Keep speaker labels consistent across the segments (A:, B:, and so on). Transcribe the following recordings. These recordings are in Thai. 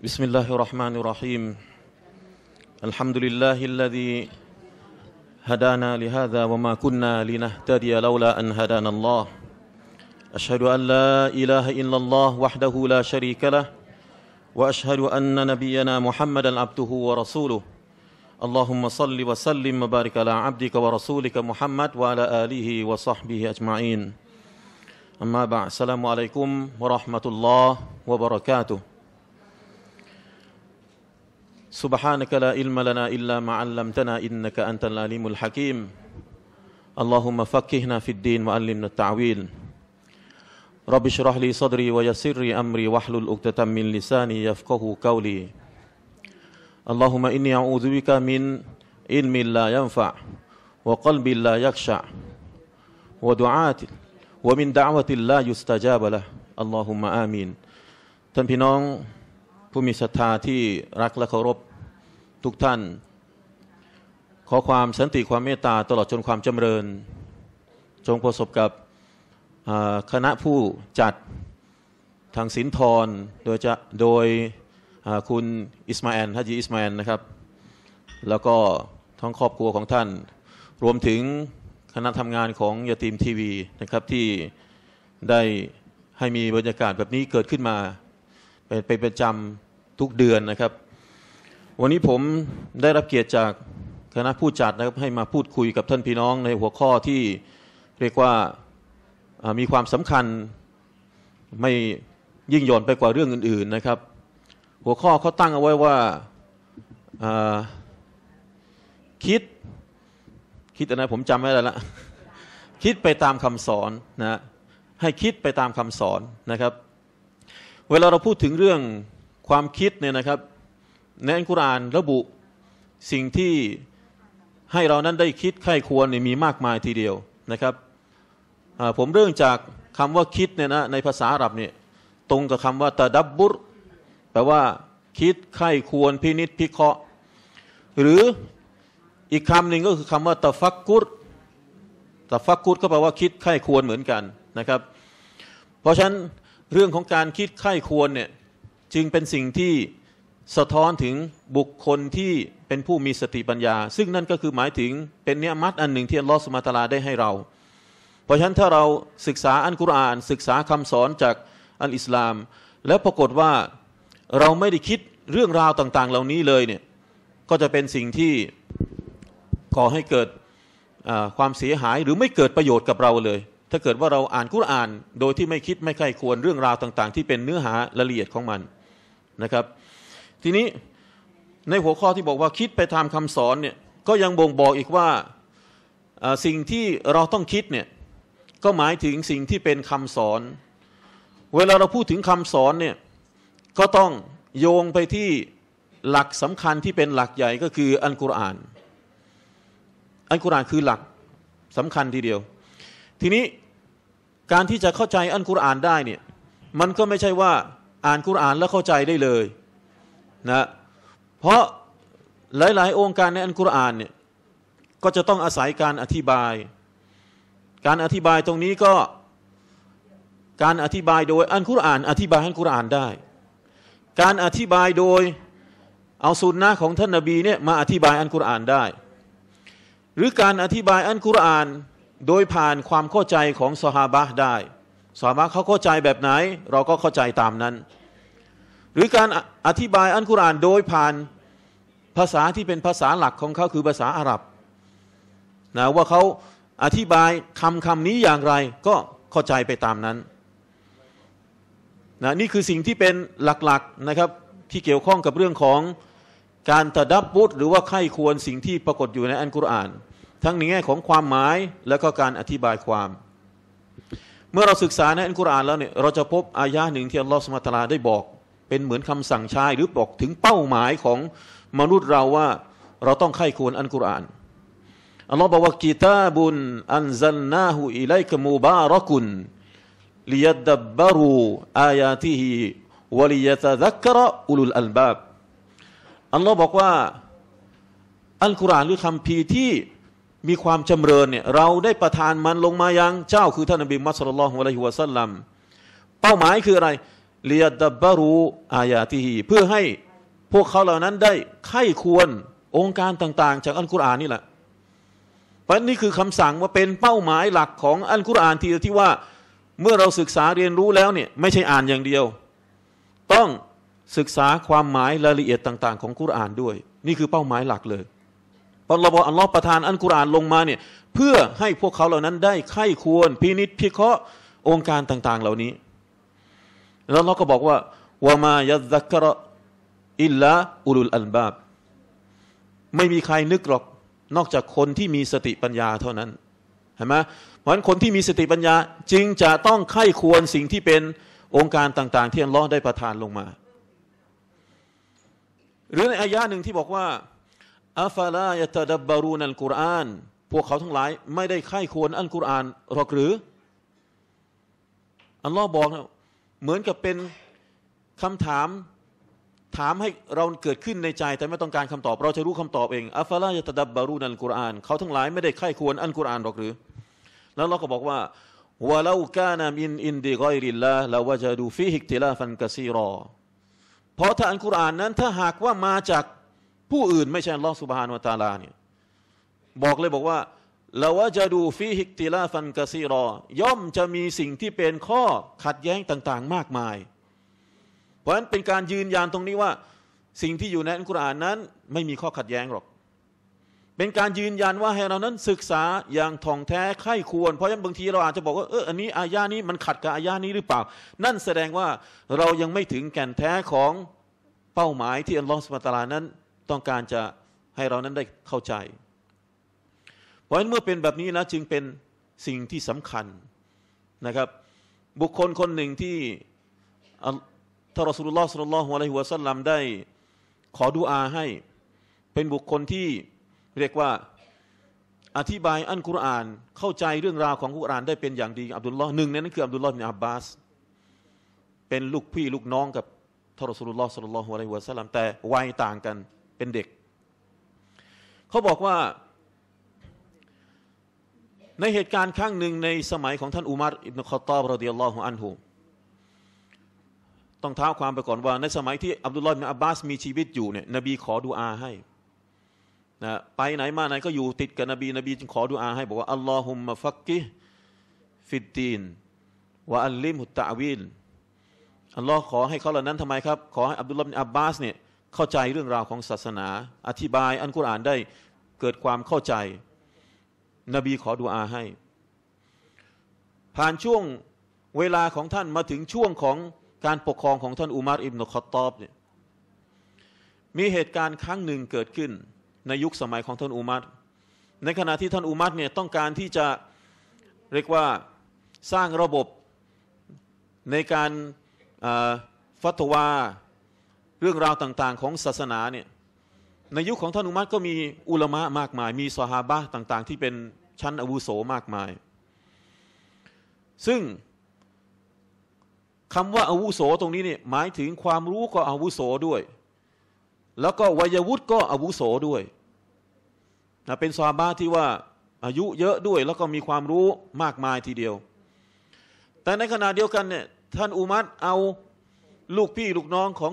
A: بسم الله الرحمن الرحيم الحمد لله الذي هدانا لهذا وما كنا لنهتدي لولا أن هدانا الله أشهد أن لا إله إلا الله وحده لا شريك له وأشهد أن نبينا محمدا عبده ورسوله اللهم صل وسلم وبارك على عبدك ورسولك محمد وعلى آله وصحبه أجمعين أما بعد السلام عليكم ورحمة الله وبركاته سبحانك لا علم لنا إلا ما علمتنا إنك أنت العليم الحكيم اللهم فقهنا في الدين وعلمنا التعويل رب اشرح لي صدري ويسر أمري واحلل عقدة من لساني يفقه قولي اللهم إني أعوذ بك من علم لا ينفع وقلب لا يخشع ودعاة ومن دعوة لا يستجاب له اللهم آمين تنبينون ผู้มีศรัทธาที่รักและเคารพทุกท่าน ขอความสันติความเมตตาตลอดจนความจำเริญ จงประสบกับคณะผู้จัดทางสินทรโดยจะโดยคุณอิสมาแอนฮัจีอิสมาแอนนะครับ แล้วก็ทั้งครอบครัวของท่าน รวมถึงคณะทำงานของยาทีมทีวีนะครับ ที่ได้ให้มีบรรยากาศแบบนี้เกิดขึ้นมาเป็นประจำทุกเดือนนะครับ วันนี้ผมได้รับเกียรติจากคณะผู้จัดนะครับให้มาพูดคุยกับท่านพี่น้อง ในหัวข้อที่เรียกว่ามีความสำคัญไม่ยิ่งย่อนไปกว่าเรื่องอื่น ๆนะครับ หัวข้อเขาตั้งเอาไว้ว่าคิดคิดอะไรผมจำไม่ได้ละคิดไปตามคำสอนนะให้คิดไปตามคำสอนนะครับเวลาเราพูดถึงเรื่องความคิดเนี่ยนะครับในอัลกุรอานระบุสิ่งที่ให้เรานั้นได้คิดไข้ควรเนี่ยมีมากมายทีเดียวนะครับผมเริ่มจากคำว่าคิดเนี่ยนะในภาษาอาหรับเนี่ยตรงกับคำว่า ตะดับบุร แปลว่าคิดไข้ควรพินิษพิเคราะห์ หรืออีกคำหนึ่งก็คือคำว่าตะฟักกุรตะฟักกุรก็แปลว่า คิดไข้ควรเหมือนกันนะครับ เพราะฉะนั้นเรื่องของการคิดไข้ควรเนี่ยจึงเป็นสิ่งที่สะท้อนถึงบุคคลที่เป็นผู้มีสติปัญญา ซึ่งนั่นก็คือหมายถึงเป็นเนื้อมัดอันหนึ่งที่อัลลอฮฺสุมาตาลาได้ให้เรา เพราะฉะนั้นถ้าเราศึกษาอันกุรอานศึกษาคำสอนจากอันอิสลาม แล้วปรากฏว่าเราไม่ได้คิดเรื่องราวต่างๆเหล่านี้เลยเนี่ยก็จะเป็นสิ่งที่ก่อให้เกิดความเสียหายหรือไม่เกิดประโยชน์กับเราเลยถ้าเกิดว่าเราอ่านคุรานโดยที่ไม่คิดไม่ใคร่ควรเรื่องราวต่าง ๆ ที่เป็นเนื้อหาละเอียดของมันนะครับ ทีนี้ในหัวข้อที่บอกว่าคิดไปตามคำสอนเนี่ยก็ยังบ่งบอกอีกว่าสิ่งที่เราต้องคิดเนี่ยก็หมายถึงสิ่งที่เป็นคำสอน เวลาเราพูดถึงคำสอนเนี่ยก็ต้องโยงไปที่หลักสำคัญที่เป็นหลักใหญ่ก็คืออัลกุรอาน อัลกุรอานคือหลักสำคัญทีเดียวทีนี้การที่จะเข้าใจอันกุรอานได้เนี่ยมันก็ไม่ใช่ว่าอ่านกุรอานแล้วเข้าใจได้เลยนะเพราะหลาย ๆ องค์การในอันกุรอานเนี่ยก็จะต้องอาศัยการอธิบาย การอธิบายตรงนี้ก็การอธิบายโดยอันกุรอานอธิบายอันกุรอานได้ การอธิบายโดยเอาสุนนะของท่านนบีเนี่ยมาอธิบายอันกุรอานได้ หรือการอธิบายอันกุรอานโดยผ่านความเข้าใจของสหาบะได้สหาบะเขาเข้าใจแบบไหนเราก็เข้าใจตามนั้น หรือการอธิบายอันกุรอานโดยผ่านภาษาที่เป็นภาษาหลักของเขาคือภาษาอาหรับนะว่าเขาอธิบายคำคำนี้อย่างไรก็เข้าใจไปตามนั้นนะนี่คือสิ่งที่เป็นหลักๆนะครับ ที่เกี่ยวข้องกับเรื่องของการตะดับบุตรหรือว่าไข้ควรสิ่งที่ปรากฏอยู่ในอันกุรอานทั้งในแง่ของความหมายและก็การอธิบายความ เมื่อเราศึกษาในอัลกุรอานแล้วเนี่ยเราจะพบอายะหนึ่งที่อัลลอฮฺสุมาตลาได้บอก เป็นเหมือนคำสั่งใช้หรือบอกถึงเป้าหมายของ มนุษย์เราว่า เราต้องไข้ควรอัลกุรอานอัลลอฮฺบอกว่ากีตาบุนอันซัลนาหูอิไลกมูบารักุนลียดดับบรูอายาติฮิวลียตตดักระอุลุลอัลบาบอัลลอฮ์บอกว่าอัลกุรอานหรือคำพีที่มีความจำเริญเนี่ยเราได้ประทานมันลงมายัง เจ้าคือ ท่านนบีมัสลลัลฮุอะลัยฮิวะสัลลัมเป้าหมายคืออะไรเลียดบารูอายาตีฮีเพื่อให้พวกเขาเหล่านั้นได้ไข้ควรองค์การต่างๆ จากอัลกุรอานนี่แหละเพราะนี่คือคำสั่งว่าเป็นเป้าหมายหลักของอัลกุรอานที่ที่ว่าเมื่อเราศึกษาเรียนรู้แล้วเนี่ยไม่ใช่อ่านอย่างเดียว ต้องศึกษาความหมายรายละเอียดต่าง ๆของกุรอานด้วย นี่คือเป้าหมายหลักเลยพอเราบอกอัลลอฮ์ประทานอันกุรอานลงมาเนี่ยเพื่อให้พวกเขาเหล่านั้นได้ไข้ควรพินิษพิเคราะห์องค์การต่าง ๆ เหล่านี้ แล้วเราก็บอกว่าวามายัซักระอิลลาอุลุลอัลบาบไม่มีใครนึกหรอก นอกจากคนที่มีสติปัญญาเท่านั้น เห็นไหมเพราะฉะนั้นคนที่มีสติปัญญาจึงจะต้องไข้ควรสิ่งที่เป็นองค์การต่าง ๆ ที่อัลลอฮ์ได้ประทานลงมา หรือในอายะหนึ่งที่บอกว่าอัฟลายตะดับบารูนัลกุรอานพวกเขาทั้งหลาย ไม่ได้ไข้ควรอัลกุรอานหรอกหรือ อัลลอฮ์บอกนะเหมือนกับเป็นคำถามถามให้เราเกิดขึ้นในใจ แต่ไม่ต้องการคำตอบ เราจะรู้คำตอบเองอัฟลายตะดับบารูนัลกุรอานเขาทั้งหลายไม่ได้ไข้ควรอัลกุรอานหรอกหรือแล้วเราก็บอกว่าวะลากานามิน อินดีกอยริลลาลาวะจะดูฟีฮิกติลาฟันกะซีรอ เพราะถ้าอัลกุรอานนั้นถ้าหากว่ามาจากผู้อื่นไม่ใช่ลอสุบฮานุตาลาเนี่ยบอกเลยบอกว่าลาวจะดูฟีฮิกติลาฟันกซีรอย่อมจะมีสิ่งที่เป็นข้อขัดแย้งต่างๆ มากมาย เพราะฉะนั้นเป็นการยืนยันตรงนี้ว่าสิ่งที่อยู่ในอัลกุรอานนั้น ไม่มีข้อขัดแย้งหรอก เป็นการยืนยันว่าให้เรานั้นศึกษาอย่างท่องแท้ไข้ควร เพราะฉะนั้นบางทีเราอาจจะบอกว่าเอออันนี้อายานี้มันขัดกับอายานี้หรือเปล่า นั่นแสดงว่าเรายังไม่ถึงแก่นแท้ของเป้าหมาย ที่อัลลอฮฺสุบตาลานั้นต้องการจะให้เรานั้นได้เข้าใจ เพราะฉะนั้นเมื่อเป็นแบบนี้แล้วจึงเป็นสิ่งที่สำคัญนะครับ บุคคลคนหนึ่งที่ทารสุลลอฮ์สุลลอฮ์วะลัยฮิวะสัลลัมได้ขอดุอาให้เป็นบุคคลที่เรียกว่าอธิบายอันกุรอานเข้าใจเรื่องราวของกุรอาน ได้เป็นอย่างดี อับดุลลอฮ์หนึ่งในนั้นคืออับดุลลอฮ์บินอับบาสเป็นลูกพี่ลูกน้อง กับทารสุลลอฮ์สุลลอฮ์วะลัยฮิวะสัลลัมแต่วัยต่างกันเป็นเด็กเขาบอกว่าในเหตุการณ์ครั้งหนึ่งในสมัยของท่านอุมารอิบนุคอตอบรอดิยัลลอฮุอันฮุต้องเท้าความไปก่อนว่า ในสมัยที่อับดุลลอฮ์มีบนอับบาสมีชีวิตอยู่เนี่ยนบีขอดูอาให้นะไปไหนมาไหนก็อยู่ติดกับนบีนบีจึงขอดูอา ให้บอกว่าอัลลอฮุมมะฟักกิฟิดดีนวะอัลลิมหุตตะวิลอัลลอฮ์ขอ ให้เขาเหล่านั้นทำไมครับขอให้อับดุลลอฮ์มีบนอับบาสเนี่ยเข้าใจเรื่องราวของศาสนาอธิบายอันกุรอานได้เกิดความเข้าใจนบีขอดุอาให้ ผ่านช่วงเวลาของท่านมาถึงช่วงของการปกครองของท่านอุมารอิบนุคอตตอบเนี่ยมีเหตุการณ์ครั้งหนึ่งเกิดขึ้นในยุคสมัยของท่านอุมารในขณะที่ท่านอุมารเนี่ยต้องการที่จะเรียกว่าสร้างระบบในการฟัตวาเรื่องราวต่างๆของศาสนาเนี่ยในยุคของท่านอุมัตก็มีอุลามะมากมาย มีสหาบะต่างๆที่เป็นชั้นอาวุโสมากมาย ซึ่งคำว่าอาวุโสตรงนี้เนี่ยหมายถึงความรู้ก็อาวุโสด้วย แล้วก็วัยวุฒิก็อาวุโสด้วยนะเป็นสหาบะที่ว่าอายุเยอะด้วยแล้วก็มีความรู้มากมายทีเดียว แต่ในขณะเดียวกันเนี่ยท่านอุมัตเอาลูกพี่ลูกน้องของ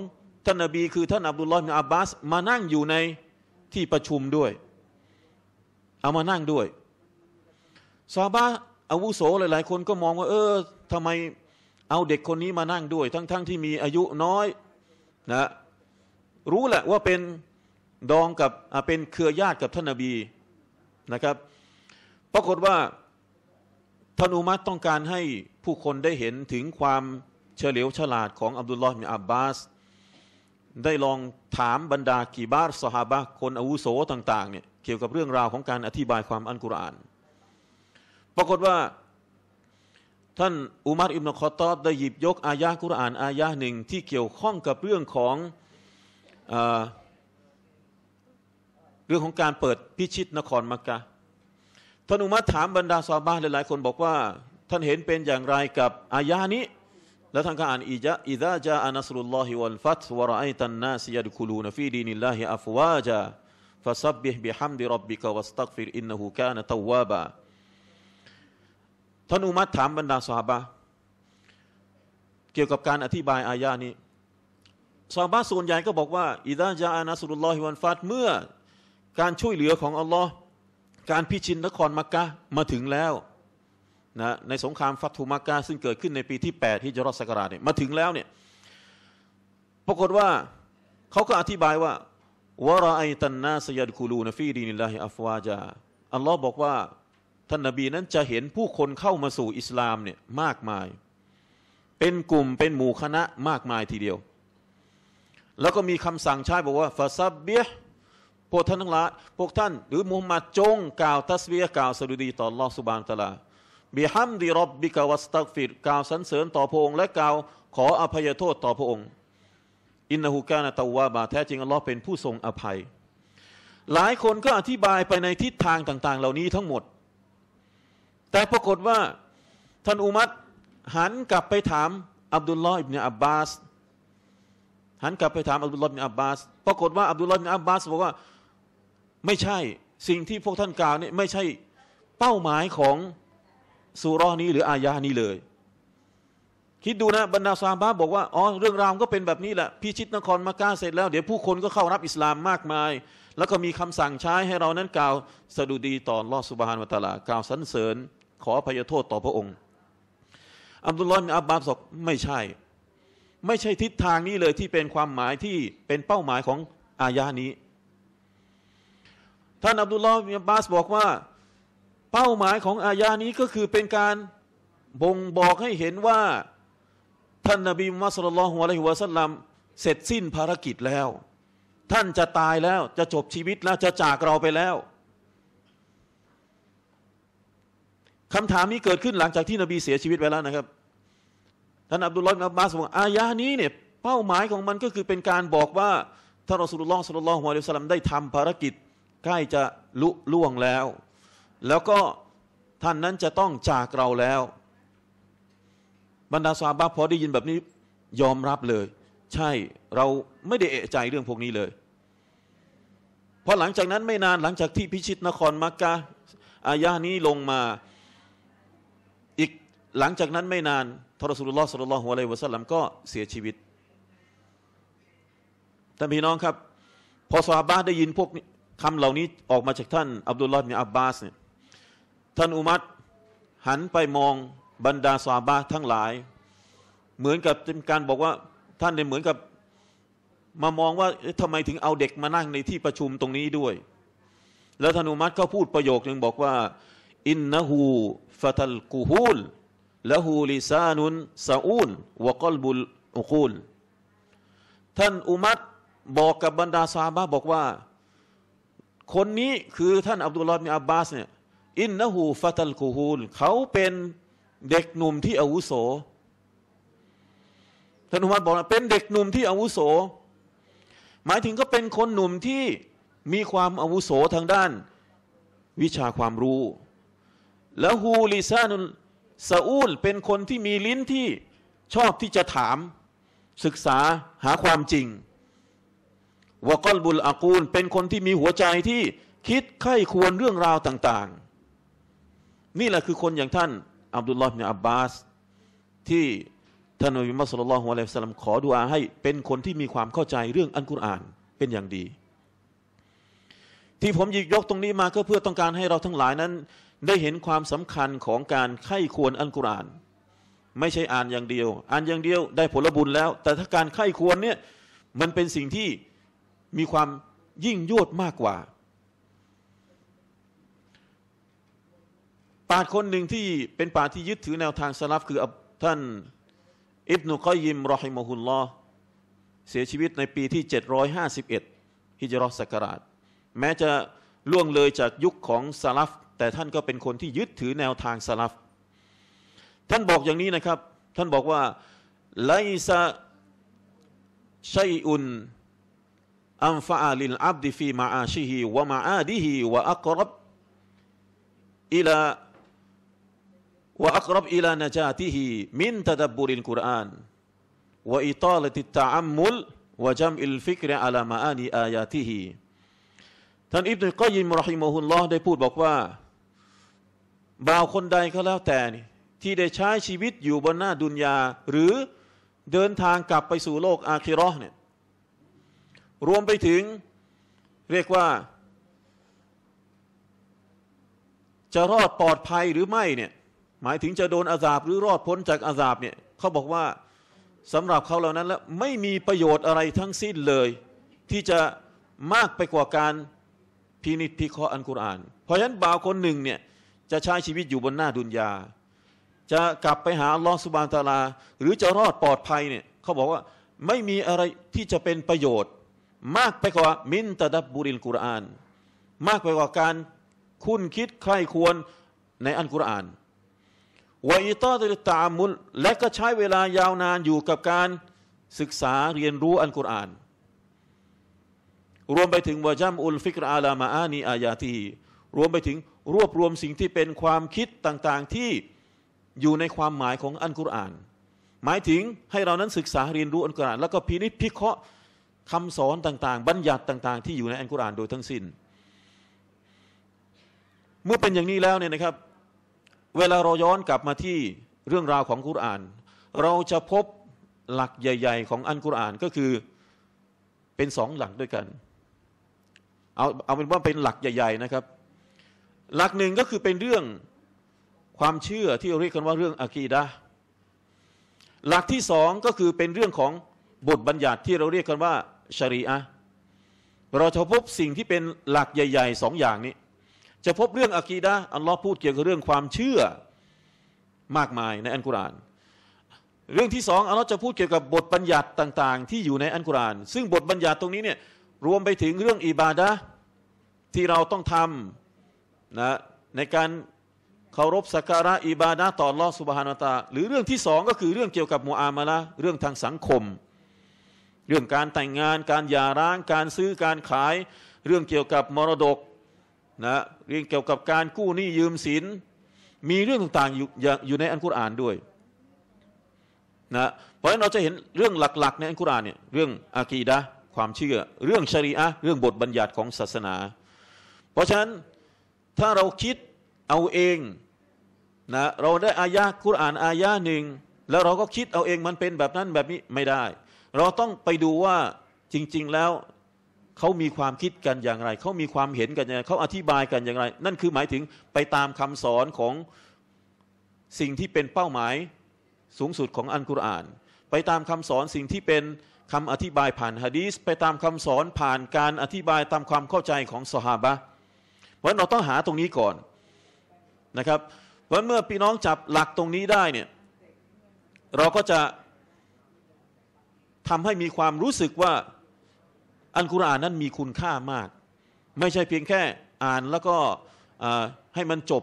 A: ท่านนบี คือ ท่าน อับดุลลอฮ์มิอับบาส มานั่งอยู่ในที่ประชุมด้วย เอามานั่งด้วยซาบะอาวุโสหลาย ๆ คนก็มองว่า เออทำไมเอาเด็กคนนี้มานั่งด้วย ทั้งๆทที่มีอายุน้อยนะรู้แหละว่าเป็นดองกับเป็นเครือญาติกับ ท่านนบีนะครับปรากฏว่าท่านอุมัตต้องการให้ผู้คนได้เห็นถึงความเฉลียว ฉลาดของอับดุลลอฮ์มิอับบาสได้ลองถามบรรดากีบาร์สฮาบะคนอาวุโสต่างๆเนี่ยเกี่ยวกับเรื่องราวของการอธิบายความอันกุรอานปรากฏว่าท่านอุมารอิมนคอตอดได้หยิบยกอายะกุรอานอายะหนึ่งที่เกี่ยวข้องกับเรื่องของอเรื่องของการเปิดพิชิตนครมักกะท่านอุมารถามบรรดาสาบาหลายๆคนบอกว่า ท่านเห็นเป็นอย่างไรกับอายะนี้แล้วท่านก็อ่านอีจะอิดะจาอานัสรุลลอฮิวัลฟัตวรไอตันนาสยัดคุลูนฟีดีนิลลาฮิอัฟวาจาฟะซับบิฮบิฮัมดิรับบิกะวัสตักฟิรอินนหูกานะตัวาบะท่านอุมัดถามบรรดาสาบะเกี่ยวกับการอธิบายอายานี้สาบะส่วนใหญ่ก็บอกว่าอิดะจาอานัสรุลลอฮิวัลฟัตเมื่อการช่วยเหลือของอัลลอฮ์การพิชิตนครมักกะมาถึงแล้วนะ ในสงครามฟัตุมักกาซึ่งเกิดขึ้นในปีที่8ที่จรอสักราเนี่ยมาถึงแล้วเนี่ย ปรากฏว่าเขาก็อธิบายว่าวะรอไอตันนาสยาดคูลูนฟีดีนิลาฮิอัฟวาจาอัลลอฮ์บอกว่า ท่านนบีนั้นจะเห็นผู้คนเข้ามาสู่อิสลามเนี่ยมากมาย เป็นกลุ่มเป็นหมู่คณะมากมายทีเดียว แล้วก็มีคำสั่งใช้บอกว่าฟาซับเบียพวกท่านทั้งหลาย พวกท่าน หรือมุฮัมมัดจงกล่าวทัสเบียกล่าวสดุดี ต่อลอสุบานตลาบิฮัมดิรบบิกาวัสตักฟิรกล่าวสรรเสริญต่อพระองค์ และกล่าวขออภัยโทษต่อพระองค์อินนหูกาาตาวาบาแท้จริงอัลลอฮ์เป็นผู้ทรงอภัย หลายคนก็อธิบายไปในทิศทางต่าง ๆ เหล่านี้ทั้งหมด แต่ปรากฏว่าท่านอุมัตหันกลับไปถามอับดุลลอฮ์อิบนนอับบาส หันกลับไปถามอับดุลลอฮ์อิบนนอับบาสปรากฏว่าอับดุลลอฮ์อิบนนอับบาสบอกว่าไม่ใช่สิ่งที่พวกท่านกล่าวนี่ไม่ใช่เป้าหมายของสุรนี้หรืออายานี้เลย คิดดูนะ บรรดาซาบะบอกว่า อ๋อ เรื่องราวก็เป็นแบบนี้แหละพิชิตนครมักกะเสร็จแล้วเดี๋ยวผู้คนก็เข้ารับอิสลามมากมาย แล้วก็มีคำสั่งใช้ให้เรานั้นกล่าวสดุดีต่อลอสุบฮานวะตาลากล่าวสรรเสริญขอพยโทษต่อพระองค์ อับดุลลอฮ์มีอับบาสบอกไม่ใช่ ไม่ใช่ทิศทางนี้เลยที่เป็นความหมายที่เป็นเป้าหมายของอายานี้ท่านอับดุลลอฮ์มีอับบาสบอกว่าเป้าหมายของอายานี้ก็คือเป็นการ บ่งบอกให้เห็นว่า ท่านนบีมัสลลัลฮุลัยฮุวาสัลลัมเสร็จสิ้นภารกิจแล้ว ท่านจะตายแล้วจะจบชีวิตแล้วจะจากเราไปแล้วคำถามนี้เกิดขึ้นหลังจากที่นบีเสียชีวิตไปแล้วนะครับท่านอับดุลลอฮ์อับบาสบอกอายานี้เนี่ย เป้าหมายของมันก็คือเป็นการบอกว่าท่านรอสุลลอฮ์สุลลัลฮุอะลัยฮิวะสัลลัมได้ทำภารกิจใกล้จะลุล่วงแล้วแล้วก็ท่านนั้นจะต้องจากเราแล้ว บรรดาซาบาพอได้ยินแบบนี้ยอมรับเลย ใช่เราไม่ได้เอะใจเรื่องพวกนี้เลย พอหลังจากนั้นไม่นานหลังจากที่พิชิตนครมักกะอายานี้ลงมาอีกหลังจากนั้นไม่นานทรสุลลอฮ์สุลลอฮุหัลัลวะสัลลัมก็เสียชีวิตท่านพี่น้องครับ พอซาบาได้ยินพวกคำเหล่านี้ออกมาจากท่านอับดุลลอฮ์มีอับบาสเนี่ยท่านอุมัตหันไปมองบรรดาสาบาทั้งหลาย เหมือนกับเป็นการบอกว่า ท่านเนี่ยเหมือนกับมามองว่าทำไมถึงเอาเด็กมานั่งในที่ประชุมตรงนี้ด้วย แล้วท่านอุมัตก็พูดประโยคหนึ่งบอกว่า อินนะฮูฟะตัลกูฮูลละฮูลิซานุนซาอูนวะกอลบุลอุคูลท่านอุมัตบอกกับบรรดาซาบะบอกว่า คนนี้คือท่าน อับดุลลอฮ์มีอับบาสเนี่ยอินนหูฟัตัลกูฮูลเขาเป็นเด็กหนุ่มที่อาวุโสท่านอุมาบอกว่าเป็นเด็กหนุ่มที่อาวุโส หมายถึงก็เป็นคนหนุ่มที่มีความอาวุโสทางด้านวิชาความรู้ แล้วฮูลิซานุซาอูลเป็นคนที่มีลิ้นที่ชอบที่จะถามศึกษาหาความจริงวกอลบุลอากูลเป็นคนที่มีหัวใจที่คิดไข้ควรเรื่องราวต่าง ๆนี่แหละคือคนอย่างท่านอับดุลลอฮ์เนอับบาส ที่ท่านับีมลสลลัลฮุอะลัยฮิสลามขอดุอาให้เป็นคนที่มีความเข้าใจเรื่องอัลกุรอานเป็นอย่างดี ที่ผมหยิบยกตรงนี้มาก็เพื่อต้องการให้เราทั้งหลายนั้นได้เห็นความสำคัญของการไข้ควรอัลกุรอาน ไม่ใช่อ่านอย่างเดียว อ่านอย่างเดียวได้ผลบุญแล้ว แต่ถ้าการไข้ควรเนี่ยมันเป็นสิ่งที่มีความยิ่งยวดมากกว่าปาดคนหนึ่งที่เป็นปาดที่ยึดถือแนวทางสลับคือท่าน อิบนุกอยิมรอฮิมะฮุลลอเสียชีวิตในปีที่751ฮิจรัสักราชแม้จะล่วงเลยจากยุคของสลับแต่ท่านก็เป็นคนที่ยึดถือแนวทางสลับท่านบอกอย่างนี้นะครับ ท่านบอกว่าไลซาชัยอุนอัมฟาลิลอับดิฟีมาอาชีฮิวะมาอาดิฮิวะอักรับอิลาว่าอักรบอิลานาจาติฮีมินตะดับบุรินกุรอานว่าอิตาลติตะอัมมุลว่าจำอิลฟิกรอัลามานีอายาติฮีท่านอิบนุกอยิมรอฮิมฮุลลอฮ์ได้พูดบอกว่าบ่าวคนใดก็แล้วแต่ที่ได้ใช้ชีวิตอยู่บนหน้าดุนยาหรือเดินทางกลับไปสู่โลกอาคิรอเนี่ยรวมไปถึง เรียกว่า จะรอดปลอดภัยหรือไม่เนี่ยหมายถึงจะโดนอาสาบหรือรอดพ้นจากอาสาบเนี่ยเขาบอกว่าสำหรับเขาเหล่านั้นแล้วไม่มีประโยชน์อะไรทั้งสิ้นเลย ที่จะมากไปกว่าการพินิจพิเคราะห์อันกุรอาน เพราะฉะนั้นบ่าวคนหนึ่งเนี่ยจะใช้ชีวิตอยู่บนหน้าดุนยาจะกลับไปหาลอสุบานตาลาหรือจะรอดปลอดภัยเนี่ยเขาบอกว่าไม่มีอะไรที่จะเป็นประโยชน์ มากไปกว่ามินตะดับบุรินกุรอานมากไปกว่าการคุ้นคิดใคร่ควรในอันกุรอานวอยตอติตามุลและก็ใช้เวลายาวนานอยู่กับการศึกษาเรียนรู้อันกุรอาน รวมไปถึงวาจัมอุลฟิกรอาลามาอานีอายาตีรวมไปถึงรวบรวมสิ่งที่เป็นความคิดต่างๆที่อยู่ในความหมายของอันกุรอาน หมายถึงให้เรานั้นศึกษาเรียนรู้อันกุรอาน แล้วก็พินิจพิเคราะห์คำสอนต่างๆ บัญญัติต่าง ๆ ที่อยู่ในอันกุรอาน โดยทั้งสิน้น เมื่อเป็นอย่างนี้แล้วเนี่ยนะครับเวลาเราย้อนกลับมาที่เรื่องราวของกุรอาน เราจะพบหลักใหญ่ ๆ ของอันกุรอานก็คือเป็นสองหลักด้วยกันเอาเอาเป็นว่าเป็นหลักใหญ่ ๆนะครับ หลักหนึ่งก็คือเป็นเรื่องความเชื่อที่เรียกกันว่าเรื่องอะกีดะหลักที่สองก็คือเป็นเรื่องของบทบัญญัติที่เราเรียกกันว่าชรีอะเราจะพบสิ่งที่เป็นหลักใหญ่ๆสองอย่างนี้จะพบเรื่องอะกีดะอัลลอฮ์พูดเกี่ยวกับเรื่องความเชื่อมากมายในอันกุรอานเรื่องที่สองอัลลอฮ์จะพูดเกี่ยวกับบทบัญญัติต่าง ๆ ที่อยู่ในอันกุรอาน ซึ่งบทบัญญัติตรงนี้เนี่ยรวมไปถึงเรื่องอิบาดะที่เราต้องทำนะในการเคารพสักการะอิบาดะต่อลอสุบฮานาตาหรือเรื่องที่สองก็คือเรื่องเกี่ยวกับมูอามะละเรื่องทางสังคม เรื่องการแต่งงานการหย่าร้าง การซื้อการขายเรื่องเกี่ยวกับมรดกนะเรื่องเกี่ยวกับการกู้หนี้ยืมสินมีเรื่องต่างๆอยู่อยู่ในอันกุรอานด้วยนะเพราะฉะนั้นเราจะเห็นเรื่องหลักๆในอันกุรอานเนี่ยเรื่องอากีดะความเชื่อเรื่องชริอะเรื่องบทบัญญัติของศาสนา เพราะฉะนั้นถ้าเราคิดเอาเองนะเราได้อายะกุรอานอายะหนึ่งแล้วเราก็คิดเอาเองมันเป็นแบบนั้นแบบนี้ไม่ได้ เราต้องไปดูว่าจริง ๆแล้วเขามีความคิดกันอย่างไร เขามีความเห็นกันอย่างไร เขาอธิบายกันอย่างไร นั่นคือหมายถึงไปตามคำสอนของสิ่งที่เป็นเป้าหมายสูงสุดของอัลกุรอาน ไปตามคำสอนสิ่งที่เป็นคำอธิบายผ่านฮะดีสไปตามคำสอนผ่านการอธิบายตามความเข้าใจของสฮาบะ เพราะเราต้องหาตรงนี้ก่อนนะครับ เพราะเมื่อพี่น้องจับหลักตรงนี้ได้เนี่ยเราก็จะทำให้มีความรู้สึกว่าอันกุรอานนั้นมีคุณค่ามาก ไม่ใช่เพียงแค่อ่านแล้วก็ให้มันจบ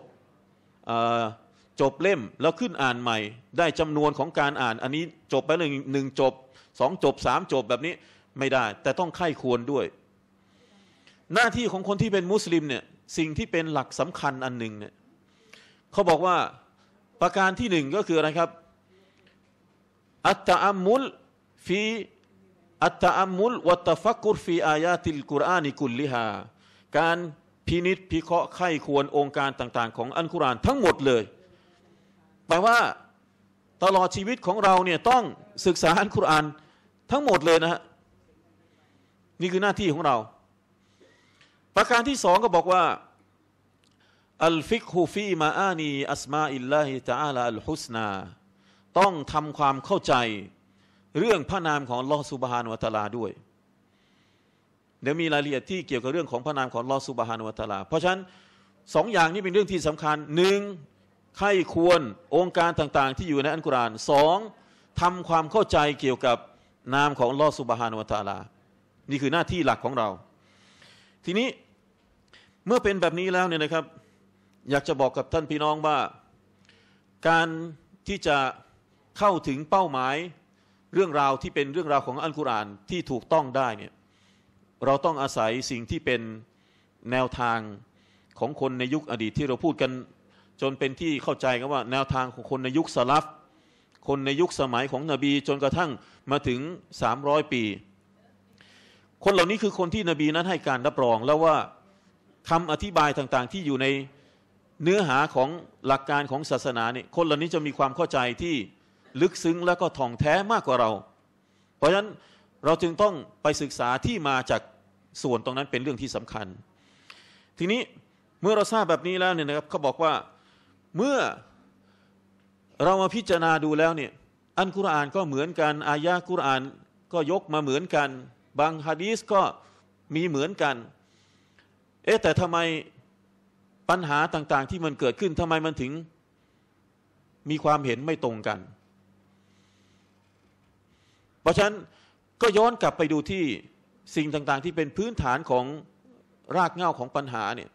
A: จบเล่มแล้วขึ้นอ่านใหม่ ได้จำนวนของการอ่านอันนี้จบไปหนึ่งหนึ่งจบสองจบสามจบแบบนี้ไม่ได้ แต่ต้องไข้ควรด้วย หน้าที่ของคนที่เป็นมุสลิมเนี่ย สิ่งที่เป็นหลักสำคัญอันหนึ่งเนี่ยเขาบอกว่าประการที่หนึ่งก็คืออะไรครับอัตตะอัมมุลฟีอัตอะมุลวัตฟักกุรฟีอายาติลกุรอานิกุลลิฮาการพินิษพิเคราะห์ไข้ควรองค์การต่างๆ ของอัลกุรอานทั้งหมดเลยแปลว่าตลอดชีวิตของเราเนี่ยต้องศึกษาอัลกุรอานทั้งหมดเลยนะฮะนี่คือหน้าที่ของเรา ประการที่สองก็บอกว่าอัลฟิกฮูฟีมาอานีอัสมาอิลลาฮิตาอัลฮุสนาต้องทำความเข้าใจเรื่องพระนามของลอสุบฮานวัตลาด้วยเดี๋ยวมีรายละเอียดที่เกี่ยวกับเรื่องของพระนามของลอสุบฮานวัตลาเพราะฉะนั้นสองอย่างนี้เป็นเรื่องที่สำคัญหนึ่งใครควรองค์การต่างๆ ที่อยู่ในอันกุรานสองทำความเข้าใจเกี่ยวกับนามของลอสุบฮานวัตลา นี่คือหน้าที่หลักของเรา ทีนี้เมื่อเป็นแบบนี้แล้วเนี่ยนะครับ อยากจะบอกกับท่านพี่น้องว่า การที่จะเข้าถึงเป้าหมายเรื่องราวที่เป็นเรื่องราวของอัลกุรอานที่ถูกต้องได้เนี่ยเราต้องอาศัยสิ่งที่เป็นแนวทางของคนในยุคอดีตที่เราพูดกันจนเป็นที่เข้าใจกันว่าแนวทางของคนในยุคสลับคนในยุคสมัยของนบีจนกระทั่งมาถึง 300 ปี คนเหล่านี้คือคนที่นบีนั้นให้การรับรองแล้วว่าคำอธิบายต่างๆ ที่อยู่ในเนื้อหาของหลักการของศาสนาเนี่ยคนเหล่านี้จะมีความเข้าใจที่ลึกซึ้งและก็ท่องแท้มากกว่าเรา เพราะฉะนั้นเราจึงต้องไปศึกษาที่มาจากส่วนตรงนั้นเป็นเรื่องที่สำคัญ ทีนี้เมื่อเราทราบแบบนี้แล้วเนี่ยนะครับเขาบอกว่าเมื่อเรามาพิจารณาดูแล้วเนี่ย อันกุรอานก็เหมือนกันอายะกุรอานก็ยกมาเหมือนกัน บางฮะดีสก็มีเหมือนกัน เอ๊ะแต่ทำไมปัญหาต่าง ๆ ที่มันเกิดขึ้นทำไมมันถึงมีความเห็นไม่ตรงกันเพราะฉะนั้นก็ย้อนกลับไปดูที่สิ่งต่างๆที่เป็นพื้นฐานของรากเหง้าของปัญหาเนี่ย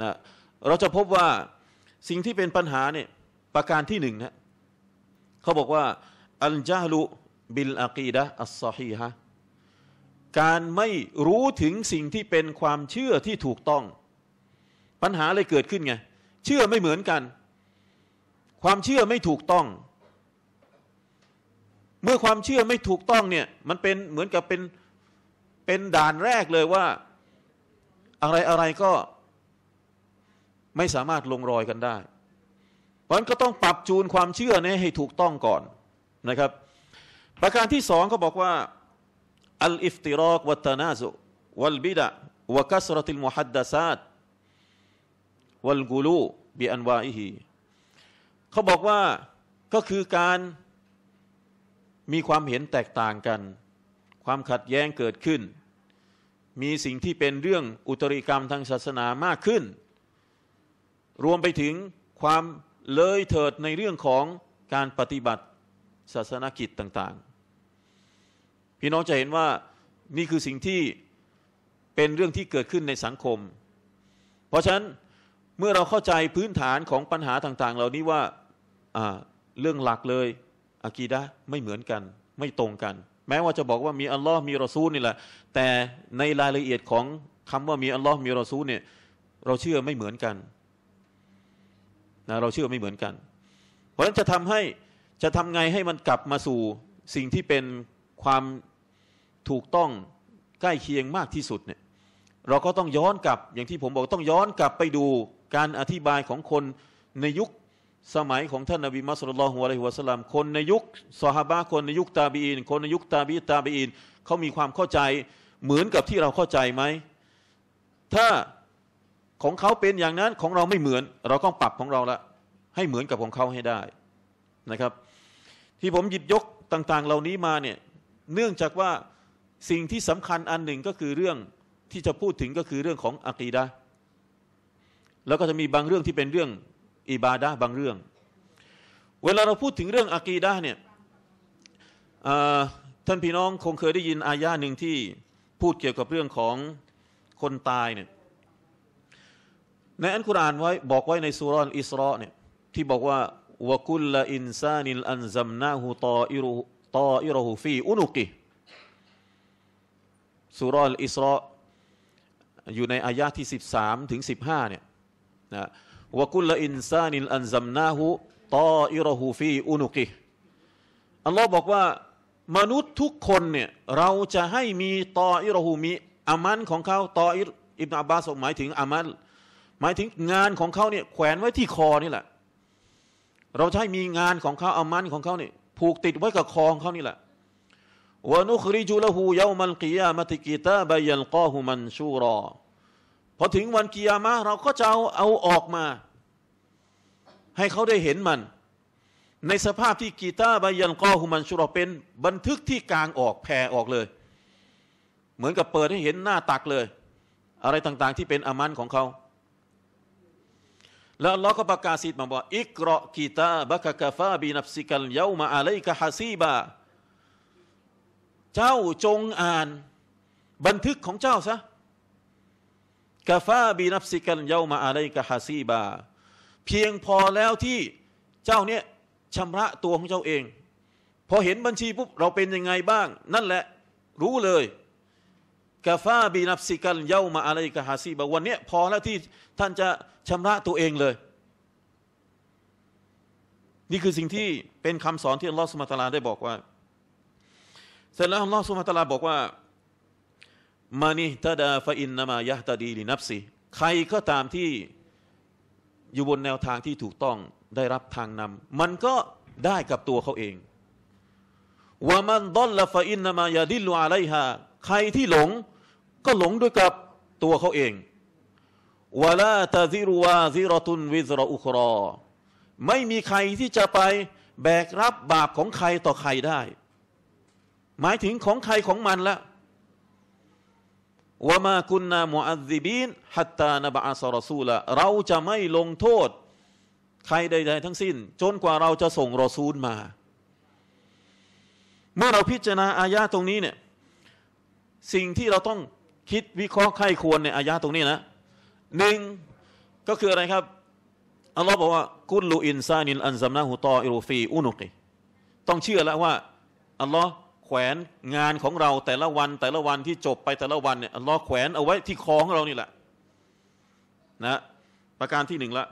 A: นะ เราจะพบว่าสิ่งที่เป็นปัญหาเนี่ยประการที่หนึ่งนะเขาบอกว่าอัลจาลุบิลอากีดะอัสซอฮีฮะการไม่รู้ถึงสิ่งที่เป็นความเชื่อที่ถูกต้อง ปัญหาเลยเกิดขึ้นไง เชื่อไม่เหมือนกัน ความเชื่อไม่ถูกต้องเมื่อความเชื่อไม่ถูกต้องเนี่ยมันเป็นเหมือนกับเป็น เป็นด่านแรกเลยว่าอะไรอะไรก็ ไม่สามารถลงรอยกันได้ เพราะนั้นก็ต้องปรับจูนความเชื่อเนี่ยให้ถูกต้องก่อนนะครับ ประการที่สองก็บอกว่าอัลอิฟติรอกวัตนาซุวัลบิดะวกัสรติลมุฮัดดาซาตวัลกูลูบีอันวาอิฮีเขาบอกว่าก็คือการมีความเห็นแตกต่างกัน ความขัดแย้งเกิดขึ้น มีสิ่งที่เป็นเรื่องอุตริกรรมทางศาสนามากขึ้น รวมไปถึงความเลยเถิดในเรื่องของการปฏิบัติศาสนกิจต่างๆ พี่น้องจะเห็นว่านี่คือสิ่งที่เป็นเรื่องที่เกิดขึ้นในสังคม เพราะฉะนั้นเมื่อเราเข้าใจพื้นฐานของปัญหาต่างๆ เหล่านี้ว่าเรื่องหลักเลยอะกีดะไม่เหมือนกันไม่ตรงกัน แม้ว่าจะบอกว่ามีอัลลอฮ์มีรอซูลนี่แหละแต่ในรายละเอียดของคำว่ามีอัลลอฮ์มีรอซูลเนี่ยเราเชื่อไม่เหมือนกันนะเราเชื่อไม่เหมือนกัน เพราะฉะนั้นจะทำให้จะทำไงให้มันกลับมาสู่สิ่งที่เป็นความถูกต้องใกล้เคียงมากที่สุดเนี่ยเราก็ต้องย้อนกลับอย่างที่ผมบอกต้องย้อนกลับไปดูการอธิบายของคนในยุคสมัยของท่านนบีมัสลิลลอฮุอะลัยฮิวะสลาัมคน ในยุคสาบะคน ในยุคตาบีอินคนในยุคตาบีตาบีอินเขามีความเข้าใจเหมือนกับที่เราเข้าใจไหมถ้าของเขาเป็นอย่างนั้นของเราไม่เหมือน เราต้องปรับของเราละให้เหมือนกับของเขาให้ได้นะครับ ที่ผมหยิบยกต่าง ๆเหล่านี้มาเนี่ยเนื่องจากว่าสิ่งที่สำคัญอันหนึ่งก็คือเรื่องที่จะพูดถึงก็คือเรื่องของอะกีดะแล้วก็จะมีบางเรื่องที่เป็นเรื่องอิบาดะบางเรื่อง เวลาเราพูดถึงเรื่องอะกีดะเนี่ยท่านพี่น้องคงเคยได้ยินอายาหนึ่งที่พูดเกี่ยวกับเรื่องของคนตายเนี่ย ในอันกุรอานไว้บอกไว้ในสุรานอิสรอเนี่ยที่บอกว่าวกุลลอินซานิล อันซัมนาหูตออิรุตออิรหูฟี อุนุกิสุรานอิสรออยู่ในอายาที่ 13ถึง15เนี่ยนะวกุลอินซานิลอันซัมนาหูตออิรหูฟีอุนุกิอัลลอฮ์บอกว่า มนุษย์ทุกคนเนี่ยเราจะให้มีตออิรหูมีอามันของเขาตออิรอิบนาบาสหมายถึงอามันหมายถึงงานของเขาเนี่ยแขวนไว้ที่คอนี่แหละ เราใช้มีงานของเขาอามันของเขาเนี่ยผูกติดไว้กับคอของเขานี่แหละวนุคริจุลหูเยามันกิยามติกิตาบยันกอหูมันชูรอพอถึงวันกิยามะเราก็จะเอาเอาออกมา ให้เขาได้เห็นมัน ในสภาพที่กีตาบายันกอฮุมันชุรอเป็นบันทึกที่กลางออกแผ่ออกเลย เหมือนกับเปิดให้เห็นหน้าตักเลย อะไรต่างๆ ที่เป็นอามันของเขาแล้วเราก็ประกาศสิทธิ์มาบอกอิกรอกีตาบักกะฟาบีนับสิกันเยามาอะลรกะฮาซีบะเจ้าจงอ่าน บันทึกของเจ้าซะกาฟาบีนับซิกันเยามาอะไรกาฮาซีบาเพียงพอแล้วที่เจ้าเนี่ยชำระตัวของเจ้าเอง พอเห็นบัญชีปุ๊บเราเป็นยังไงบ้าง นั่นแหละรู้เลยกาฟาบีนับซิกันเยามาอะไรกาฮาซีบาวันเนี้ยพอแล้วที่ท่านจะชำระตัวเองเลย นี่คือสิ่งที่เป็นคำสอนที่อัลลอฮฺสุมาตลาได้บอกว่า เสร็จแล้วอัลลอฮฺสุมาตลาบอกว่ามานิตดาฟอินนามายะตดีลินับสิใครก็ตามที่อยู่บนแนวทางที่ถูกต้องได้รับทางนำมันก็ได้กับตัวเขาเองวามันดอลลาฟอินนามายาดิลูอาไลฮาใครที่หลงก็หลงด้วยกับตัวเขาเองวลาตาซิรุวาซิรตุนวิซรอุครอไม่มีใครที่จะไป แบกรับบาปของใครต่อใครได้ หมายถึงของใครของมันละว่ามาคุณนามอัซิบีนฮัตตานบะอัสรอซูละเราจะไม่ลงโทษใครใดๆทั้งสิ้น จนกว่าเราจะส่งรอซูลมา เมื่อเราพิจารณาอายาตรงนี้เนี่ยสิ่งที่เราต้องคิดวิเคราะห์ไข้ควรในอายาตรงนี้นะหนึ่งก็คืออะไรครับอัลลอฮ์บอกว่ากุลูอินซานินอันซัมนาหูตออิรูฟีอุนุกิต้องเชื่อแล้วว่าอัลลอฮ์แขวนงานของเราแต่ละวันแต่ละวันที่จบไปแต่ละวันเนี่ยลอแขวนเอาไว้ที่คอของเรานี่แหละนะประการที่หนึ่งละ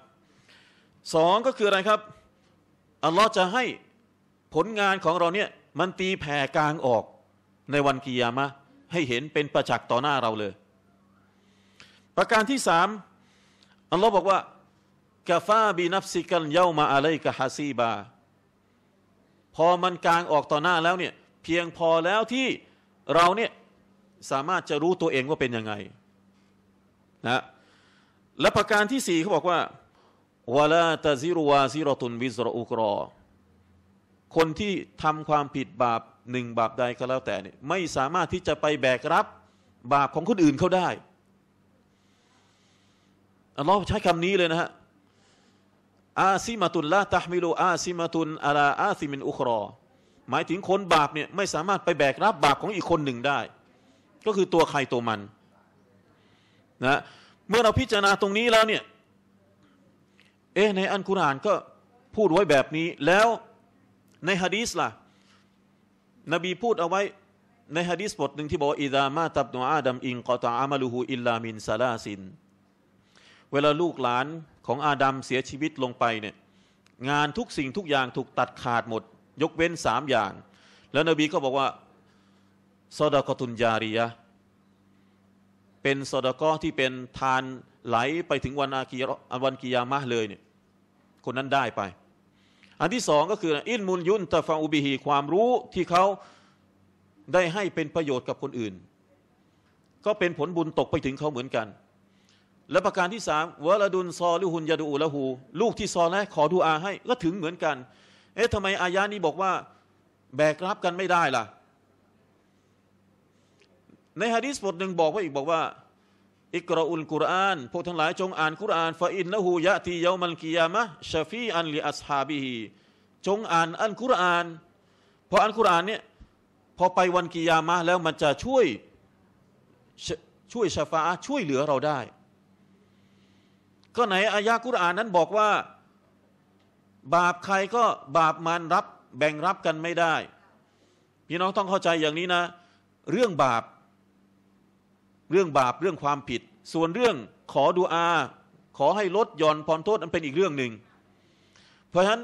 A: สองก็คืออะไรครับ อัลลอฮ์จะให้ผลงานของเราเนี่ยมันตีแผ่กลางออกในวันกิยามะให้เห็นเป็นประจักษ์ต่อหน้าเราเลย ประการที่สามอัลลอฮ์บอกว่ากาฟาบีนับซิกันเย้ามาอะไรกะฮาซีบาพอมันกลางออกต่อหน้าแล้วเนี่ยเพียงพอแล้วที่เราเนี่ยสามารถจะรู้ตัวเองว่าเป็นยังไงนะและประการที่สี่เขาบอกว่าวลาตาซิรวาซิรตุนวิสรอุกรอ คนที่ทำความผิดบาปหนึ่งบาปใดก็แล้วแต่เนี่ยไม่สามารถที่จะไปแบกรับบาปของคนอื่นเขาได้อรลอใช้คำนี้เลยนะฮะ อาซิมาตุนลาตัฮมิลูอาซิมาตุนอาลาอาซิมินอุครอหมายถึงคนบาปเนี่ยไม่สามารถไปแบกรับบาป ของอีกคนหนึ่งได้ ก็คือตัวใครตัวมันนะเมื่อเราพิจารณาตรงนี้แล้วเนี่ยเอ๊ในอันกุรานก็พูดไว้แบบนี้ แล้วในฮะดีสล่ะนบีพูดเอาไว้ ในฮะดีสบทหนึ่งที่บอกอิดามาตับนอาดัมอิงกอตาอามาลูฮูอิลลามินซาลาซิน เวลาลูกหลานของอาดัมเสียชีวิตลงไปเนี่ยงานทุกสิ่งทุกอย่างถูกตัดขาดหมดยกเว้นสามอย่าง แล้วนบีก็บอกว่าซอดากตุนยาริยะเป็นซอดากอที่เป็นทานไหลไปถึงวันอาคีวันกิยามะเลยเนี่ยคนนั้นได้ไป อันที่สองก็คืออินมุลยุนตะฟาอุบิฮีความรู้ที่เขาได้ให้เป็นประโยชน์กับคนอื่น ก็เป็นผลบุญตกไปถึงเขาเหมือนกัน และประการที่สามวะลดุนซอลิฮุนยาดูละหูลูกที่ซอและขอดูอาให้ก็ถึงเหมือนกันเอ๊ะทำไมอายานี้บอกว่าแบกรับกันไม่ได้ล่ะ ในฮะดีษบทหนึ่งบอกว่าอีกบอกว่าอิกรอุลกุรอานพวกทั้งหลาย จงอ่านกุรอานฟาอินนะฮูยะตีเยามันกิยามะชฟีอันลิอัสฮาบิฮีจงอ่าน อันกุรอานพออันกุรอานเนี่ยพอไปวันกิยามะแล้วมันจะช่วยช่วยชาฟาช่วยเหลือเราได้ ก็ไหนอายะกุรอานนั้นบอกว่าบาปใครก็บาปมันรับแบ่งรับกันไม่ได้พี่น้องต้องเข้าใจอย่างนี้นะ เรื่องบาป เรื่องบาปเรื่องความผิด ส่วนเรื่องขอดูอา ขอให้ลดย่อนผ่อนโทษอันเป็นอีกเรื่องหนึ่งเพราะฉะนั้น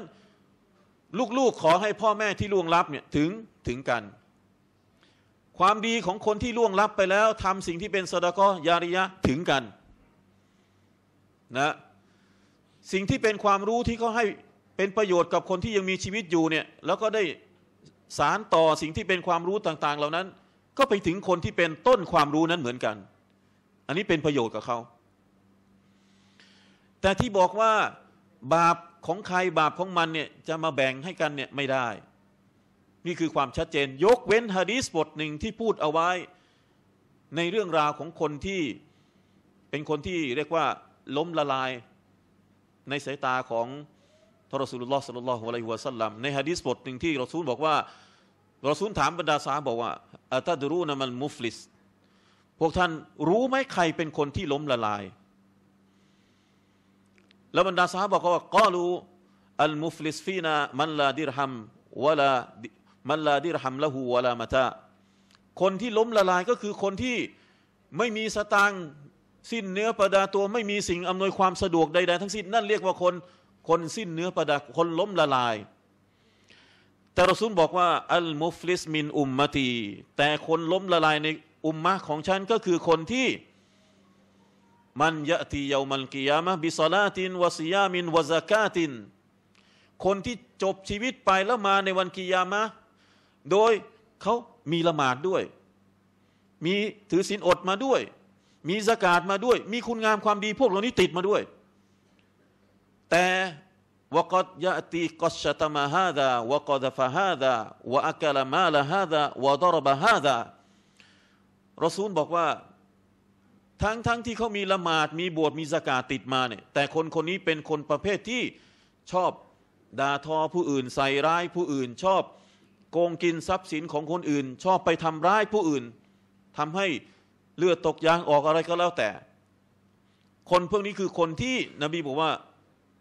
A: ลูกๆ ขอให้พ่อแม่ที่ล่วงลับเนี่ยถึงถึงกัน ความดีของคนที่ล่วงลับไปแล้วทำสิ่งที่เป็นสดกอยาริยะถึงกันนะสิ่งที่เป็นความรู้ที่เขาให้เป็นประโยชน์กับคนที่ยังมีชีวิตอยู่เนี่ย แล้วก็ได้สารต่อสิ่งที่เป็นความรู้ต่างๆ เหล่านั้น ก็ไปถึงคนที่เป็นต้นความรู้นั้นเหมือนกัน อันนี้เป็นประโยชน์กับเขา แต่ที่บอกว่าบาปของใครบาปของมันเนี่ยจะมาแบ่งให้กันเนี่ยไม่ได้นี่คือความชัดเจน ยกเว้นฮะดีสบทหนึ่งที่พูดเอาไว้ในเรื่องราวของคนที่เป็นคนที่เรียกว่าล้มละลาย ในสายตาของท่านรอซูลุลลอฮ์สัลลัลลอฮุอะลัยฮิวะสัลลัมในฮะดีษบทหนึ่งที่รอซูลบอกว่ารอซูลถามบรรดาสาบอกว่าอัตดรูนะมันมุฟลิส พวกท่านรู้ไหมใครเป็นคนที่ล้มละลาย แล้วบรรดาสาบอกว่ากอลูอัลมุฟลิสฟีนามันลาดิรฮัมวะลามันลาดิรฮัมละหูวะลามะตะคนที่ล้มละลายก็คือคนที่ไม่มีสตางสิ้นเนื้อประดาตัวไม่มีสิ่งอำนวยความสะดวกใดๆทั้งสิ้นนั่นเรียกว่าคนคนสิ้นเนื้อประดาคนล้มละลาย แต่รอซูลบอกว่า อัลมุฟลิส มินอุมมตีแต่คนล้มละลายในอุมมะของฉันก็คือคนที่ มันยะตีเยามันกิยามะบิสลาตินวะซิยามินวะซากาติน คนที่จบชีวิตไปแล้วมาในวันกิยามะโดยเขามีละหมาดด้วย มีถือศีลอดมาด้วย มีสกาดมาด้วย มีคุณงามความดีพวกเหล่านี้ติดมาด้วยแต่วกดย أ ตีก ش ชตมาฮาดาวกดฟ ا ฮาดาวอักลมาละฮาดาวดรบฮาดารอซูลบอกว่า ทั้งทั้งที่เขามีละหมาดมีบวชมีสกาติดมาเนี่ย แต่คนคนนี้เป็นคนประเภทที่ ชอบด่าทอผู้อื่น ใส่ร้ายผู้อื่น ชอบโกงกินทรัพย์สินของคนอื่น ชอบไปทำร้ายผู้อื่นทำให้เลือดตกยางออกอะไรก็แล้วแต่ คนพวกนี้คือคนที่นบีบอกว่า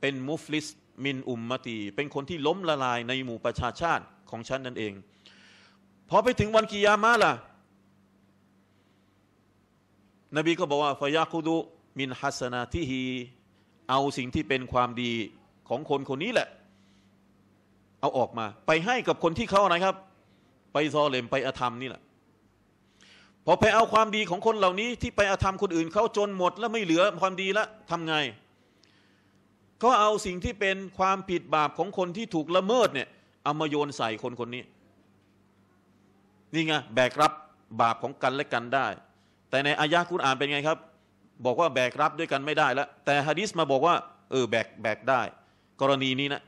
A: เป็น มุฟลิส มิน อุมมตี เป็นคนที่ล้มละลาย ในหมู่ประชาชาติของ ฉัน นั่น เอง พอไปถึงวันกิยามะล่ะ นบีก็บอกว่าฟยาคุดุมินฮัสนาที่ฮีเอาสิ่งที่เป็นความดีของคนคนนี้แหละ เอาออกมา ไปให้กับคนที่เขาอะไร ครับ ไปซอเลมไปอธรรมนี่แหละ พอไปเอาความดีของคนเหล่านี้ ที่ไปอธรรมคนอื่นเขาจนหมด แล้วไม่เหลือความดีแล้วทำไงก็เอาสิ่งที่เป็นความผิดบาปของคนที่ถูกละเมิดเนี่ย เอามาโยนใส่คนคนนี้นี่ไงแบกรับบาปของกันและกันได้ แต่ในอายะคุณอ่านเป็นไงครับ บอกว่าแบกรับด้วยกันไม่ได้แล้วแต่ฮะดิษมาบอกว่าเออแบกแบกได้ กรณีนี้นะ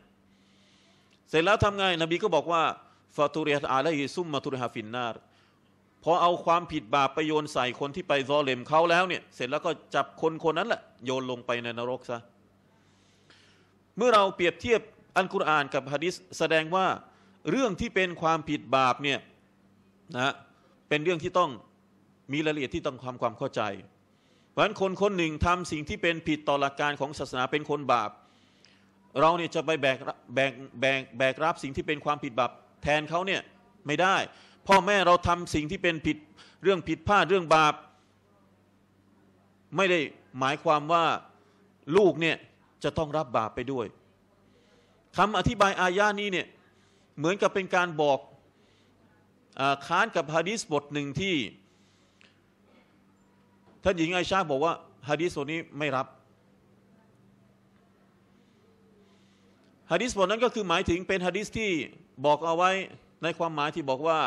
A: เสร็จแล้วทำไงนบีก็บอกว่าฟาตูริฮอาลัยซุมมาตุริฮาฟินนารพอเอาความผิดบาปไปโยนใส่คนที่ไปซอเลมเขาแล้วเนี่ย เสร็จแล้วก็จับคนคนนั้นแหละ โยนลงไปในนรกซะเมื่อเราเปรียบเทียบอันกุรอานกับฮะดิษแสดงว่าเรื่องที่เป็นความผิดบาปเนี่ยนะเป็นเรื่องที่ต้องมีรายละเอียดที่ต้องความความเข้าใจ เพราะฉะนั้นคนคนหนึ่งทำสิ่งที่เป็นผิดต่อหลักการของศาสนาเป็นคนบาป เราเนี่ยจะไปแบกแบกแบกแบกรับสิ่งที่เป็นความผิดบาป แทนเขาเนี่ยไม่ได้พ่อแม่เราทำสิ่งที่เป็นผิดเรื่องผิดพลาดเรื่องบาป ไม่ได้หมายความว่าลูกเนี่ยจะต้องรับบาปไปด้วย คำอธิบายอาย่านี้เนี่ยเหมือนกับเป็นการบอกอค้านกับฮะดีสบทหนึ่งที่ท่านหญิงไอชาบอกว่าฮะดีสบทนี้ไม่รับฮะดีสบทนั้นก็คือหมายถึงเป็นฮะดีสที่บอกเอาไว้ในความหมายที่บอกว่า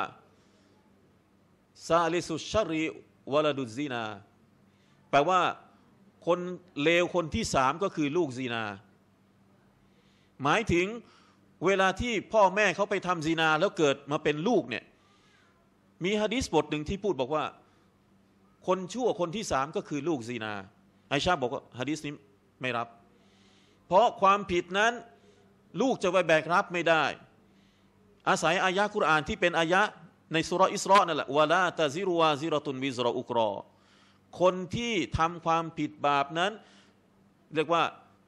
A: ซาลิสุชารีวลาดุซีนา แปลว่าคนเลวคนที่สามก็คือลูกซีนา หมายถึงเวลาที่พ่อแม่เขาไปทำซีนาแล้วเกิดมาเป็นลูกเนี่ย มีฮะดิษบทหนึ่งที่พูดบอกว่า คนชั่วคนที่สามก็คือลูกซีนา ไอชาบอกว่าฮะดิษนี้ ไม่รับ เพราะความผิดนั้น ลูกจะไปแบกรับไม่ได้ อาศัย อายะคุรานที่เป็นอายะในสุรอิสรอนั่นแหละวะลาตาซิรวาซิรตุนวิซรอุกรอคนที่ทำความผิดบาปนั้น เรียกว่า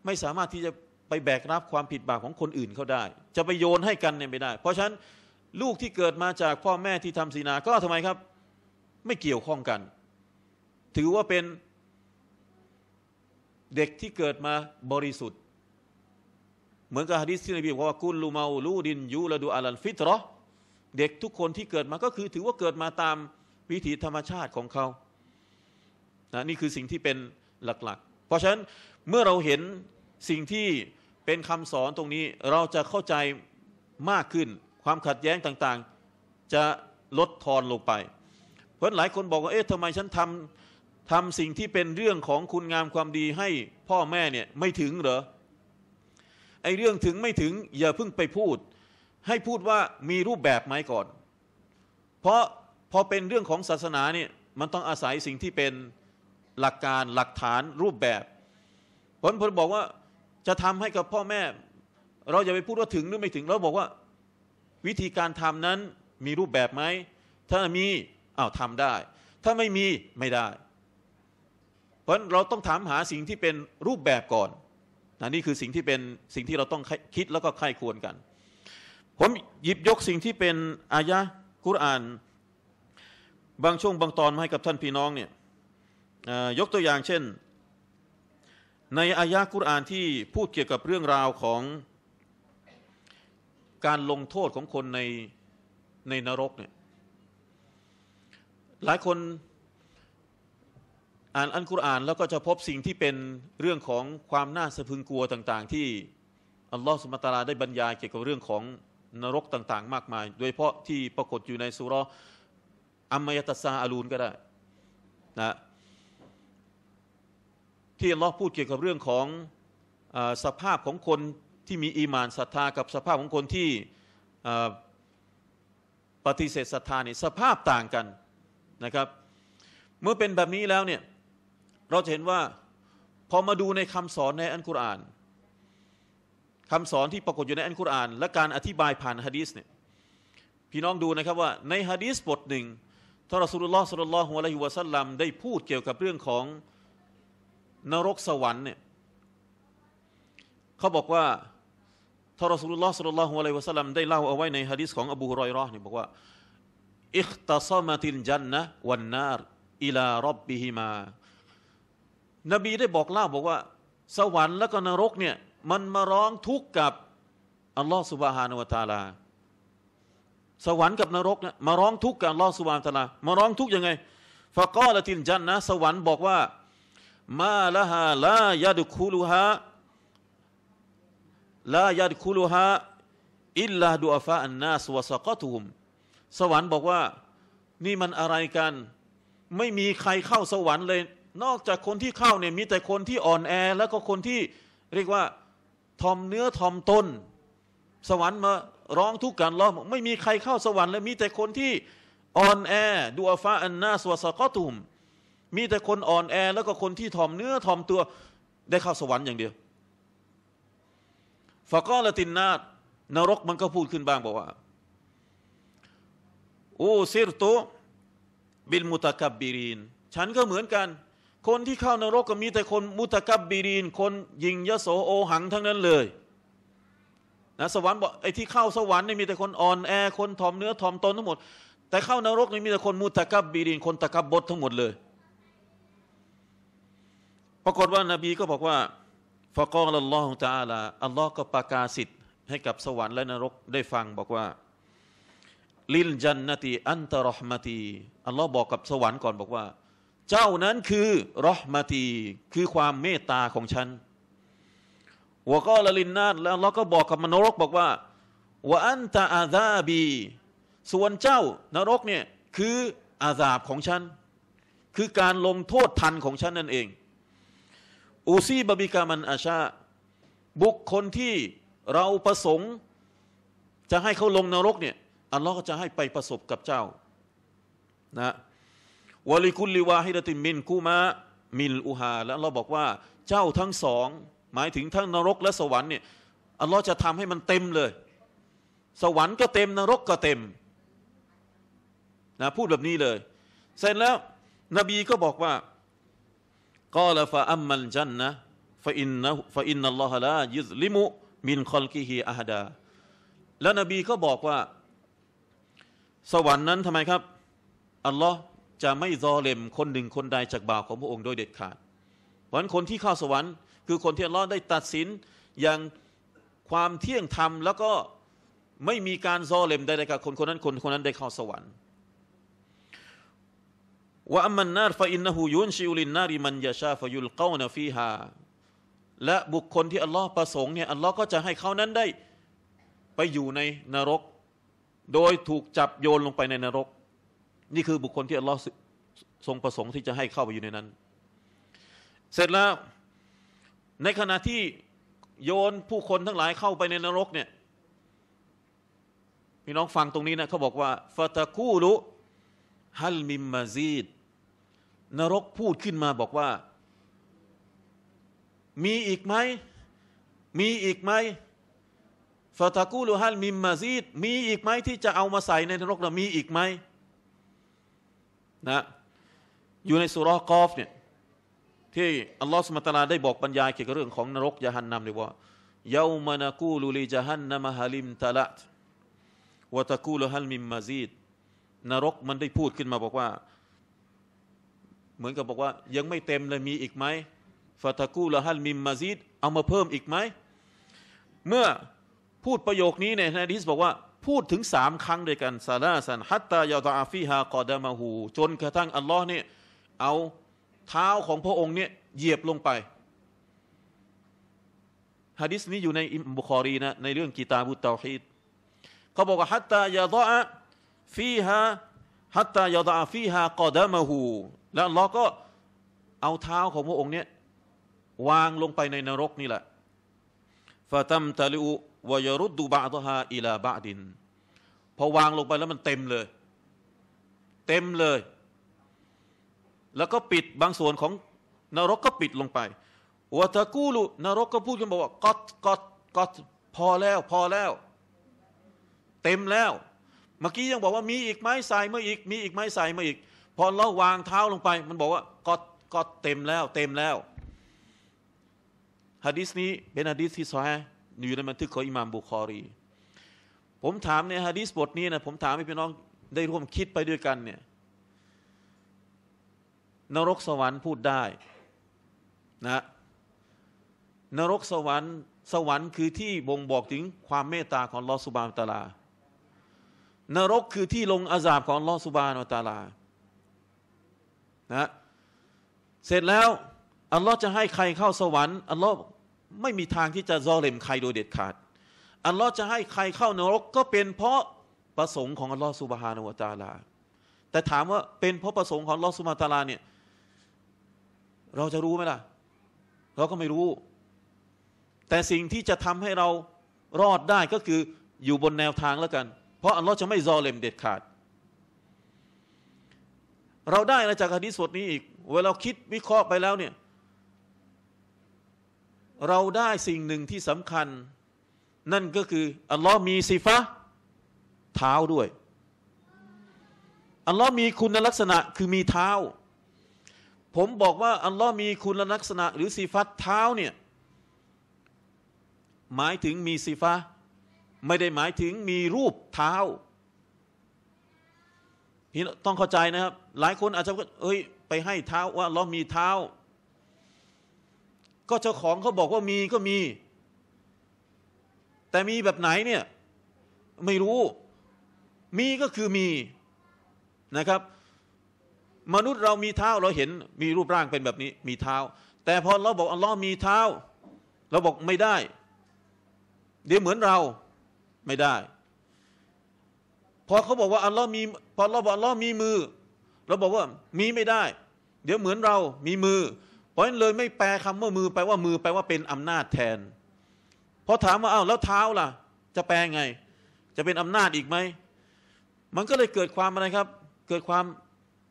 A: ไม่สามารถที่จะไปแบกรับความผิดบาปของคนอื่นเขาได้ จะไปโยนให้กันเนี่ยไม่ได้ เพราะฉะนั้น ลูกที่เกิดมาจากพ่อแม่ที่ทำศีนา ก็ทำไมครับ ไม่เกี่ยวข้องกัน ถือว่าเป็นเด็กที่เกิดมาบริสุทธิ์ เหมือนกับฮะดิษที่นบีบอกว่ากุลลูมาลูดินยูละดูอัลันฟิตรอเด็กทุกคนที่เกิดมาก็คือ ถือว่าเกิดมาตามวิถีธรรมชาติของเขานะนี่คือสิ่งที่เป็นหลักๆ เพราะฉะนั้นเมื่อเราเห็นสิ่งที่เป็นคำสอนตรงนี้ เราจะเข้าใจมากขึ้น ความขัดแย้งต่างๆ จะลดทอนลงไป เพราะหลายคนบอกว่าเอ๊ะทำไมฉันทำทำสิ่งที่เป็นเรื่องของคุณงามความดีให้พ่อแม่เนี่ยไม่ถึงเหรอไอเรื่องถึงไม่ถึง อย่าเพิ่งไปพูด ให้พูดว่ามีรูปแบบไหมก่อน เพราะพอเป็นเรื่องของศาสนาเนี่ย มันต้องอาศัยสิ่งที่เป็นหลักการ หลักฐาน รูปแบบผลผลบอกว่าจะทำให้กับพ่อแม่ เราอย่าไปพูดว่าถึงหรือไม่ถึง เราบอกว่าวิธีการทำนั้นมีรูปแบบไหม ถ้ามีอ้าวทำได้ ถ้าไม่มีไม่ได้ เพราะเราต้องถามหาสิ่งที่เป็นรูปแบบก่อนนนี่คือสิ่งที่เป็นสิ่งที่เราต้องคิดแล้วก็ไข้ควรกัน ผมหยิบยกสิ่งที่เป็นอายะกุรอาน บางช่วงบางตอนมาให้กับท่านพี่น้องเนี่ยยกตัวอย่างเช่นในอายะคุรอานที่พูดเกี่ยวกับเรื่องราวของการลงโทษของคนในในนรกเนี่ยหลายคนอ่านอันกุรอานแล้วก็จะพบสิ่งที่เป็นเรื่องของความน่าสะพึงกลัวต่างๆ ที่อัลลอฮฺสุบตาลาได้บรรยายเกี่ยวกับเรื่องของนรกต่างๆ มากมาย โดยเฉพาาะที่ปรากฏอยู่ในสุรอัมมยตัสซาอาลูนก็ได้นะที่ลอพูดเกี่ยวกับเรื่องของอสภาพของคนที่มีอีมานศรัทธา กับสภาพของคนที่ปฏิเสธศรัทธาเนี่ยสภาพต่างกันนะครับ เมื่อเป็นแบบนี้แล้วเนี่ยเราจะเห็นว่า พอมาดูในคำสอนในอันกุรอาน คำสอนที่ปรากฏอยู่ในอันกุรอานและการอธิบายผ่านฮะดีสเนี่ยพี่น้องดูนะครับว่าในฮะดีสบทหนึ่งทารสุลลอฮ์สุลลัลฮุอะลัยฮิวะสัลลัมได้พูดเกี่ยวกับเรื่องของนรกสวรรค์เนี่ยเขาบอกว่าทารสุลลอฮ์สุลลัลฮุอะลัยวะสัลลัมได้เล่าเอาไว้ในฮะดิษของอบูฮุรอยรอห์นี่บอกว่าอิคตาซามาตินจันนะวันนารอิลารอบบิฮิมา นบีได้บอกเล่าบอกว่า สวรรค์และก็นรกเนี่ยมันมาร้องทุกข์กับอัลลอฮ์สุบฮานุวะตาลาสวรรค์กับนรกเนี่ยมาร้องทุกข์กับอัลลอฮ์สุบฮานุวะตาลามาร้องทุกข์ยังไงฟะกอละตินจันนะสวรรค์บอกว่ามาละฮาลายัดคูลูฮาลายัดคูลูฮาอิลลาดูอัฟะอันนาสวสกตุมสวรรค์บอกว่านี่มันอะไรกัน ไม่มีใครเข้าสวรรค์เลย นอกจากคนที่เข้าเนี่ยมีแต่คนที่อ่อนแอ แล้วก็คนที่เรียกว่า ทอมเนื้อทอมตนสวรรค์มาร้องทุกข์กันร้องไม่มีใครเข้าสวรรค์เลยมีแต่คนที่อ่อนแอดูอัฟะอันนาสวสกตุมมีแต่คนอ่อนแอแล้วก็คนที่ทอมเนื้อทอมตัวได้เข้าสวรรค์อย่างเดียวฟากอละตินนาตนรกมันก็พูดขึ้นบ้างบอกว่าโอ้ซิรโตบิลมุตะกับบิรีนฉันก็เหมือนกัน คนที่เข้านรกก็มีแต่คนมุตะกับบิรีน คนยิงยโสโอหังทั้งนั้นเลยนะสวรรค์บอกไอ้ที่เข้าสวรรค์นี่มีแต่คนอ่อนแอ คนทอมเนื้อทอมตนทั้งหมด แต่เข้านรกนี่มีแต่คนมุตะกับบิรีนคนตะกับบดทั้งหมดเลยปรากฏว่านบีก็บอกว่าฟะกอลลอฮฺตาลาอัลลอฮ์ก็ประกาศสิทธิ์ให้กับสวรรค์และนรกได้ฟังบอกว่าลิลจันนตีอันตรอฮมตีอัลลอฮ์บอกกับสวรรค์ก่อนบอกว่า เจ้านั้นคือรอมตีคือความเมตตาของฉันวะกอลลินนาแล้วอัลลอฮ์ก็บอกกับมนรกบอกว่าวะอันตาอาซาบี ส่วนเจ้านรกเนี่ยคืออาซาบของฉันคือการลงโทษทันของฉันนั่นเองอูซีบบิกามันอาชา บุคคลที่เราประสงค์ จะให้เขาลงนรกเนี่ยอัลลอฮ์จะให้ไปประสบกับเจ้านะวลิคุลิวาฮิดติมินกูมะมินอูฮาแล้วเราบอกว่า เจ้าทั้งสอง หมายถึงทั้งนรก และสวรรค์เนี่ยอัลลอฮ์จะทำให้มันเต็มเลย สวรรค์ก็เต็มนรกก็เต็มนะพูดแบบนี้เลย เสร็จแล้วนบีก็บอกว่ากอลฟาอัมมัลจันนะฟาอินนะฟาอินนัลลอฮะลายุซลิมุมินคอลกิฮีอาฮดาแล้วนบีก็บอกว่า สวรรค์นั้นทำไมครับ อัลลอฮ์จะไม่ซอเลมคนหนึ่งคนใดจากบ่าวของพระองค์โดยเด็ดขาด เพราะฉะนั้นคนที่เข้าสวรรค์คือคนที่อัลลอฮ์ได้ตัดสิน อย่างความเที่ยงธรรม แล้วก็ไม่มีการซอเลมใดๆกับคนคนนั้น คนคนนั้นได้เข้าสวรรค์ว่าอัมมันนารฟอินนหูยุนชิอุลินนาริมันยาชาฟยุลเกานาฟีฮาและบุคคลที่อัลลอฮ์ประสงค์เนี่ยอัลลอฮ์ก็จะให้เขานั้นได้ ไปอยู่ในนรก โดยถูกจับโยนลงไปในนรก นี่คือบุคคลที่อัลลอฮ์ทรงประสงค์ที่จะให้เข้าไปอยู่ในนั้น เสร็จแล้ว ในขณะที่โยนผู้คนทั้งหลายเข้าไปในนรกเนี่ยพี่น้องฟังตรงนี้นะเขาบอกว่าฟาตะคูลุฮัลมิมมาซีดนรกพูดขึ้นมาบอกว่า มีอีกไหมมีอีกไหมฟาตากูลูฮัลมิมมาซีดมีอีกไหมที่จะเอามาใส่ในนรกเรามีอีกไหมนะอยู่ในสุรากอฟเนี่ยที่อัลลอฮฺสุมตาลาได้บอกบรรยายเกี่ยวกับเรื่องของ นรกยะฮันนำเลยว่าเยามานากูลูลีจะฮันนามะฮาลิมตะละวะตะกูลฮัลมิมมาซีดนรกมันได้พูดขึ้นมาบอกว่า เหมือนกับบอกว่ายังไม่เต็มเลยมีอีกไหมฟาตากูละฮัลมิมมาซิดเอามาเพิ่มอีกไหม เมื่อพูดประโยคนี้เนี่ยนะดิสบอกว่า พูดถึงสามครั้งด้วยกันซาลาสันฮัตตายาตาฟิฮากอดามาหู จนกระทั่ง อัลลอฮ์เนี่ย เอาเท้าของพระองค์เนี่ยเหยียบลงไปฮะดิษนี้อยู่ในอิมบุคอรีนะในเรื่องกีตาบุตเตาฮีดเขาบอกว่าฮัตตายาตาฟีฮาฮัตตายาดาฟีฮากอดามะฮูแล้วเราก็เอาเท้าของพระองค์เนี่ยวางลงไปในนรกนี่แหละฟาตัมตาลิอุวยรุดดูบาตฮาอิลาบาดินพอวางลงไปแล้วมันเต็มเลย เต็มเลย แล้วก็ปิดบางส่วนของ นรกก็ปิดลงไปวัตกูลุนรกก็พูดกันบอกว่ากอดกอดกอดพอแล้ว พอแล้ว เต็มแล้วเมื่อกี้ ยังบอกว่ามีอีกไม้ใส่มาอีก มีอีกไม้ใส่มาอีก พอเราวางเท้าลงไป มันบอกว่าก็ก็เต็มแล้ว เต็มแล้วฮะดิษนี้ เป็นฮะดิษที่ซอฮอยู่ในบันทึกของอิหม่ามบุคอรีผมถามในฮะดิษบทนี้นะผมถามให้พี่น้องได้ร่วมคิดไปด้วยกันเนี่ยนรกสวรรค์พูดได้นะนรกสวรรค์ สวรรค์ คือที่บ่งบอกถึงความเมตตาของลอสุบามตาลานรกคือที่ลงอาสาบของลอสุบานอตาลานะเสร็จแล้วอัลลอฮ์จะให้ใครเข้าสวรรค์ อัลลอฮ์ไม่มีทางที่จะรอเลมใครโดยเด็ดขาดอัลลอฮ์จะให้ใครเข้านรก ก็เป็นเพราะประสงค์ของอัลลอฮ์สุบฮานาวตาลา แต่ถามว่าเป็นเพราะประสงค์ของลอสุบานตาลาเนี่ยเราจะรู้ไหมล่ะ เราก็ไม่รู้ แต่สิ่งที่จะทำให้เรารอดได้ก็คืออยู่บนแนวทางแล้วกันเพราะ อัลลอฮ์จะไม่จอเลมเด็ด ขาด เราได้อะไรจากคดีสดนี้ อีกเวลาคิดวิเคราะห์ไปแล้ว เนี่ย เราได้สิ่งหนึ่งที่สำคัญ นั่นก็คือ อัลลอฮ์มีสิฟะเท้าด้วย อัลลอฮ์มีคุณลักษณะคือมีเท้า ผมบอกว่า อัลลอฮ์มีคุณลักษณะ หรือสีฟัเท้าเนี่ยหมายถึงมีสีฟ้าไม่ได้หมายถึงมีรูปเท้าพี่ต้องเข้าใจนะครับ หลายคนอาจจะเอ้ยไปให้เท้าว่าเรามีเท้า ก็เจ้าของเขาบอกว่ามีก็มี แต่มีแบบไหนเนี่ย ไม่รู้ มีก็คือมีนะครับ มนุษย์เรามีเท้าเราเห็นมีรูปร่างเป็นแบบนี้ มีเท้า แต่พอเราบอกอัลลอฮ์มีเท้า เราบอกไม่ได้ เดี๋ยวเหมือนเราไม่ได้ พอเขาบอกว่าอัลลอฮ์มีพอเราบอกอัลลอฮ์มีมือ เราบอกว่ามีไม่ได้ เดี๋ยวเหมือนเรามีมือ เพราะฉะนั้นเลยไม่แปลคำว่ามือแปลว่ามือแปลว่าเป็นอำนาจแทน พอถามว่าอ้าวแล้วเท้าล่ะ จะแปลไง จะเป็นอำนาจอีกไหม มันก็เลยเกิดความอะไรครับ เกิดความ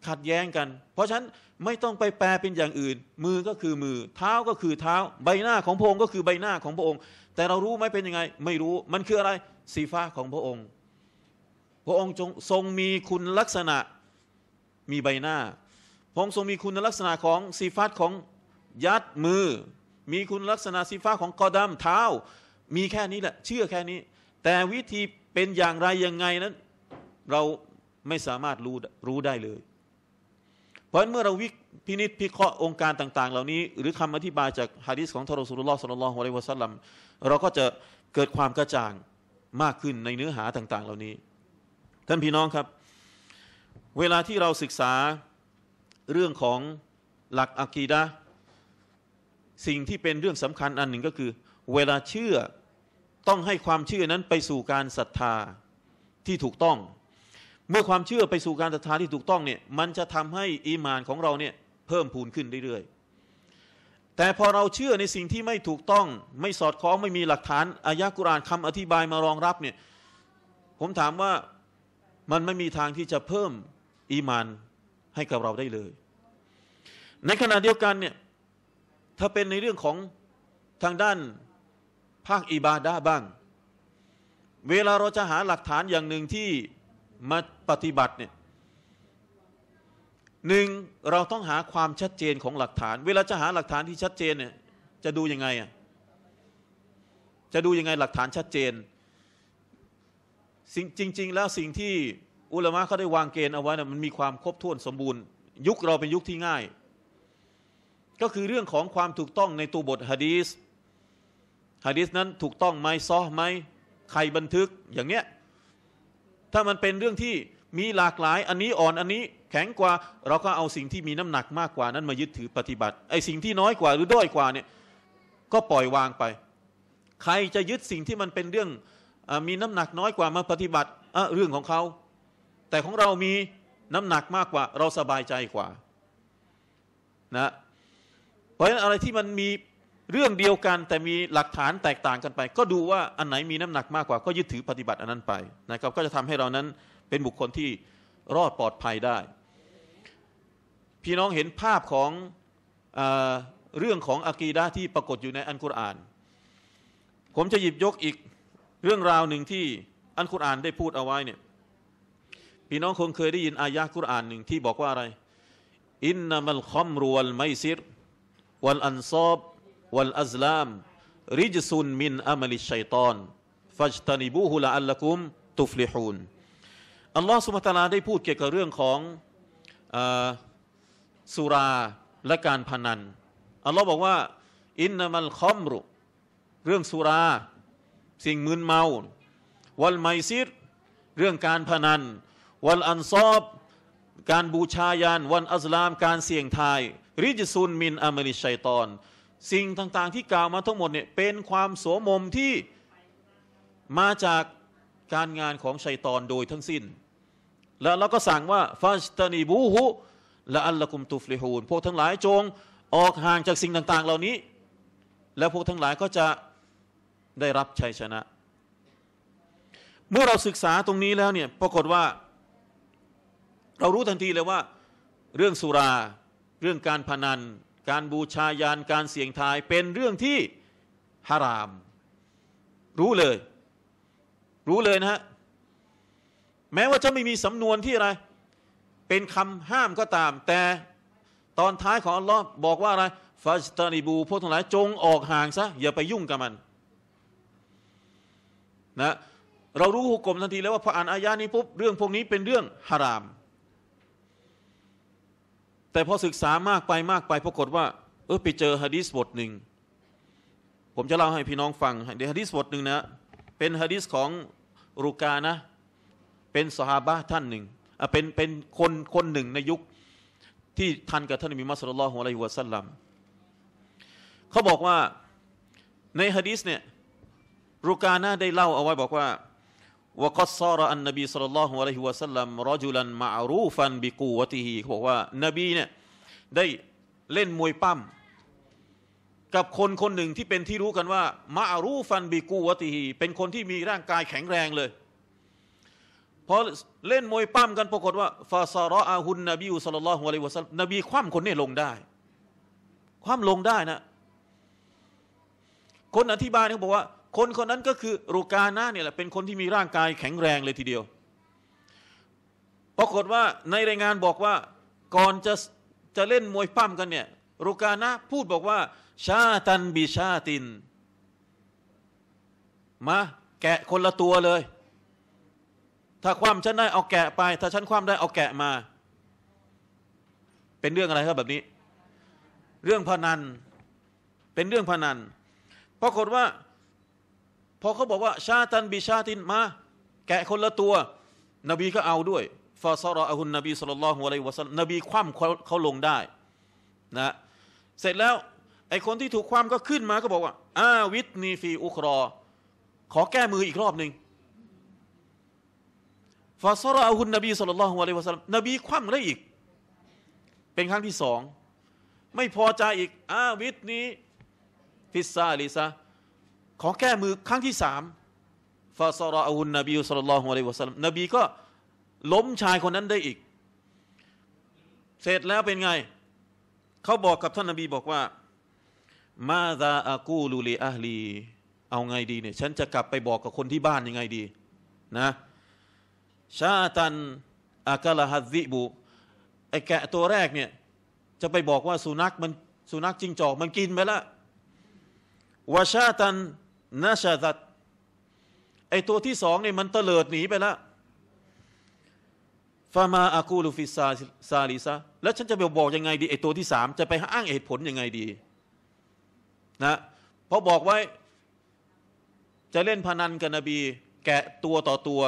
A: ขัดแย้งกัน เพราะฉะนั้นไม่ต้องไปแปลเป็นอย่างอื่น มือก็คือมือ เท้าก็คือเท้า ใบหน้าของพระองค์ก็คือใบหน้าของพระองค์แต่เรารู้ไหมเป็นยังไง ไม่รู้ มันคืออะไรสีฟ้าของพระองค์ พระองค์ทรงมีคุณลักษณะมีใบหน้า พระองค์ทรงมีคุณลักษณะของสีฟ้าของยัดมือ มีคุณลักษณะสีฟ้าของกอดัมเท้า มีแค่นี้แหละเชื่อแค่นี้ แต่วิธีเป็นอย่างไรยังไงนั้น เราไม่สามารถรู้รู้ได้เลย เพราะฉะนั้นเมื่อเราวิพินิษพิเคราะห์องค์การต่างๆ เหล่านี้ หรือคำอธิบายจากฮะดิษของทารสุลลอฮ์สุลลัลฮุอะลัยวะสัลลัมเราก็จะเกิดความกระจ่างมากขึ้นในเนื้อหาต่าง ๆ เหล่านี้ท่านพี่น้องครับ เวลาที่เราศึกษาเรื่องของหลักอะกีดะสิ่งที่เป็นเรื่องสำคัญอันหนึ่งก็คือ เวลาเชื่อต้องให้ความเชื่อนั้นไปสู่การศรัทธาที่ถูกต้อง เมื่อความเชื่อไปสู่การศรัทธาที่ถูกต้องเนี่ย มันจะทำให้อีมานของเราเนี่ยพิ่มพูนขึ้นเรื่อยๆแต่พอเราเชื่อในสิ่งที่ไม่ถูกต้อง ไม่สอดคล้องไม่มีหลักฐานอายะกุรานคำอธิบายมารองรับเนี่ยผมถามว่ามันไม่มีทางที่จะเพิ่มอีมานให้กับเราได้เลย ในขณะเดียวกันเนี่ยถ้าเป็นในเรื่องของทางด้านภาคอิบาดาบ้าง เวลาเราจะหาหลักฐานอย่างหนึ่งที่มาปฏิบัติเนี่ยหนึ่งเราต้องหาความชัดเจนของหลักฐาน เวลาจะหาหลักฐานที่ชัดเจนเนี่ยจะดูยังไงอ่ะจะดูยังไงหลักฐานชัดเจนสิ่งจริง ๆ แล้วสิ่งที่อุลามะเขาได้วางเกณฑ์เอาไว้นะมันมีความครบถ้วนสมบูรณ์ ยุคเราเป็นยุคที่ง่าย ก็คือเรื่องของความถูกต้องในตัวบทฮะดีสฮะดีสนั้นถูกต้องไหมซอไหมใครบันทึกอย่างเนี้ยถ้ามันเป็นเรื่องที่มีหลากหลายอันนี้อ่อนอันนี้แข็งกว่าเราก็เอาสิ่งที่มีน้ำหนักมากกว่านั้นมายึดถือปฏิบัติ ไอ้สิ่งที่น้อยกว่าหรือด้อยกว่าเนี่ยก็ปล่อยวางไป ใครจะยึดสิ่งที่มันเป็นเรื่องอมีน้ำหนักน้อยกว่ามาปฏิบัติเรื่องของเขา แต่ของเรามีน้ำหนักมากกว่าเราสบายใจกว่านะเพราะฉะนั้นอะไรที่มันมีเรื่องเดียวกัน แต่มีหลักฐานแตกต่างกันไป ก็ดูว่าอันไหนมีน้ำหนักมากกว่าก็ยึดถือปฏิบัติอันนั้นไปนะครับก็จะทำให้เรานั้นเป็นบุคคลที่รอดปลอดภัยได้พี่น้องเห็นภาพของเอเรื่องของอากีดะที่ปรากฏอยู่ในอันกุรอาน ผมจะหยิบยกอีกเรื่องราวหนึ่งที่อันกุรอานได้พูดเอาไว้เนี่ยพี่น้องคงเคยได้ยินอายะกุรอานหนึ่งที่บอกว่าอะไร อินนามัลคอมรวัลไมซิรวัลอันซอบ วัลอัซลาม ริจซุนมินอามลิชัยตอนฟัจตันิบูฮุลาอัลละกุม ตุฟลิฮูนอัลลอฮฺสุบตาลาได้พูดเกี่ยวกับเรื่องของสุราและการพนันอัลลอฮ์บอกว่า อินนามัลคอมรุเรื่องสุรา สิ่งมึนเมา วัลไมซิดเรื่องการพนัน วัลอันซอบการบูชายันวันอัสลาม การเสี่ยงทาย ริจซุนมินอามริชัยตอน สิ่งต่างๆที่กล่าวมาทั้งหมดเนี่ยเป็นความโสมมที่มาจาก การงานของชัยตอนโดยทั้งสิ้น แล้วเราก็สั่งว่าฟาสตานีบูฮุละอัลละกุมตูฟลิฮูน พวกทั้งหลายจงออกห่างจากสิ่งต่างๆ เหล่านี้ แล้วพวกทั้งหลายก็จะได้รับชัยชนะ เมื่อเราศึกษาตรงนี้แล้วเนี่ย ปรากฏว่า เรารู้ทันทีเลยว่า เรื่องสุรา เรื่องการพนัน การบูชายาน การเสี่ยงทาย เป็นเรื่องที่ฮาราม รู้เลย รู้เลยนะฮะ แม้ว่าจะไม่มีสำนวนที่อะไรเป็นคำห้ามก็ตาม แต่ตอนท้ายของอัลลอฮ์บอกว่าอะไรฟาสตานิบูพวกทั้งหลายจงออกห่างซะ อย่าไปยุ่งกับมันนะเรารู้หุกกมทันทีแล้วว่าพออ่านอายานี้ปุ๊บเรื่องพวกนี้เป็นเรื่องฮาราม แต่พอศึกษามากไปมากไปปรากฏว่า เออไปเจอฮะดีสบทหนึ่ง ผมจะเล่าให้พี่น้องฟังเดี๋ยวฮะดีสบทหนึ่งนะ เป็นฮะดีสของรุกานะเป็นสหาบะท่านหนึ่งเป็นเป็นคนคนหนึ่งในยุคที่ทันกับท่านมีมัสลลัลฮุอะลัยฮิวะสัลลัมเขาบอกว่าในฮะดีษเนี่ยรุกาน่าได้เล่าเอาไว้บอกว่าวกัสซาระอันนบีสุลลัลฮุอะลัยฮิวะสัลลัมรจุลันมารูฟันบิกูวะติฮีเขาบอกว่านบีเนี่ยได้เล่นมวยปั้มกับคนคนหนึ่งที่เป็นที่รู้กันว่ามารูฟันบิกูวะติฮีเป็นคนที่มีร่างกายแข็งแรงเลยพอเล่นมวยปั้มกันปรากฏว่าฟาซาระอาหุนนบีอุสลลัลฮุอะลัยวะสัลนบีคว่ำคนนี้ลงได้ คว่ำลงได้นะคนอธิบายเขาบอกว่า คนคนนั้นก็คือรูกานะเนี่ยแหละเป็นคนที่มีร่างกายแข็งแรงเลยทีเดียวปรากฏว่าในรายงานบอกว่า ก่อนจะจะเล่นมวยปั้มกันเนี่ยรูกานะพูดบอกว่า ชาตันบิชาตินมา แกะคนละตัวเลยถ้าความ ฉันได้เอาแกะไป ถ้าฉันความได้เอาแกะมา เป็นเรื่องอะไรครับแบบนี้ เรื่องพนันเป็นเรื่องพนันปรากฏว่าพอเขาบอกว่า ชาตันบิชาตินมา แกะคนละตัว นบีก็เอาด้วยฟาซรออฮุนนบีสุลต่านละฮอะไรวะสัลนบีคว่ำเขาลงได้นะ เสร็จแล้ว ไอคนที่ถูกคว่ำก็ขึ้นมา ก็บอกว่าอาวิทนีฟีอุครอ ขอแก้มืออีกรอบหนึ่งฟาซรอหุนนบีสุลต่านละฮอะลัยวะสัลลัมนบีคว่ำแล้วอีก เป็นครั้งที่สองไม่พอใจอีกอาวิทนี้ฟิซาลิซาขอแก้มือครั้งที่สามฟาซรอหุนนบีสุลต่านละฮอะลัยวะสัลลัมนบีก็ล้มชายคนนั้นได้อีกเสร็จแล้วเป็นไงเขาบอกกับท่านนบีบอกว่า มาซาอากูลูลีอาลีเอาไงดีเนี่ย ฉันจะกลับไปบอกกับคนที่บ้านยังไงดี นะชาตันอากาลฮัดซิบุไอแกะตัวแรกเนี่ยจะไปบอกว่าสุนัขมันสุนัขจิงจอก มันกินไปละวาชาตันนาชาตัดไอตัวที่สองเนี่ยมันเตลิดหนีไปละฟามาอากูลูฟิซาซาลิซาแล้วฉันจะไปบอกยังไงดี ไอตัวที่สามจะไปอ้างเหตุผลยังไงดีนะเพอาบอกไว้ จะเล่นพนันกับนบี แกะตัวต่อตัว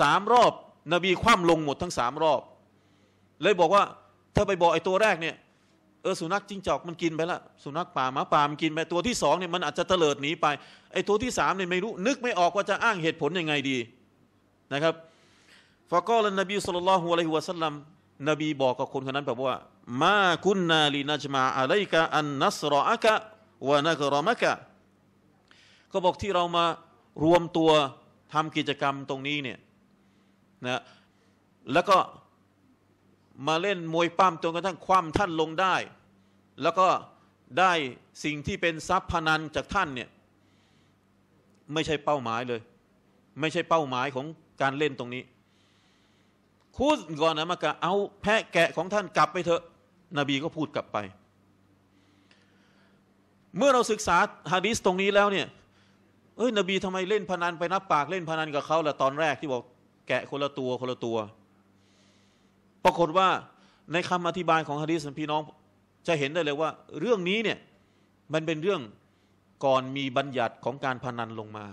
A: สามรอบ นบีคว่ำลงหมดทั้งสามรอบ เลยบอกว่าเธอไปบอกไอ้ตัวแรกเนี่ยเออ สุนัขจิ้งจอกมันกินไปละ สุนัขป่าหมา ป่ามันกินไปตัวที่สองเนี่ยมันอาจจะเตลิดหนีไป ไอ้ตัวที่สามเนี่ยไม่รู้ นึกไม่ออกว่าจะอ้างเหตุผลยังไงดีนะครับฟะกอลนบีสุลต่านฮุลัยฮุสัลลัมนบีบอกกับคนคนนั้นแบบว่ามาคุณนาลีนัจมาอะไรกะอันนัสรออะกะวานักรอมะกะก็บอกที่เรามารวมตัวทำกิจกรรมตรงนี้เนี่ยนะแล้วก็มาเล่นมวยปั้มจนกระทั่งคว่ำท่านลงได้ แล้วก็ได้สิ่งที่เป็นทรัพย์พนันจากท่านเนี่ยไม่ใช่เป้าหมายเลย ไม่ใช่เป้าหมายของการเล่นตรงนี้ คูดก่อนนะมากะเอาแพะแกะของท่านกลับไปเถอะนบีก็พูดกลับไป เมื่อเราศึกษาฮะดิษตรงนี้แล้ว เนี่ยเอ้ยนบีทำไมเล่นพนันไปนับปากเล่นพนันกับเขาละตอนแรกที่บอกแกะคนละตัวคนละตัว ปรากฏว่าในคำอธิบายของฮะดิษพี่น้อง จะเห็นได้เลยว่า เรื่องนี้เนี่ยมันเป็นเรื่องก่อนมีบัญญัติของการพนันลงมา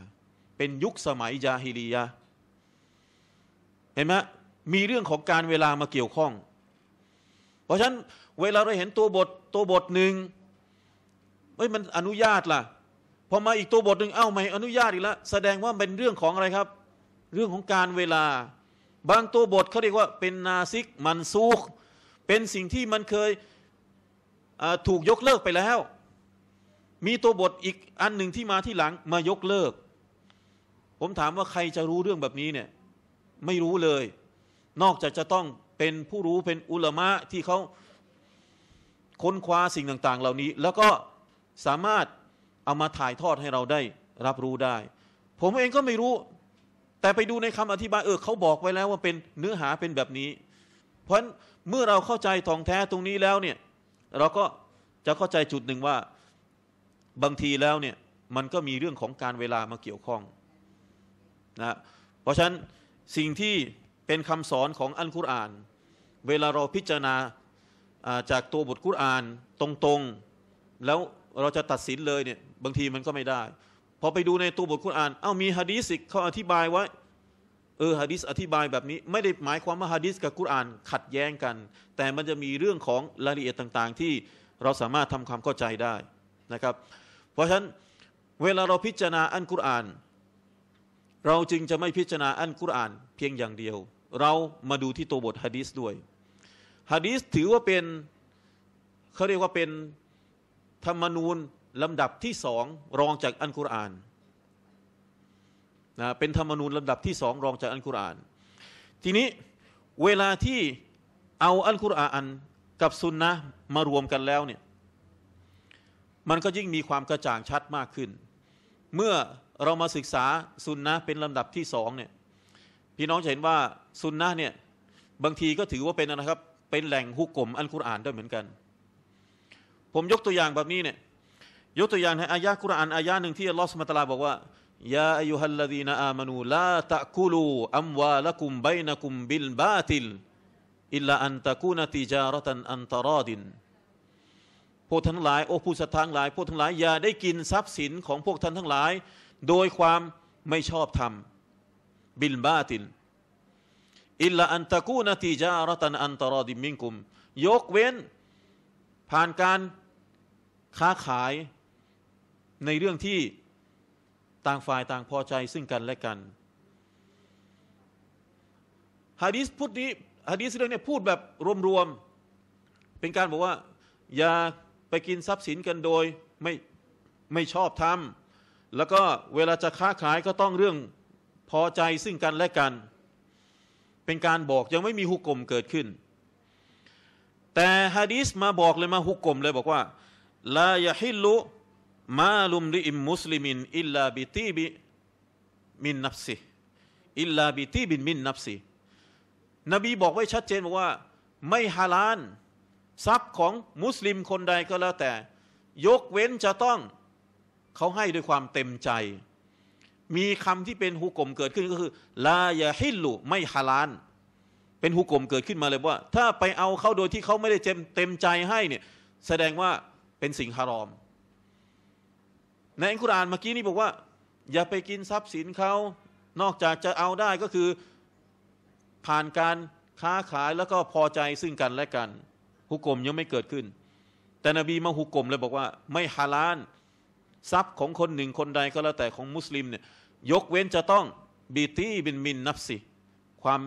A: เป็นยุคสมัยยาฮิลียาเห็นไหมมีเรื่องของการเวลามาเกี่ยวข้อง เพราะฉะนั้นเวลาเราเห็นตัวบทตัวบทหนึ่งเฮ้ยมันอนุญาตล่ะพอมาอีกตัวบทหนึ่งเอ้าไม่อนุญาตอีกแล้วแสดงว่าเป็นเรื่องของอะไรครับเรื่องของการเวลาบางตัวบทเขาเรียกว่าเป็นนาซิกมันซูกเป็นสิ่งที่มันเคยถูกยกเลิกไปแล้ว มีตัวบทอีกอันหนึ่งที่มาที่หลังมายกเลิก ผมถามว่าใครจะรู้เรื่องแบบนี้เนี่ยไม่รู้เลย นอกจากจะต้องเป็นผู้รู้เป็นอุลมะที่เขาค้นคว้าสิ่งต่าง ๆ เหล่านี้ แล้วก็สามารถเอามาถ่ายทอดให้เราได้รับรู้ได้ ผมเองก็ไม่รู้แต่ไปดูในคำอธิบาย เออเขาบอกไว้แล้วว่าเป็นเนื้อหาเป็นแบบนี้ เพราะเมื่อเราเข้าใจทองแท้ตรงนี้แล้วเนี่ย เราก็จะเข้าใจจุดหนึ่งว่าบางทีแล้วเนี่ยมันก็มีเรื่องของการเวลามาเกี่ยวข้องนะ เพราะฉะนั้นสิ่งที่เป็นคำสอนของอัลกุรอาน เวลาเราพิจารณาจากตัวบทกุรอานตรงๆ แล้วเราจะตัดสินเลยเนี่ยบางทีมันก็ไม่ได้พอไปดูในตัวบทคุณอ่าน เอ้า มีฮะดีสิกเขาอธิบายไว้ เออฮะดีสอธิบายแบบนี้ ไม่ได้หมายความว่าฮะดีสกับคุณอ่านขัดแย้งกัน แต่มันจะมีเรื่องของรายละเอียดต่าง ๆ ที่เราสามารถทำความเข้าใจได้นะครับ เพราะฉะนั้นเวลาเราพิจารณาอันกุรอาน เราจึงจะไม่พิจารณาอันกุรอาน เพียงอย่างเดียว เรามาดูที่ตัวบทฮะดีสด้วยฮะดีสถือว่าเป็นเขาเรียกว่าเป็นธรรมนูญลำดับที่สองรองจากอันกุรอานนะเป็นธรรมนูญลำดับที่สอง รองจากอันกุรอาน ทีนี้เวลาที่เอาอันกุรอานกับซุนนะมารวมกันแล้วเนี่ยมันก็ยิ่งมีความกระจ่างชัดมากขึ้น เมื่อเรามาศึกษาซุนนะเป็นลำดับที่สองเนี่ยพี่น้องจะ เห็นว่าซุนนะเนี่ยบางทีก็ถือว่าเป็นนะครับ เป็นแหล่งฮุกกลมอันกุรอานได้เหมือนกัน ผมยกตัวอย่างแบบนี้เนี่ยยกตัวอย่างในอายะคุรานอายะหนึ่งที่อัลลอฮฺสุบตลาบอกว่ายาอายุฮัลลดีนาอามานูลาตะกูลูอัมวาลกุมไบนกุมบิลบาติลอิลลาอันตะกูนติจารตันอันตรอดินพวกทั้งหลายโอ้ผู้สัทวาทั้งหลายพวกทั้งหลายอย่าได้กินทรัพย์สิน ของพวกท่านทั้งหลาย โดยความไม่ชอบธรรมบิลบาติลอิลลาอันตะกูนติจารตันอันตรอดินมิงกุมยกเว้น ผ่านการค้าขายในเรื่องที่ต่างฝ่ายต่างพอใจซึ่งกันและกันฮะดีสพูดนี้ฮะดีสเรื่องนี้พูดแบบรวม ๆ เป็นการบอกว่า อย่าไปกินทรัพย์สินกันโดยไม่ไม่ชอบทำแล้วก็เวลาจะค้าขายก็ต้องเรื่องพอใจซึ่งกันและกัน เป็นการบอกยังไม่มีฮุกกลมเกิดขึ้น แต่ฮะดีสมาบอกเลยมาฮุกกลมเลยบอกว่าลายฮิลุมาลุมริอิมมุสลิมินอิลลาบิตีบิมินนับซีอิลลาบิตีบินมินนับซีนบีบอก ไว้ชัดเจนบอกว่า ไม่ฮาลาน ทรัพย์ของมุสลิมคนใดก็แล้ว แต่ ยกเว้นจะต้องเขาให้ด้วยความเต็มใจ มีคำที่เป็นฮุกกลมเกิดขึ้นก็คือลายาฮิลุ ไม่ฮาลานเป็นฮุกกลมเกิดขึ้นมาเลยว่า ถ้าไปเอาเขาโดยที่เขาไม่ได้เต็มใจให้เนี่ยแสดงว่า เป็นสิ่งฮารอมในอัลกุรอานเมื่อกี้นี่บอกว่าอย่าไปกินทรัพย์สินเขา นอกจากจะเอาได้ก็คือผ่านการค้าขายแล้วก็พอใจซึ่งกันและกัน หุกกลมยังไม่เกิดขึ้น แต่นบีมาหุกกลมเลยบอกว่า ไม่ฮาลานทรัพย์ของคนหนึ่งคนใดก็แล้วแต่ของมุสลิมเนี่ยยกเว้นจะต้องบีตี้บินมินนับสิ ความ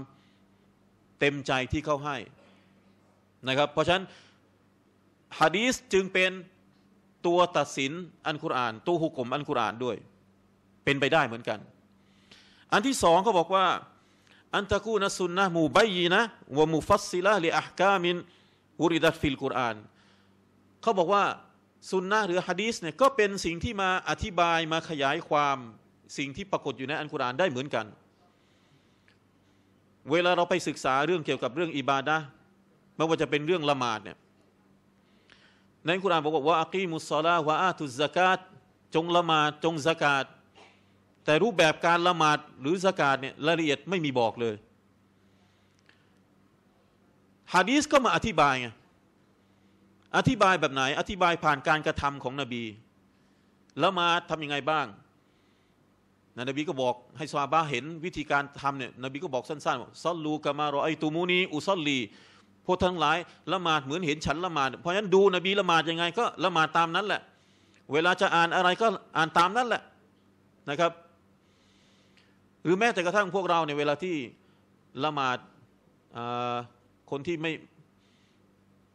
A: เต็มใจที่เขาให้นะครับ เพราะฉะนั้นฮะดีสจึงเป็นตัวตัดสินอันกุรอานตัวหุกมอันกุรอานด้วย เป็นไปได้เหมือนกัน อันที่สองเขาบอกว่าอันตะกูนสุนนะมูบัยนะวมูฟัสซิละลิอัคกามินอุริดัตฟิลกุรอานเขาบอกว่าสุนนะหรือฮะดีสเนี่ยก็เป็นสิ่งที่มาอธิบายมาขยายความ สิ่งที่ปรากฏอยู่ในอันกุรอานได้เหมือนกัน เวลาเราไปศึกษาเรื่องเกี่ยวกับเรื่องอิบาดะไม่ว่าจะเป็นเรื่องละหมาดเนี่ยั้นคุรานบอกว่าอักีมุสซาลาวะอาตุสกาตจงละหมาดจงสกาตแต่รูปแบบการละหมาดหรือสกาตเนี่ยรายละเอียดไม่มีบอกเลยฮะดีสก็มาอธิบายไงอธิบายแบบไหน อธิบายผ่านการกระทำของนบีละหมาดทำยังไงบ้างนนบีก็บอก ให้ซาบะเห็น วิธีการทำเนี่ยนบีก็บอกสั้นๆว่าซัลลูกามารอไอตูมูนีอุซัลลีพวกทั้งหลายละหมาดเหมือนเห็นฉัน ละหมาด เพราะฉะนั้นดูนบีละหมาดยังไง ก็ละหมาดตามนั้นแหละ เวลาจะอ่านอะไรก็อ่านตามนั้นแหละนะครับ หรือแม้แต่กระทั่งพวกเราในเวลาที่ละหมาดคนที่ไม่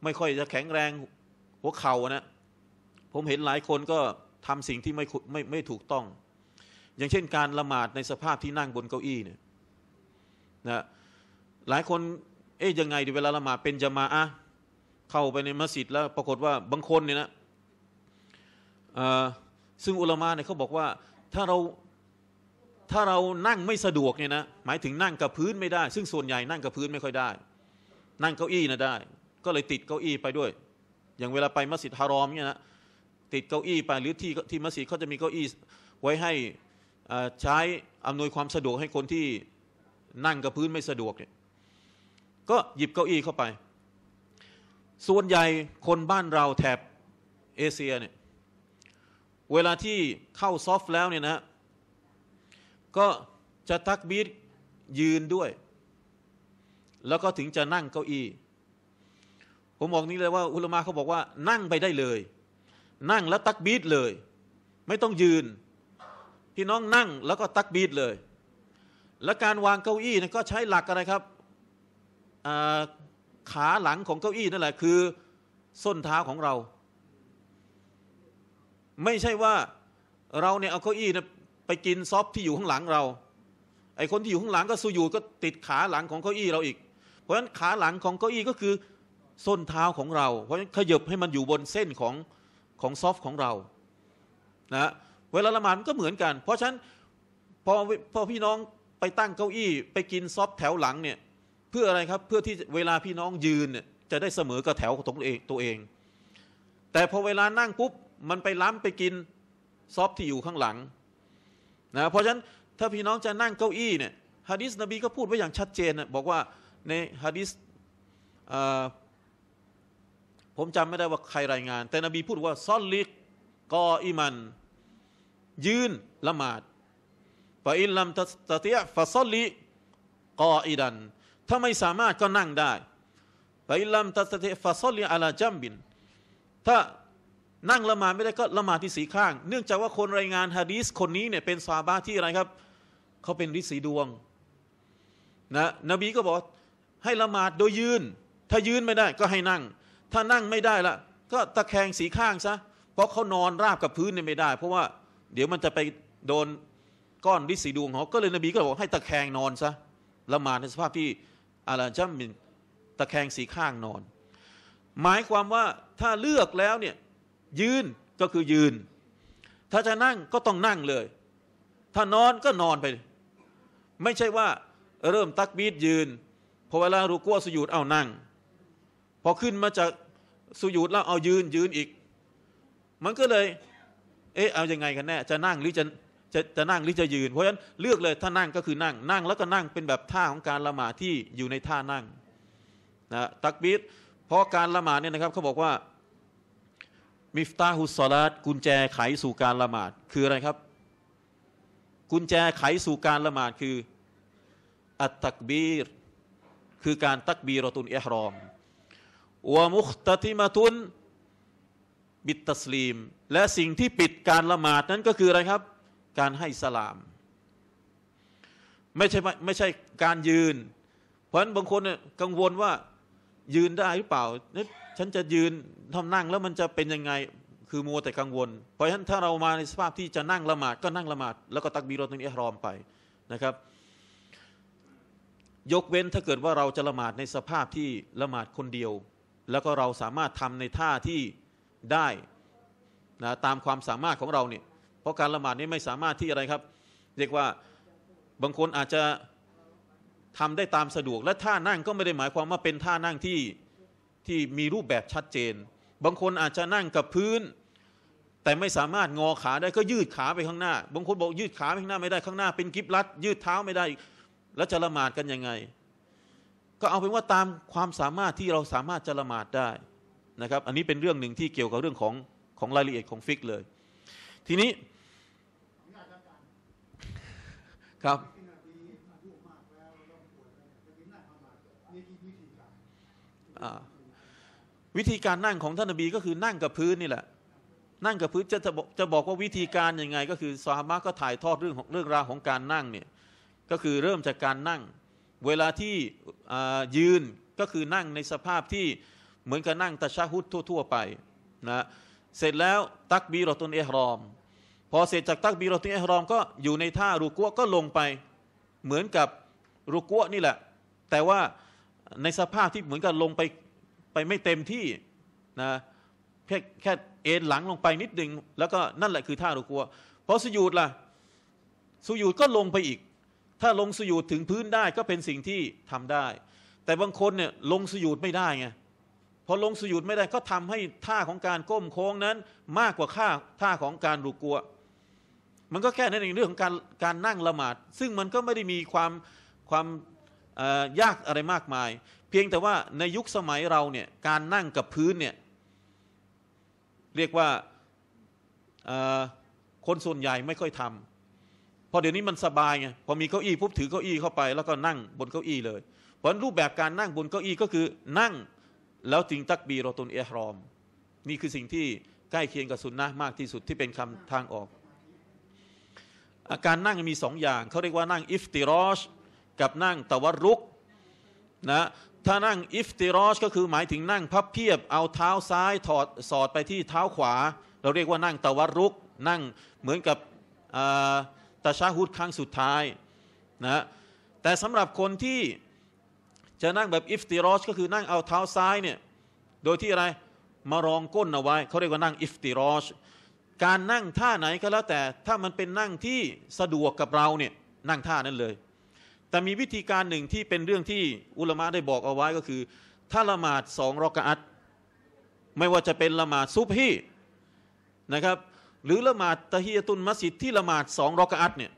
A: ไม่ค่อยจะแข็งแรงหัวเข่านะผมเห็นหลายคนก็ทำสิ่งที่ไม่ไม่ไม่ถูกต้อง อย่างเช่น การละหมาดในสภาพที่นั่งบนเก้าอี้เนี่ยนะหลายคนเอ๊ยยังไงดีเวลาละหมาดเป็นจะมาอะเข้าไปในมัสยิดแล้ว ปรากฏว่าบางคนเนี่ยนะซึ่งอุลามะเนี่ยเขาบอกว่าถ้าเราถ้าเรานั่งไม่สะดวกเนี่ยนะหมายถึงนั่งกับพื้นไม่ได้ ซึ่งส่วนใหญ่นั่งกับพื้นไม่ค่อยได้ นั่งเก้าอี้นะได้ ก็เลยติดเก้าอี้ไปด้วย อย่างเวลาไปมัสยิดฮารอมเนี่ยนะติดเก้าอี้ไปหรือที่ที่มัสยิดเขาจะมีเก้าอี้ไว้ให้ใช้อำนวยความสะดวกให้คนที่นั่งกับพื้นไม่สะดวกเนี่ยก็หยิบเก้าอี้เข้าไป ส่วนใหญ่คนบ้านเราแถบเอเชียเนี่ย เวลาที่เข้าซอฟแล้วเนี่ยนะ ก็จะทักบีดยืนด้วย แล้วก็ถึงจะนั่งเก้าอี้ ผมบอกนี้เลยว่า อุลมาเขาบอกว่านั่งไปได้เลย นั่งแล้วตักบีดเลย ไม่ต้องยืน พี่น้องนั่งแล้วก็ตักบีดเลย และการวางเก้าอี้นียก็ใช้หลักอะไรครับขาหลังของเก้าอี้นั่นแหละคือส้นเท้าของเรา ไม่ใช่ว่าเราเนี่ยเอาเก้าอี้นะไปกินซอฟที่อยู่ข้างหลังเรา ไอคนที่อยู่ข้างหลังก็สู้อยู่ก็ติดขาหลังของเก้าอี้เราอีก เพราะฉะนั้นขาหลังของเก้าอี้ก็คือส้นเท้าของเรา เพราะฉะนั้นขยบให้มันอยู่บนเส้นของของซอฟของเรานะเวลาละหมาดก็เหมือนกัน เพราะฉะนั้นพอพอพี่น้องไปตั้งเก้าอี้ ไปกินซอฟแถวหลังเนี่ยเพื่ออะไรครับเพื่อที่เวลาพี่น้องยืนเนี่ยจะได้เสมอกับแถวของตัวเองตัวเอง แต่พอเวลานั่งปุ๊บมันไปล้ำไปกินซอฟที่อยู่ข้างหลังนะเพราะฉะนั้นถ้าพี่น้องจะนั่งเก้าอี้เนี่ยฮะดิษนบีก็พูดไว้อย่างชัดเจนนะบอกว่าในฮะดิษผมจำไม่ได้ว่าใครรายงาน แต่นบีพูดว่าซอลลิกกออิมันยืนละหมาดฟาอินลัมตะเตียฟาซอลลิกออิดันถ้าไม่สามารถก็นั่งได้ไปลัมตัสเตฟาซอลีอาลาจัมบิน ถ้านั่งละหมาดไม่ได้ก็ละหมาดที่สีข้าง เนื่องจากว่าคนรายงานฮะดีสคนนี้เนี่ยเป็นซาบะที่อะไรครับเขาเป็นฤทธิ์สีดวงนะนบีก็บอกให้ละหมาดโดยยืน ถ้ายืนไม่ได้ก็ให้นั่ง ถ้านั่งไม่ได้ละก็ตะแคงสีข้างซะเพราะเขานอนราบกับพื้นเนี่ยไม่ได้ เพราะว่าเดี๋ยวมันจะไปโดนก้อนฤทธิ์สีดวงเขาก็เลยนบีก็บอกให้ตะแคงนอนซะละหมาดในสภาพที่อาลาจัมมินตะแคงสีข้างนอน หมายความว่าถ้าเลือกแล้วเนี่ยยืนก็คือยืน ถ้าจะนั่งก็ต้องนั่งเลย ถ้านอนก็นอนไป ไม่ใช่ว่าเริ่มตักบีดยืน พอเวลาร้กัวสุญูดเอานั่ง พอขึ้นมาจากสุญูดแล้วเอายืนยืนอีก มันก็เลยเอ๊ะเอาอยัางไงกันแน่จะนั่งหรือจะจะจะนั่งหรือจะยืน เพราะฉะนั้นเลือกเลยถ้านั่งก็คือนั่ง นั่งแล้วก็นั่งเป็นแบบท่าของการละหมาดที่อยู่ในท่านั่งนะตักบีดเพราะการละหมาดเนี่ยนะครับเขาบอกว่ามิฟตาฮุสซลาดกุญแจไขสู่การละหมาดคืออะไรครับ กุญแจไขสู่การละหมาดคือ อัตตักบีรคือการตักบีรตุนอิฮรอมวะมุคตติมาตุนบิตตัสลีม และสิ่งที่ปิดการละหมาดนั้นก็คืออะไรครับการให้สลาม ไม่ใช่ไม่ใช่การยืน เพราะฉะนั้นบางคนเนี่ยกังวลว่ายืนได้หรือเปล่านี่ฉันจะยืนทำนั่งแล้วมันจะเป็นยังไงคือมัวแต่กังวล เพราะฉะนั้นถ้าเรามาในสภาพที่จะนั่งละหมาด ก็นั่งละหมาดแล้วก็ตักบีรอตุนอ้ฮรอมไปนะครับ ยกเว้นถ้าเกิดว่าเราจะละหมาดในสภาพที่ละหมาดคนเดียว แล้วก็เราสามารถทำในท่าที่ได้นะตามความสามารถของเราเนี่ยเพราะการละหมาดนี้ไม่สามารถที่อะไรครับ เรียกว่าบางคนอาจจะทำได้ตามสะดวก และท่านั่งก็ไม่ได้หมายความว่าเป็นท่านั่งที่ที่มีรูปแบบชัดเจน บางคนอาจจะนั่งกับพื้น แต่ไม่สามารถงอขาได้ก็ยืดขาไปข้างหน้า บางคนบอกยืดขาไปข้างหน้าไม่ได้ข้างหน้าเป็นกิบลัด ยืดเท้าไม่ได้ แล้วจะละหมาดกันยังไง ก็เอาเป็นว่าตามความสามารถที่เราสามารถจะละหมาดได้นะครับ อันนี้เป็นเรื่องหนึ่งที่เกี่ยวกับเรื่องของของรายละเอียดของฟิกเลย ทีนี้ครับวิธีการนั่งของท่านนบี ก็คือนั่งกับพื้นนี่แหละนั่งกับพื้นจะจะบอกว่าวิธีการยังไงก็คือซาฮาบะก็ถ่ายทอดเรื่องของเรื่องราวของการนั่งเนี่ยก็คือเริ่มจากการนั่ง เวลาที่ยืนก็คือนั่งในสภาพที่เหมือนกับนั่งตะชะฮุดทั่วๆไปนะเสร็จแล้วตักบีรอตุนเอฮรอมพอเสร็จจากตักบีรอติเอฮรอมก็อยู่ในท่ารุกัวก็ลงไป เหมือนกับรุกัวนี่แหละ แต่ว่าในสภาพที่เหมือนกับลงไปไปไม่เต็มที่นะแค่แค่เอ็นหลังลงไปนิดหนึ่งแล้วก็นั่นแหละคือท่ารุกัวพอสยูดล่ะสยูดก็ลงไปอีก ถ้าลงสยูดถึงพื้นได้ก็เป็นสิ่งที่ทำได้ แต่บางคนเนี่ยลงสยูดไม่ได้ไงพอลงสยูดไม่ได้ก็ทำให้ท่าของการก้มโค้งนั้นมากกว่าค่าท่าของการรุกัวมันก็แค่นั้นเองเรื่องของการการนั่งละหมาดซึ่งมันก็ไม่ได้มีความความยากอะไรมากมาย เพียงแต่ว่าในยุคสมัยเราเนี่ยการนั่งกับพื้นเนี่ยเรียกว่าคนส่วนใหญ่ไม่ค่อยทำพอเดี๋ยวนี้มันสบายไงพอมีเก้าอี้ปุ๊บถือเก้าอี้เข้าไปแล้วก็นั่งบนเก้าอี้เลย เพราะรูปแบบการนั่งบนเก้าอี้ก็คือนั่งแล้วจึงตักบีรอตุนเอฮรอมนี่คือสิ่งที่ใกล้เคียงกับสุนนะมากที่สุดที่เป็นคำทางออกอาการนั่งมีสองอย่าง เขาเรียกว่านั่งอิฟติรอชกับนั่งตะวัรุกนะถ้านั่งอิฟติรอชก็คือหมายถึงนั่งพับเพียบเอาเท้าซ้ายถอดสอดไปที่เท้าขวา เราเรียกว่านั่งตะวัรุก นั่งเหมือนกับตาชาฮุดครั้งสุดท้ายนะแต่สำหรับคนที่จะนั่งแบบอิฟติรอชก็คือนั่งเอาเท้าซ้ายเนี่ยโดยที่อะไรมารองก้นเอาไว้เขาเรียกว่านั่งอิฟติรอชการนั่งท่าไหนก็แล้วแต่ถ้ามันเป็นนั่งที่สะดวกกับเราเนี่ยนั่งท่านั้นเลย แต่มีวิธีการหนึ่งที่เป็นเรื่องที่อุลมะได้บอกเอาไว้ก็คือถ้าละหมาดสองรอกอัตไม่ว่าจะเป็นละหมาดซุบฮีนะครับ หรือละหมาดตะฮียตุนมัสยิดที่ละหมาดสองรอกอัตเนี่ย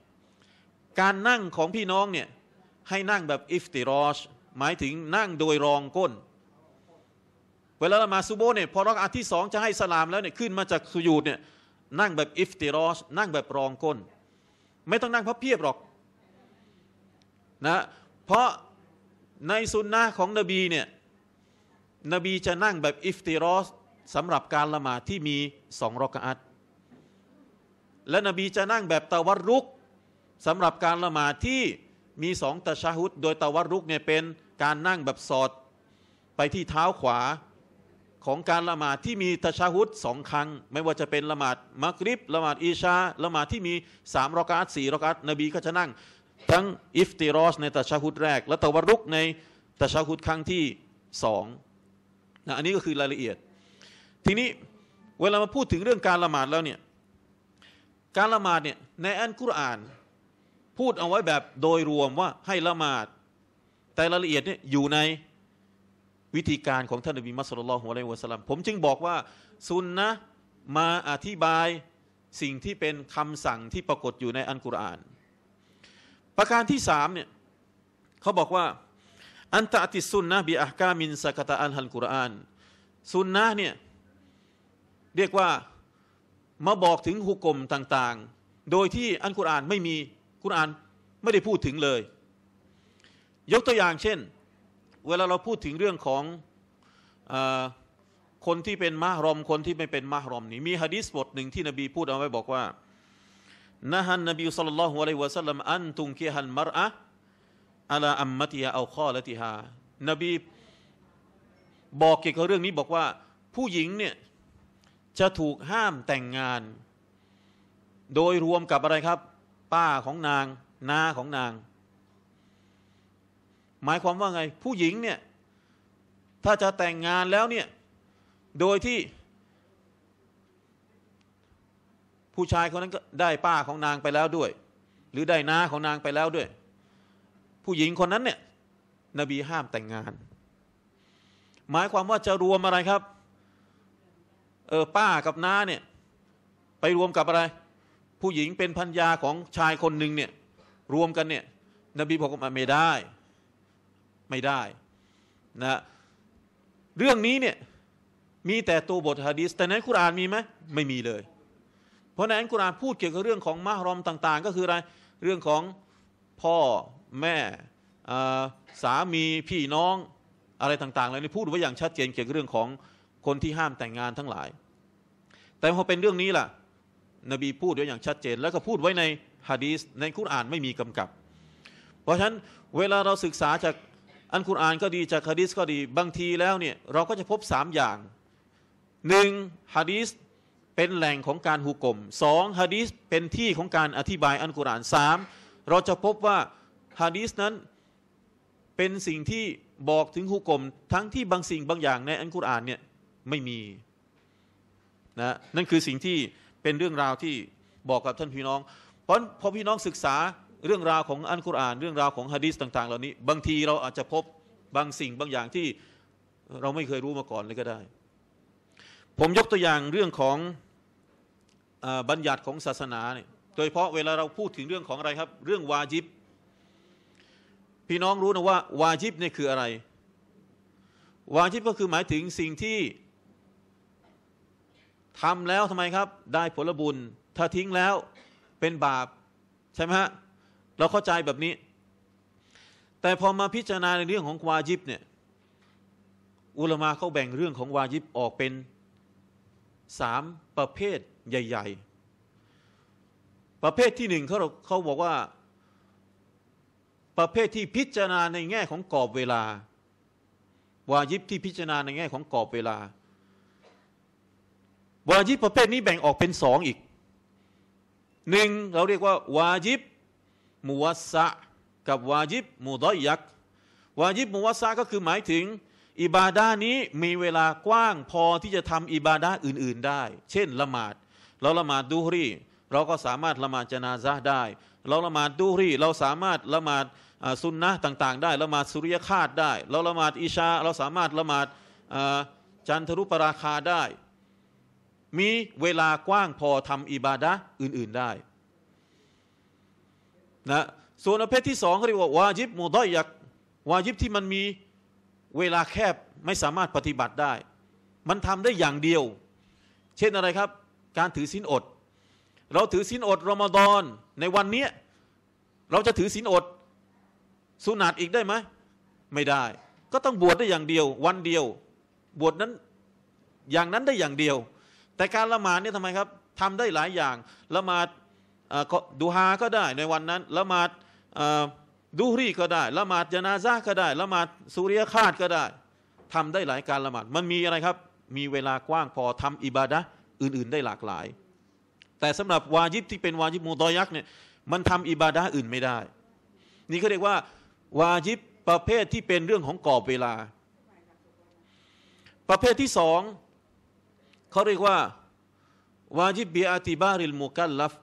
A: การนั่งของพี่น้องเนี่ยให้นั่งแบบอิฟติรอชหมายถึงนั่งโดยรองก้นเวลาละหมาดซุโบเนี่ยพอรอกอัตที่สองจะให้สลามแล้วเนี่ยขึ้นมาจากสุยูดเนี่ยนั่งแบบอิฟติรอชนั่งแบบรองก้น ไม่ต้องนั่งพระเพียบหรอกนะ เพราะในสุนนะของนบีเนี่ย นบีจะนั่งแบบอิฟติรอสสำหรับการละหมาดที่มีสองรอกอัตและนบีจะนั่งแบบตะวัรุกสำหรับการละหมาดที่มีสองตะชะฮุด โดยตะวัรุกเนี่ยเป็นการนั่งแบบสอดไปที่เท้าขวาของการละหมาดที่มีตะชาฮุดสองครั้ง ไม่ว่าจะเป็น ละหมาดมักริบละหมาดอิชา ละหมาดที่มีสามรอกาสสี่รอกาสนบีก็จะนั่ง ทั้งอิฟติรอสในตะชาฮุดแรก และตะวรุกในตะชาฮุดครั้งที่สองนะอันนี้ก็คือรายละเอียด ทีนี้เวลามาพูดถึงเรื่องการละหมาดแล้วเนี่ยการละหมาดเนี่ยในอันกุรอานพูดเอาไว้แบบโดยรวมว่าให้ละหมาด แต่รายละเอียดเนี่ยอยู่ในวิธีการของท่านนบีมัสลลัลฮุอะลัยฮิวะสัลลัมผมจึงบอกว่าซุนนะมาอธิบายสิ่งที่เป็นคำสั่งที่ปรากฏอยู่ในอันกุรอาน ประการที่สามเนี่ยเขาบอกว่า อันตะติสุนนะบิอักามินสกตะอันฮันกุรอานสุนนะเนี่ยเรียกว่ามาบอกถึงหุกกลมต่างๆ โดยที่อันกุรอานไม่มีกุรอานไม่ได้พูดถึงเลย ยกตัวอย่างเช่นเวลาเราพูดถึงเรื่องของอคนที่เป็นมารอม คนที่ไม่เป็นมารอมนี่มีฮะดีษบทหนึ่งที่นบีพูด เอาไว้บอกว่านะฮันนบีสุลลัลลอฮุอะลัยวะสัลลัมอันตุงกคฮันมรอะอัลาอัมมัติยาอาข้อละติฮานบีบอกเกี่ยวกับเรื่องนี้บอกว่าผู้หญิงเนี่ยจะถูกห้ามแต่งงาน โดยรวมกับอะไรครับ ป้าของนางน้าของนางหมายความว่าไง ผู้หญิงเนี่ย ถ้าจะแต่งงานแล้วเนี่ย โดยที่ผู้ชายคนนั้นก็ได้ป้าของนางไปแล้วด้วย หรือได้น้าของนางไปแล้วด้วย ผู้หญิงคนนั้นเนี่ย นบีห้ามแต่งงาน หมายความว่าจะรวมอะไรครับเออป้ากับน้าเนี่ย ไปรวมกับอะไร ผู้หญิงเป็นพันยาของชายคนหนึ่งเนี่ย รวมกันเนี่ย นบีบอกว่าไม่ได้ไม่ได้นะเรื่องนี้เนี่ยมีแต่ตัวบทฮะดีสแต่นั้นคุรานมีไหมไม่มีเลย เพราะนั้นคุรานพูดเกี่ยวกับเรื่องของมารอมต่างๆ ก็คืออะไรเรื่องของพ่อแม่สามีพี่น้องอะไรต่างๆเลยนี่พูดไว้อย่างชัดเจน เกี่ยวกับเรื่องของคนที่ห้ามแต่งงานทั้งหลาย แต่พอเป็นเรื่องนี้ล่ะ นบีพูดไว้อย่างชัดเจน แล้วก็พูดไว้ในฮะดีสในคุรานไม่มีกำกับ เพราะฉะนั้นเวลาเราศึกษาจากอันคุรอานก็ดี จากฮะดีสก็ดีบางทีแล้วเนี่ยเราก็จะพบสามอย่างหนึ่งฮะดีสเป็นแหล่งของการหุกกลมสองฮะดีสเป็นที่ของการอธิบายอันกุรอานสามเราจะพบว่าฮะดีสนั้นเป็นสิ่งที่บอกถึงหุกกลมทั้งที่บางสิ่งบางอย่างในอันกุรอานเนี่ยไม่มีนะนั่นคือสิ่งที่เป็นเรื่องราวที่บอกกับท่านพี่น้อง เพราะพอพี่น้องศึกษาเรื่องราวของอันกุรอานเรื่องราวของฮะดีสต่างๆเหล่านี้ บางทีเราอาจจะพบบางสิ่งบางอย่างที่เราไม่เคยรู้มาก่อนเลยก็ได้ ผมยกตัวอย่างเรื่องของบัญญัติของศาสนาเนี่ยโดยเฉพาะเวลาเราพูดถึงเรื่องของอะไรครับ เรื่องวาจิบ พี่น้องรู้นะว่า วาจิบเนี่ยคืออะไร วาจิบก็คือหมายถึงสิ่งที่ทำแล้วทำไมครับ ได้ผลบุญ ถ้าทิ้งแล้วเป็นบาปใช่ไหมฮะเราเข้าใจแบบนี้ แต่พอมาพิจารณาในเรื่องของวาญิบเนี่ย อุลมะเขาแบ่งเรื่องของวาญิบออกเป็นสามประเภทใหญ่ๆ ประเภทที่หนึ่งเขาเขาบอกว่าประเภทที่พิจารณาในแง่ของกรอบเวลา วาญิบที่พิจารณาในแง่ของกรอบเวลา วาญิบประเภทนี้แบ่งออกเป็นสองอีกหนึ่งเราเรียกว่าวาญิบมุวาสะกับวาจิบมุดอยยัก วาจิบมุวาสะก็คือหมายถึง อิบาดานี้มีเวลากว้างพอที่จะทำอิบาดาอื่น ๆได้ เช่น ละหมาด เราละหมาดดูฮรีเราก็สามารถละหมาดจนาซาได้ เราละหมาดดูฮรีเราสามารถละหมาดซุนนะต่างๆ ได้ละหมาดสุริยคาตได้ เราละหมาดอิชา เราสามารถละหมาดจันทรุปราคาได้ มีเวลากว้างพอทำอิบาดาอื่นๆได้นะส่วนประเภทที่สองเขาเรียกว่าวาจิบโมดอยยักวาจิบที่มันมีเวลาแคบไม่สามารถปฏิบัติได้ มันทำได้อย่างเดียว เช่นอะไรครับ การถือศีลอด เราถือศีลอดรอมฎอนในวันนี้เราจะถือศีลอดสุนัตอีกได้ไหมไม่ได้ ก็ต้องบวชได้อย่างเดียว วันเดียว บวชนั้นอย่างนั้นได้อย่างเดียว แต่การละหมาดเนี่ยทำไมครับทำได้หลายอย่างละหมาดดูฮาก็ได้ในวันนั้นละหมาดดูรีก็ได้ละหมาดยานาซาก็ได้ละหมาดสุริยคาดก็ได้ ทำได้หลายการละหมาดมันมีอะไรครับมีเวลากว้างพอทำอิบาดะอื่น ๆได้หลากหลาย แต่สำหรับวาญิบที่เป็นวาญิบมูตอยักษ์เนี่ยมันทำอิบาดะอื่นไม่ได้ นี่เขาเรียกว่าวาญิบประเภทที่เป็นเรื่องของกรอบเวลา ประเภทที่สองเขาเรียกว่าวาญิบเบียติบาริลมูกัลลัฟ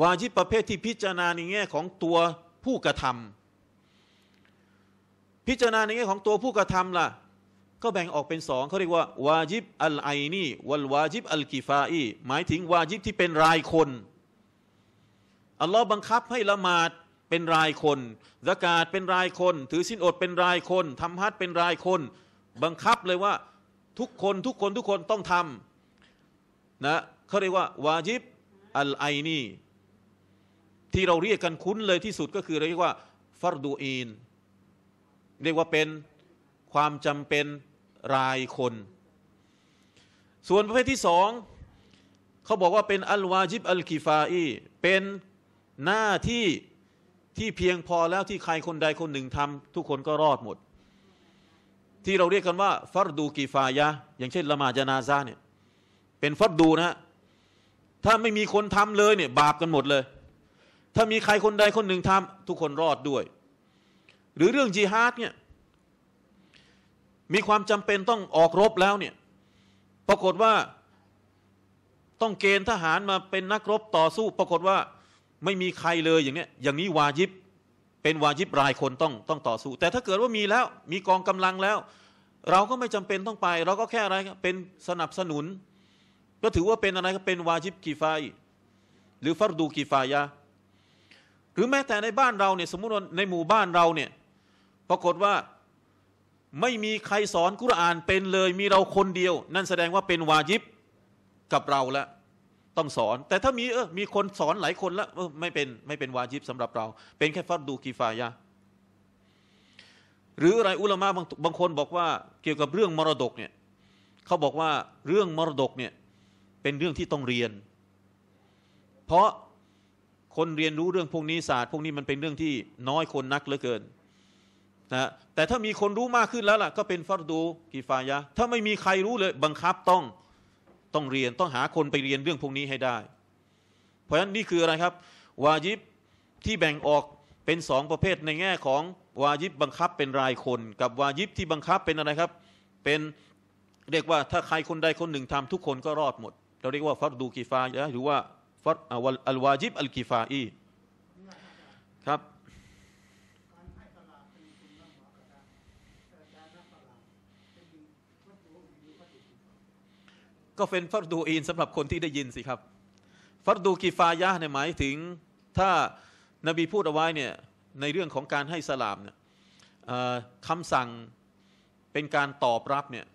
A: วาจิบประเภทที่พิจารณาในแง่ของตัวผู้กระทำพิจารณาในแง่ของตัวผู้กระทำล่ะ ก็แบ่งออกเป็นสองเขาเรียกว่าวาจิบ อัลไอนีวัลวาจิบ อัลกิฟาอีหมายถึง วาจิบที่เป็นรายคนอัลลอฮ์บังคับให้ละหมาดเป็นรายคนสะกาดเป็นรายคน ถือสินอดเป็นรายคนทำฮั์เป็นรายคน บังคับเลยว่าทุกคนทุกคนทุกคนต้องทำนะเขาเรียกว่าวาจิบอัลไอนีที่เราเรียกกันคุ้นเลยที่สุดก็คือเรียกว่าฟัรดูอีนเรียกว่าเป็นความจำเป็นรายคน ส่วนประเภทที่สองเขาบอกว่าเป็นอัลวาจิบ อัลกิฟาอีเป็นหน้าที่ที่เพียงพอแล้วที่ใครคนใดคนหนึ่งทำทุกคนก็รอดหมด ที่เราเรียกกันว่าฟัรดูกีฟายะอย่างเช่นละมาจนาซาเนี่ยเป็นฟัรดูนะถ้าไม่มีคนทำเลยเนี่ยบาปกันหมดเลยถ้ามีใครคนใดคนหนึ่งทำทุกคนรอดด้วยหรือเรื่องจีฮาดเนี่ย มีความจำเป็นต้องออกรบแล้วเนี่ยปรากฏว่า ต้องเกณฑ์ทหารมาเป็นนักรบต่อสู้ ปรากฏว่าไม่มีใครเลยอย่างเนี้ยอย่างนี้วาญิบเป็นวาญิบรายคนต้องต้องต่อสู้ แต่ถ้าเกิดว่ามีแล้วมีกองกำลังแล้ว เราก็ไม่จำเป็นต้องไป เราก็แค่อะไร เป็นสนับสนุนก็ถือว่าเป็นอะไรก็เป็นวาญิบกีฟายหรือฟัรดูกีฟายะหรือแม้แต่ในบ้านเราเนี่ยสมมุติว่าในหมู่บ้านเราเนี่ยปรากฏว่าไม่มีใครสอนกุรอานเป็นเลยมีเราคนเดียว นั่นแสดงว่าเป็นวาญิบกับเราละต้องสอน แต่ถ้ามีเออมีคนสอนหลายคนละเออไม่เป็นไม่เป็นวาญิบสำหรับเรา เป็นแค่ฟัดดูกีฟายะหรืออะไรอุลามะบางบางคนบอกว่าเกี่ยวกับเรื่องมรดกเนี่ย เขาบอกว่าเรื่องมรดกเนี่ย เป็นเรื่องที่ต้องเรียน เพราะคนเรียนรู้เรื่องพวกนี้ศาสตร์พวกนี้มันเป็นเรื่องที่น้อยคนนักเหลือเกินนะแต่ถ้ามีคนรู้มากขึ้นแล้วล่ะก็เป็นฟัรดูกีฟายะถ้าไม่มีใครรู้เลยบังคับต้องต้องเรียนต้องหาคนไปเรียนเรื่องพวกนี้ให้ได้ เพราะฉะนั้นนี่คืออะไรครับ วาญิบที่แบ่งออกเป็นสองประเภทในแง่ของวาญิบบังคับเป็นรายคน กับวาญิบที่บังคับเป็นอะไรครับเป็นเรียกว่าถ้าใครคนใดคนหนึ่งทำทุกคนก็รอดหมด เราเรียกว่าฟัรดูกีฟายะหรือว่าฟัดอัลวาจิบอัลกิฟาอีครับ ก็เป็นฟัดดูอินสำหรับคนที่ได้ยินสิครับ ฟัดดูกิฟายะเนี่ยหมายถึง ถ้านบีพูดเอาไว้เนี่ยในเรื่องของการให้สลามเนี่ยคำสั่ง เป็นการตอบรับเนี่ย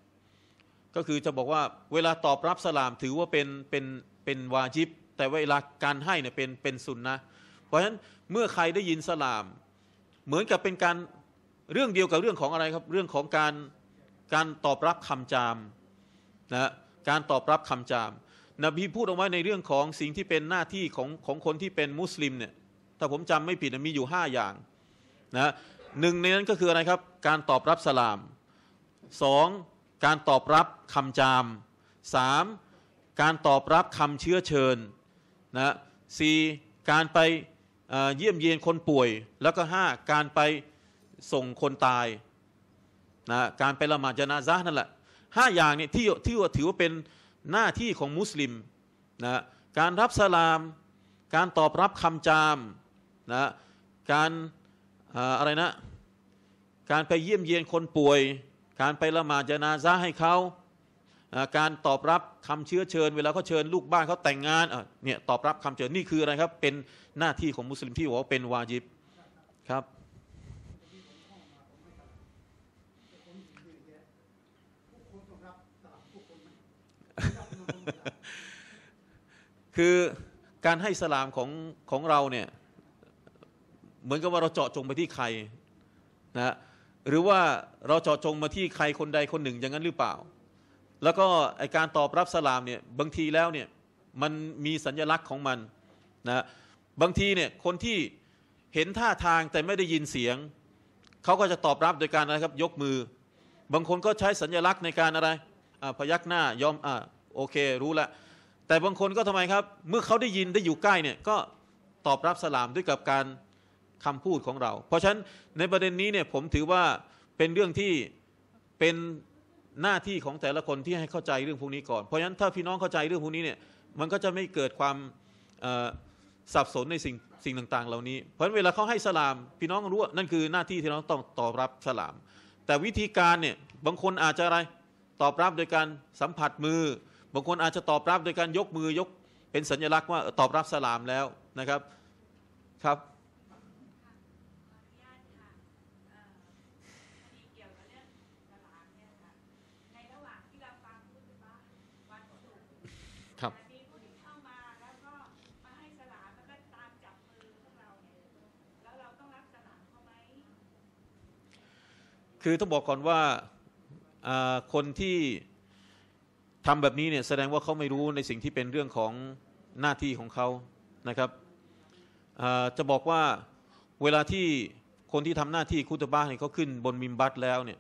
A: ก็คือจะบอกว่า เวลาตอบรับสลาม ถือว่าเป็น เป็นเป็นวาจิบแต่เวลาการให้เนี่ยเป็นเป็นสุนนะเพราะฉะนั้นเมื่อใครได้ยินสลาม เหมือนกับเป็นการเรื่องเดียวกับเรื่องของอะไรครับ เรื่องของการการตอบรับคำจามนะการตอบรับคำจาม นบีพูดเอาไว้ในเรื่องของสิ่งที่เป็นหน้าที่ของของคนที่เป็นมุสลิมเนี่ยถ้าผมจำไม่ผิดมีอยู่ 5 อย่างนะหนึ่งในนั้นก็คืออะไรครับ การตอบรับสลาม 2. การตอบรับคำจาม 3. การตอบรับคำเชื้อเชิญนะสการไปเยี่ยมเยียนคนป่วย แล้วก็5การไปส่งคนตายนะการไปละหมาดจนาซะนั่นแหละห้าอย่างเนี่ยที่ที่ถือว่าเป็นหน้าที่ของมุสลิมนะการรับสลาม การตอบรับคำจามนะการอะไรนะการไปเยี่ยมเยียนคนป่วย การไปละหมาดจนาซะให้เขาการตอบรับคำเชื้อเชิญเวลาเขาเชิญลูกบ้านเขาแต่งงานเนี่ยตอบรับคำเชิญนี่คืออะไรครับ เป็นหน้าที่ของมุสลิมที่บอกว่าเป็นวาจิบครับ คือการให้สลามของของเราเนี่ยเหมือนกับว่าเราเจาะจงไปที่ใครนะหรือว่าเราเจาะจงมาที่ใครคนใดคนหนึ่งอย่างนั้นหรือเปล่าแล้วก็ไอการตอบรับสลามเนี่ยบางทีแล้วเนี่ยมันมีสัญญลักษณ์ของมันนะบางทีเนี่ยคนที่เห็นท่าทางแต่ไม่ได้ยินเสียง เขาก็จะตอบรับโดยการอะไรครับ ยกมือ บางคนก็ใช้สัญญลักษณ์ในการอะไร พยักหน้ายอมอ่าโอเค รู้ละ แต่บางคนก็ทำไมครับ เมื่อเขาได้ยินได้อยู่ใกล้เนี่ย ก็ตอบรับสลามด้วยกับการคำพูดของเรา เพราะฉะนั้นในประเด็นนี้เนี่ยผมถือว่าเป็นเรื่องที่เป็นหน้าที่ของแต่ละคนที่ให้เข้าใจเรื่องพวกนี้ก่อน เพราะฉะนั้นถ้าพี่น้องเข้าใจเรื่องพวกนี้เนี่ยมันก็จะไม่เกิดความสับสนในสิ่งสิ่งต่างๆ เหล่านี้ เพราะฉะนั้นเวลาเขาให้สลามพี่น้องรู้ว่านั่นคือหน้าที่ที่เราต้องตอบรับสลาม แต่วิธีการเนี่ยบางคนอาจจะอะไรตอบรับโดยการสัมผัสมือ บางคนอาจจะตอบรับโดยการยกมือยกเป็นสัญลักษณ์ว่าตอบรับสลามแล้วนะครับครับคือต้องบอกก่อนว่าคนที่ทำแบบนี้เนี่ยแสดงว่าเขาไม่รู้ในสิ่งที่เป็นเรื่องของหน้าที่ของเขานะครับจะบอกว่าเวลาที่คนที่ทำหน้าที่คุตบ้าเนี่ยเขาขึ้นบนมิมบัตแล้วเนี่ย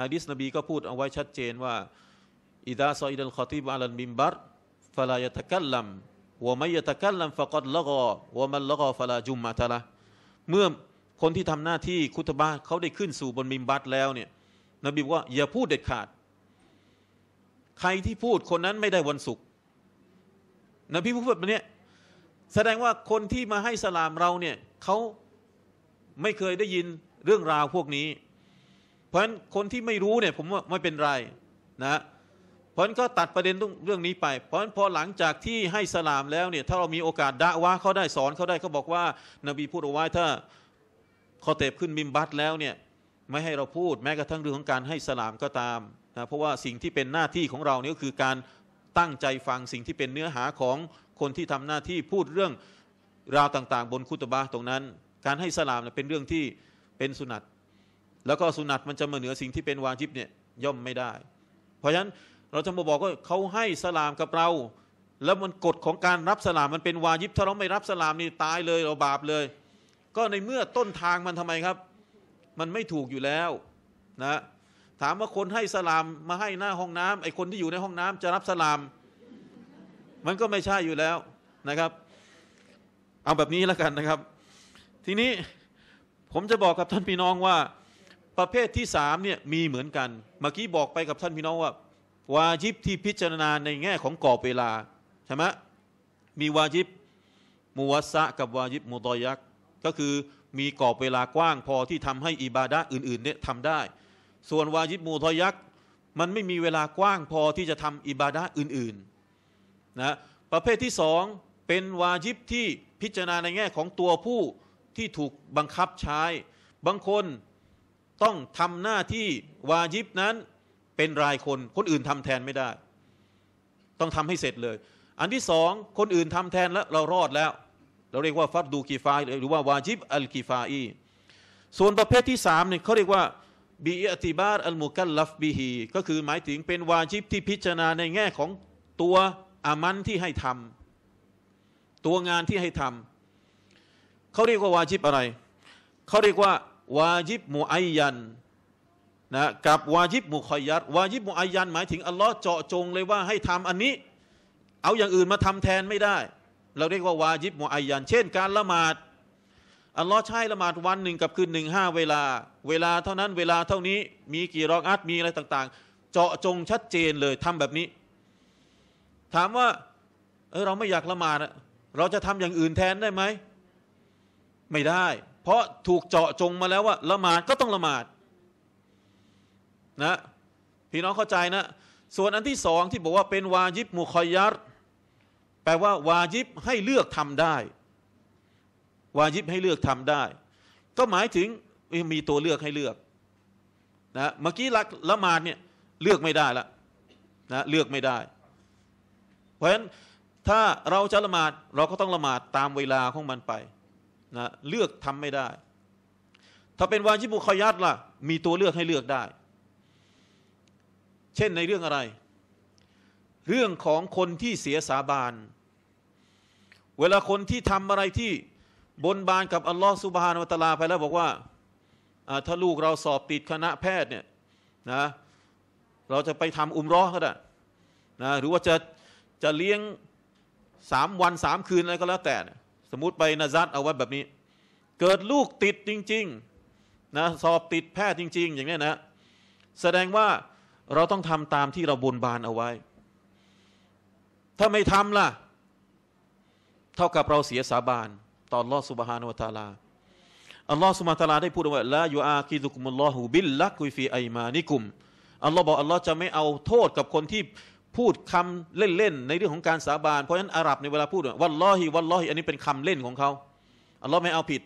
A: ฮะดิษนบีก็พูดเอาไว้ชัดเจนว่าอิดาซออิดัลคอติบอัลันมิมบัตฟลายตะกัลลัมวะมยตะกัลลัมฟะกัดละกอวะมันละกอฟลาจุมมาตะละเมื่อคนที่ทำหน้าที่คุตบะเขาได้ขึ้นสู่บนมิมบัตแล้วเนี่ย นบีบอกว่าอย่าพูดเด็ดขาด ใครที่พูดคนนั้นไม่ได้วันศุกร์นบีพูดแบบนี้แสดงว่าคนที่มาให้สลามเราเนี่ยเขาไม่เคยได้ยินเรื่องราวพวกนี้ เพราะฉะนั้นคนที่ไม่รู้เนี่ยผมว่าไม่เป็นไรนะเพราะฉะนั้นก็ตัดประเด็นเรื่องนี้ไป เพราะฉะนั้นพอหลังจากที่ให้สลามแล้วเนี่ยถ้าเรามีโอกาสด่าว่าเขาได้สอนเขาได้เขาบอกว่า นบีพูดเอาไว้ถ้าขอเตบขึ้นมิมบัตแล้วเนี่ยไม่ให้เราพูดแม้กระทั่งเรื่องของการให้สลามก็ตาม นะเพราะว่าสิ่งที่เป็นหน้าที่ของเราเนี่ยก็คือการตั้งใจฟังสิ่งที่เป็นเนื้อหาของคนที่ทำหน้าที่พูดเรื่องราวต่าง ๆ บนคุตบะตรงนั้น การให้สลามเป็นเรื่องที่เป็นสุนัตแล้วก็สุนัตมันจะมาเหนือสิ่งที่เป็นวาจิบเนี่ยย่อมไม่ได้ เพราะฉะนั้นเราจะมาบอกว่าเขาให้สลามกับเรา แล้วมันกฎของการรับสลามมันเป็นวาญิบถ้าเราไม่รับสลามนี่ตายเลยเราบาปเลยก็ในเมื่อต้นทางมันทำไมครับ มันไม่ถูกอยู่แล้วนะถามว่าคนให้สลามมาให้หน้าห้องน้ำ ไอ้คนที่อยู่ในห้องน้ำจะรับสลาม มันก็ไม่ใช่อยู่แล้วนะครับเอาแบบนี้แล้วกันนะครับ ทีนี้ผมจะบอกกับท่านพี่น้องว่า ประเภทที่สามเนี่ยมีเหมือนกัน เมื่อกี้บอกไปกับท่านพี่น้องว่า วาจิบที่พิจารณาในแง่ของกรอบเวลาใช่ไหมมีวาจิบมุวัสะกับวาจิบมุตอยักก็คือมีกรอบเวลากว้างพอที่ทำให้อิบาดะอื่นๆเนี่ยทำได้ ส่วนวาญิบมูทอยักมันไม่มีเวลากว้างพอที่จะทำอิบาดะอื่นๆนะประเภทที่สองเป็นวาญิบที่พิจารณาในแง่ของตัวผู้ที่ถูกบังคับใช้ บางคนต้องทำหน้าที่วาญิบนั้นเป็นรายคนคนอื่นทำแทนไม่ได้ ต้องทำให้เสร็จเลย อันที่สอง คนอื่นทำแทน แล้วเรารอดแล้วเราเรียกว่า ฟัดดูกีฟาหรือว่าวาจิบอัลกีฟาอีส่วนประเภทที่สามเนี่ยเขาเรียกว่าบีอติบาร์อัลมุกัลลัฟบีฮีก็คือหมายถึงเป็น วาจิบที่พิจารณาในแง่ของตัวอามันที่ให้ทำ ตัวงานที่ให้ทำเขาเรียกว่าวาจิบอะไร เขาเรียกว่า วาจิบ มุออยันนะกับ วาจิบ มุคอยัดวาจิบมุไอยัน หมายถึงอัลลอฮ์เจาะจงเลยว่าให้ทำอันนี้ เอาอย่างอื่นมาทำแทนไม่ได้เราเรียกว่าวาญิบมุอัยยันเช่นการละหมาดอัลลอฮ์ใช้ละหมาดวันหนึ่งกับคืนหนึ่งห้าเวลา เวลาเท่านั้น เวลาเท่านี้มีกี่รอกอัตมีอะไรต่างๆ เจาะจงชัดเจนเลย ทำแบบนี้ ถามว่าเออเราไม่อยากละหมาดเราจะทำอย่างอื่นแทนได้ไหมไม่ได้ เพราะถูกเจาะจงมาแล้วว่าละหมาดก็ต้องละหมาดนะพี่น้องเข้าใจนะ ส่วนอันที่สองที่บอกว่าเป็นวาญิบมุคอยัตแปลว่าวาญิบให้เลือกทำได้ วาญิบให้เลือกทำได้ ก็หมายถึงมีตัวเลือกให้เลือกนะ เมื่อกี้ละละมาดเนี่ยเลือกไม่ได้ละนะเลือกไม่ได้ เพราะฉะนั้นถ้าเราจะละหมาดเราก็ต้องละหมาดตามเวลาของมันไปนะเลือกทำไม่ได้ ถ้าเป็นวาจิบุคอยัดล่ะมีตัวเลือกให้เลือกได้ เช่นในเรื่องอะไร เรื่องของคนที่เสียสาบานเวลาคนที่ทำอะไรที่บนบานกับอัลลอฮ์สุบฮานวัตาลา ไปแล้วบอกว่า ถ้าลูกเราสอบติดคณะแพทย์เนี่ยนะเราจะไปทำอุมร้อก็ได้นะหรือว่าจะจะเลี้ยงสามวันสามคืนอะไรก็แล้วแต่ สมมติไปนะซัดเอาไว้แบบนี้ เกิดลูกติดจริงๆนะสอบติดแพทย์จริงๆ อย่างนี้นะแสดงว่าเราต้องทำตามที่เราบนบานเอาไว้ ถ้าไม่ทำล่ะท่ากับเราเสียสาบาน ต่อลอสุบฮานวตาลา อัลลอฮ์สุมาตาลา ได้พูดว่าละยูอาคิดุกุมุลลอฮูบิลลักุยฟีไอมานิกุมอัลลอฮ์บอกอัลลอฮ์จะไม่เอาโทษกับคนที่พูดคำเล่นๆ ในเรื่องของการสาบาน เพราะฉะนั้นอาหรับในเวลาพูดว่ลลอฮิวัลลอฮิอันนี้เป็นคำเล่นของเขาอัลลอฮ์ไม่เอาผิด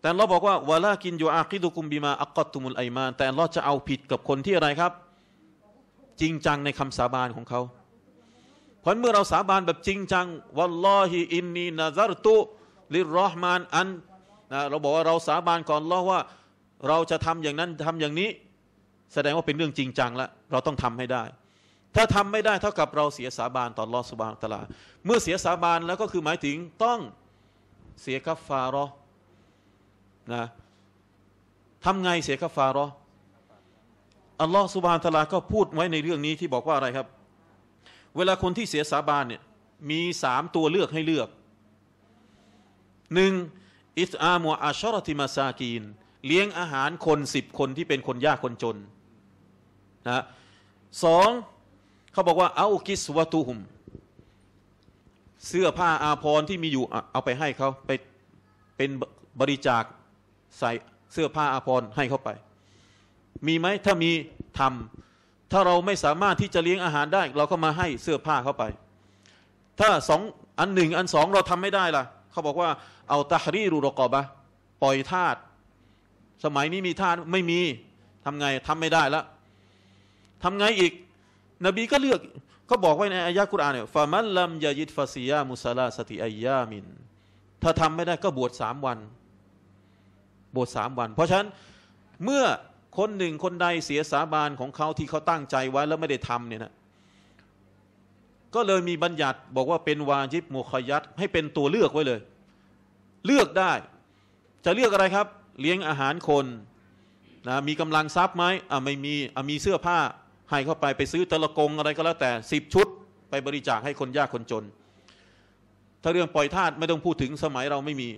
A: แต่เราบอกว่าวะลากินยูอาคิดุกุมบีมาอักกตุมุลไอมานแต่เราจะเอาผิดกับคนที่อะไรครับ จริงจังในคำสาบานของเขาพราะเมื่อเราสาบานแบบจริงจังวัลลอฮิอินนีนาซารตุลิรอฮมานอันนะเราบอกว่าเราสาบานก่อนลอว่า เราจะทำอย่างนั้นทำอย่างนี้ แสดงว่าเป็นเรื่องจริงจังแล้วเราต้องทำให้ได้ ถ้าทำไม่ได้เท่ากับเราเสียสาบานต่อลอสุบานตลา เมื่อเสียสาบาน แล้วก็คือหมายถึงต้องเสียคัฟฟารอนะทำไงเสียคัฟฟารออัลลอฮฺสุบานตลา ก็พูดไว้ในเรื่องนี้ที่บอกว่าอะไรครับเวลาคนที่เสียสาบานเนี่ย มีสามตัวเลือกให้เลือก หนึ่งอิสอามัวอาชรติมาซากีน เลี้ยงอาหารคนสิบคนที่เป็นคนยากคนจนนะสอง เขาบอกว่า เอากิสวัตุหุมเสื้อผ้าอาภรณ์ที่มีอยู่เอาไปให้เขาไปเป็นบริจาคใส่เสื้อผ้าอาภรณ์ให้เขาไป มีไหมถ้ามีทำถ้าเราไม่สามารถที่จะเลี้ยงอาหารได้ เราก็มาให้เสื้อผ้าเข้าไป ถ้าสองอันหนึ่งอันสองเราทำไม่ได้ล่ะ เขาบอกว่าเอาตาฮรีรูรกอบะ ปล่อยทาสสมัยนี้มีทาสไม่มีทำไงทำไม่ได้ละทำไงอีก นบีก็เลือกก็บอกไว้ในอายะคุรอานเนี่ยฟามัลลัมยายิดฟาซียามุสลาสติอายามิน ถ้าทำไม่ได้ก็บวชสามวันบวชสามวัน เพราะฉะนั้น เมื่อคนหนึ่งคนใดเสียสาบานของเขาที่เขาตั้งใจไว้ แล้วไม่ได้ทำเนี่ยนะก็เลยมีบัญญัติบอกว่าเป็นวาญิบมุคยัตให้เป็นตัวเลือกไว้เลย เลือกได้ จะเลือกอะไรครับ เลี้ยงอาหารคนนะ มีกำลังทรัพย์ไหมอ่ะไม่มี อ่ะมีเสื้อผ้า ให้เข้าไปไปซื้อตะลกงอะไรก็แล้วแต่สิบชุดไปบริจาคให้คนยากคนจน ถ้าเรื่องปล่อยทาสไม่ต้องพูดถึงสมัยเราไม่มี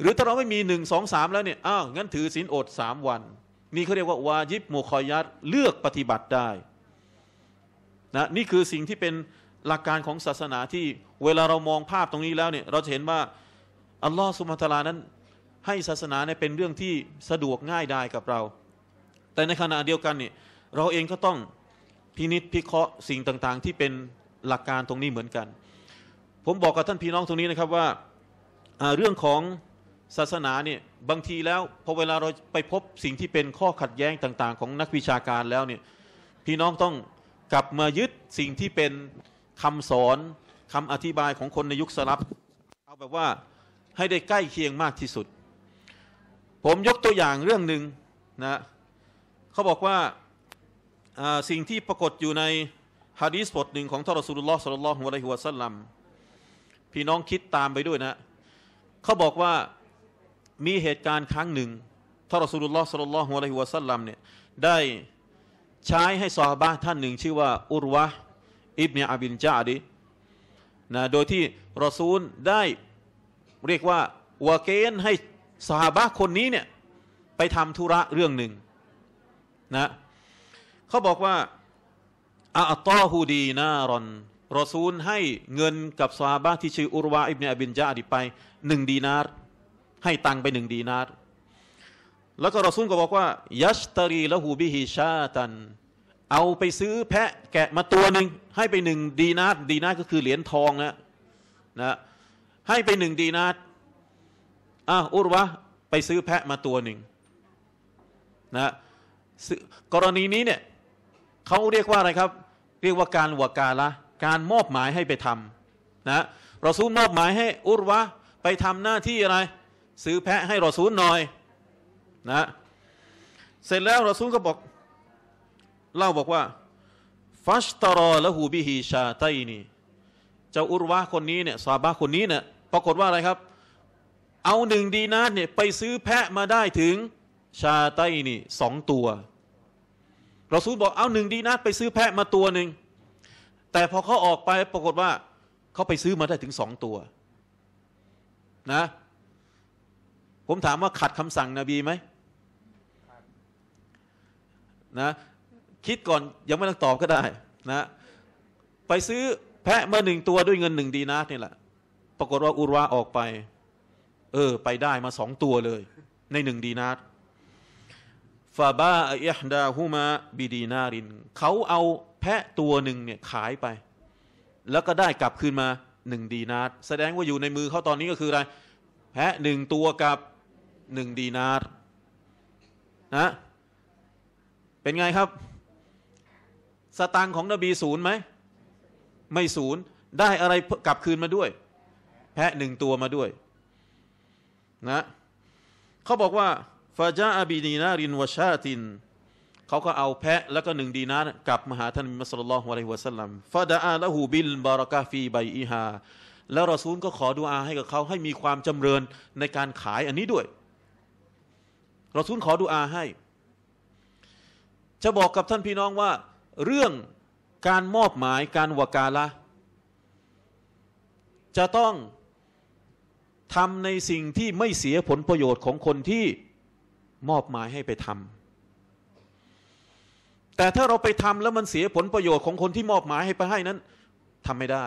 A: หรือถ้าเราไม่มีหนึ่งสองสามแล้วเนี่ย อ้าว งั้นถือศีลอดสามวันนี่เขาเรียกว่าวาญิบมุคอยัดเลือกปฏิบัติได้นะนี่คือสิ่งที่เป็นหลักการของศาสนาที่เวลาเรามองภาพตรงนี้แล้วเนี่ยเราจะเห็นว่า อัลลอฮ์สุมาตลานั้นให้ศาสนาเนี่ยเป็นเรื่องที่สะดวกง่ายได้กับเรา แต่ในขณะเดียวกันเนี่ยเราเองก็ต้องพินิษพิเคราะห์สิ่งต่าง ๆ ที่เป็นหลักการตรงนี้เหมือนกัน ผมบอกกับท่านพี่น้องตรงนี้นะครับว่าเรื่องของศาสนาเนี่ยบางทีแล้วพอเวลาเราไปพบสิ่งที่เป็นข้อขัดแย้งต่าง ๆ ของนักวิชาการแล้วเนี่ยพี่น้องต้องกลับมายึดสิ่งที่เป็นคำสอนคำอธิบายของคนในยุคสลับเอาแบบว่าให้ได้ใกล้เคียงมากที่สุด ผมยกตัวอย่างเรื่องหนึ่งนะเขาบอกว่าสิ่งที่ปรากฏอยู่ในฮะดีสบทหนึ่งของทรสุลลอฮ์สุลลัลขอฮุอะลัยฮิวะสัลลัมพี่น้องคิดตามไปด้วยนะเขาบอกว่ามีเหตุการณ์ครั้งหนึ่งท่านรอสูลุลลอฮ์สุลลัลฮุอะลัยฮิวะสัลลัมเนี่ยได้ใช้ให้ซอฮาบะท่านหนึ่ง ชื่อว่าอุรวะอิบเนอบินจาดินะโดยที่รอซูลได้เรียกว่าวะเกนให้สหบะคนนี้เนี่ยไปทำธุระเรื่องหนึ่งนะเขาบอกว่าอัตตอฮูดีนารอนรอซูลให้เงินกับสหบะที่ชื่อ อุรว์อิบเนอบินจาดิไปหนึ่งดีนารให้ตังไปหนึ่งดีนาร์แล้วก็รอซุนก็บอกว่ายัชตรีละหูบิฮิชาตันเอาไปซื้อแพะแกะมาตัวหนึ่ง ให้ไปหนึ่งดีนาร์ดีนาร์ก็คือเหรียญทองนะนะให้ไปหนึ่งดีนาร์อ้าวอุรวะ ไปซื้อแพะมาตัวหนึ่งนะกรณีนี้เนี่ยเขาเรียกว่าอะไรครับ เรียกว่าการวกาละการมอบหมายให้ไปทำนะเราซูมมอบหมายให้อุรวะ ไปทำหน้าที่อะไรซื้อแพะให้รอซูลหน่อย นะ เสร็จแล้วรอซูลก็บอกเล่าบอกว่าฟัชตรอละหูบิฮีชาไตนี เจ้าอุรวาคนนี้เนี่ยซาบะคนนี้เนี่ย ปรากฏว่าอะไรครับ เอาหนึ่งดีนาเนี่ย ไปซื้อแพะมาได้ถึงชาไตนี่สองตัว เราซูลบอกเอาหนึ่งดีนาไปซื้อแพะมาตัวหนึ่ง แต่พอเขาออกไปปรากฏว่าเขาไปซื้อมาได้ถึงสองตัว นะผมถามว่าขัดคำสั่งนบีไหมนะ คิดก่อนยังไม่ต้องตอบ ก็ได้นะ ไปซื้อแพะมาหนึ่งตัวด้วยเงินหนึ่งดีนาร์นี่แหละ ปรากฏว่า อุรวาออกไป เออ ไปได้มาสองตัวเลย ในหนึ่งดีนาร์ฟาบาอิฮดาฮูมาบิดีนาริน เขาเอาแพะตัวหนึ่งเนี่ยขายไป แล้วก็ได้กลับคืนมาหนึ่งดีนาร์แสดงว่าอยู่ในมือเขาตอนนี้ก็คืออะไร แพะหนึ่งตัวกับหนึ่งดีนาร์นะ เป็นไงครับ สตางค์ของนบี ศูนย์ไหม ไม่ศูนย์ ได้อะไรกลับคืนมาด้วย แพะหนึ่งตัวมาด้วยนะ เขาบอกว่า ฟาจาอาบีดีนารินวชาติน เขาก็เอาแพะ แล้วก็หนึ่งดีนาร์กลับมาหาท่านมิสลลลอฮุอะลัยฮิวะสัลลัมฟาดาละหูบิลบารากาฟีใบอีฮาแล้วรอซูลก็ขอดูอาให้กับเขาให้มีความจำเริญในการขายอันนี้ด้วยเราทูลขอดุอาให้ จะบอกกับท่านพี่น้องว่า เรื่องการมอบหมายการวากาละจะต้องทำในสิ่งที่ไม่เสียผลประโยชน์ของคนที่มอบหมายให้ไปทำแต่ถ้าเราไปทำแล้วมันเสียผลประโยชน์ของคนที่มอบหมายให้ไปให้นั้นทำไม่ได้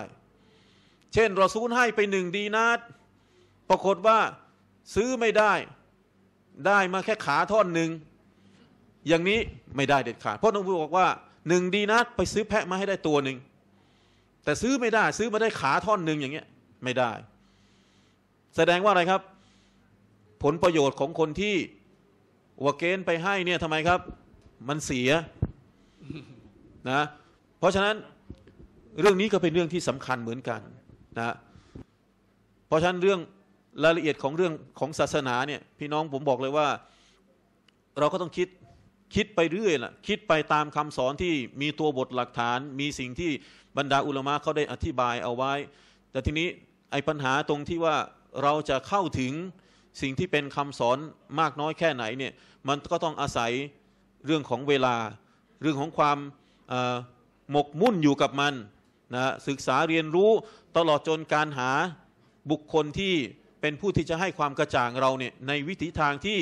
A: เช่นเราซูลให้ไปหนึ่งดีนาดปรากฏว่าซื้อไม่ได้ได้มาแค่ขาท่อนหนึ่งอย่างนี้ไม่ได้เด็ดขาดเพราะนูีบอกว่าหนึ่งดีนะไปซื้อแพะมาให้ได้ตัวหนึ่งแต่ซื้อไม่ได้ ซื้อมาได้ขาท่อนหนึ่งอย่างเงี้ย ไม่ได้ แสดงว่าอะไรครับ ผลประโยชน์ของคนที่วัวเกณฑ์ไปให้ เนี่ยทำไมครับ มันเสียนะ เพราะฉะนั้นเรื่องนี้ก็เป็นเรื่องที่สำคัญเหมือนกัน นะ เพราะฉะนั้นเรื่องรายละเอียดของเรื่องของศาสนาเนี่ยพี่น้องผมบอกเลยว่าเราก็ต้องคิดคิดไปเรื่อยล่ะคิดไปตามคำสอนที่มีตัวบทหลักฐาน มีสิ่งที่บรรดาอุลามะเขาได้อธิบายเอาไว้ แต่ทีนี้ไอ้ปัญหาตรงที่ว่าเราจะเข้าถึงสิ่งที่เป็นคำสอนมากน้อยแค่ไหน เนี่ย มันก็ต้องอาศัยเรื่องของเวลา เรื่องของความหมกมุ่นอยู่กับมันนะศึกษาเรียนรู้ตลอดจนการหาบุคคลที่เป็นผู้ที่จะให้ความกระจ่างเราเนี่ยในวิถีทางที่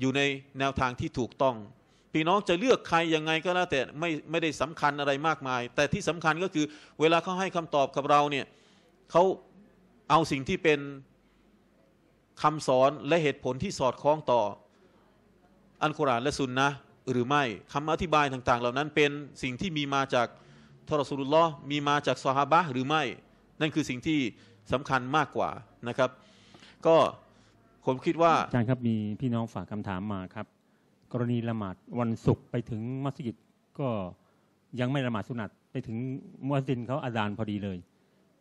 A: อยู่ในแนวทางที่ถูกต้องพี่น้องจะเลือกใครยังไงก็แล้วแต่ไม่ไม่ได้สำคัญอะไรมากมาย แต่ที่สำคัญก็คือ เวลาเขาให้คำตอบกับเราเนี่ยเขาเอาสิ่งที่เป็นคำสอนและเหตุผลที่สอดคล้องต่ออัลกุรอานและสุนนะหรือไม่คำอธิบายต่าง ๆ เหล่านั้นเป็นสิ่งที่มีมาจากทรสุลลอมีมาจากซอฮาบะหรือไม่ นั่นคือสิ่งที่สำคัญมากกว่านะครับ ก็
B: ผมคิดว่าอาจารย์ครับมีพี่น้องฝากคำถามมาครับ กรณี ละหมาด วันศุกร์ไปถึงมัสยิดก็ยังไม่ละหมาด สุนัตไปถึงมุอัซินเขาอาจารย์พอดีเลย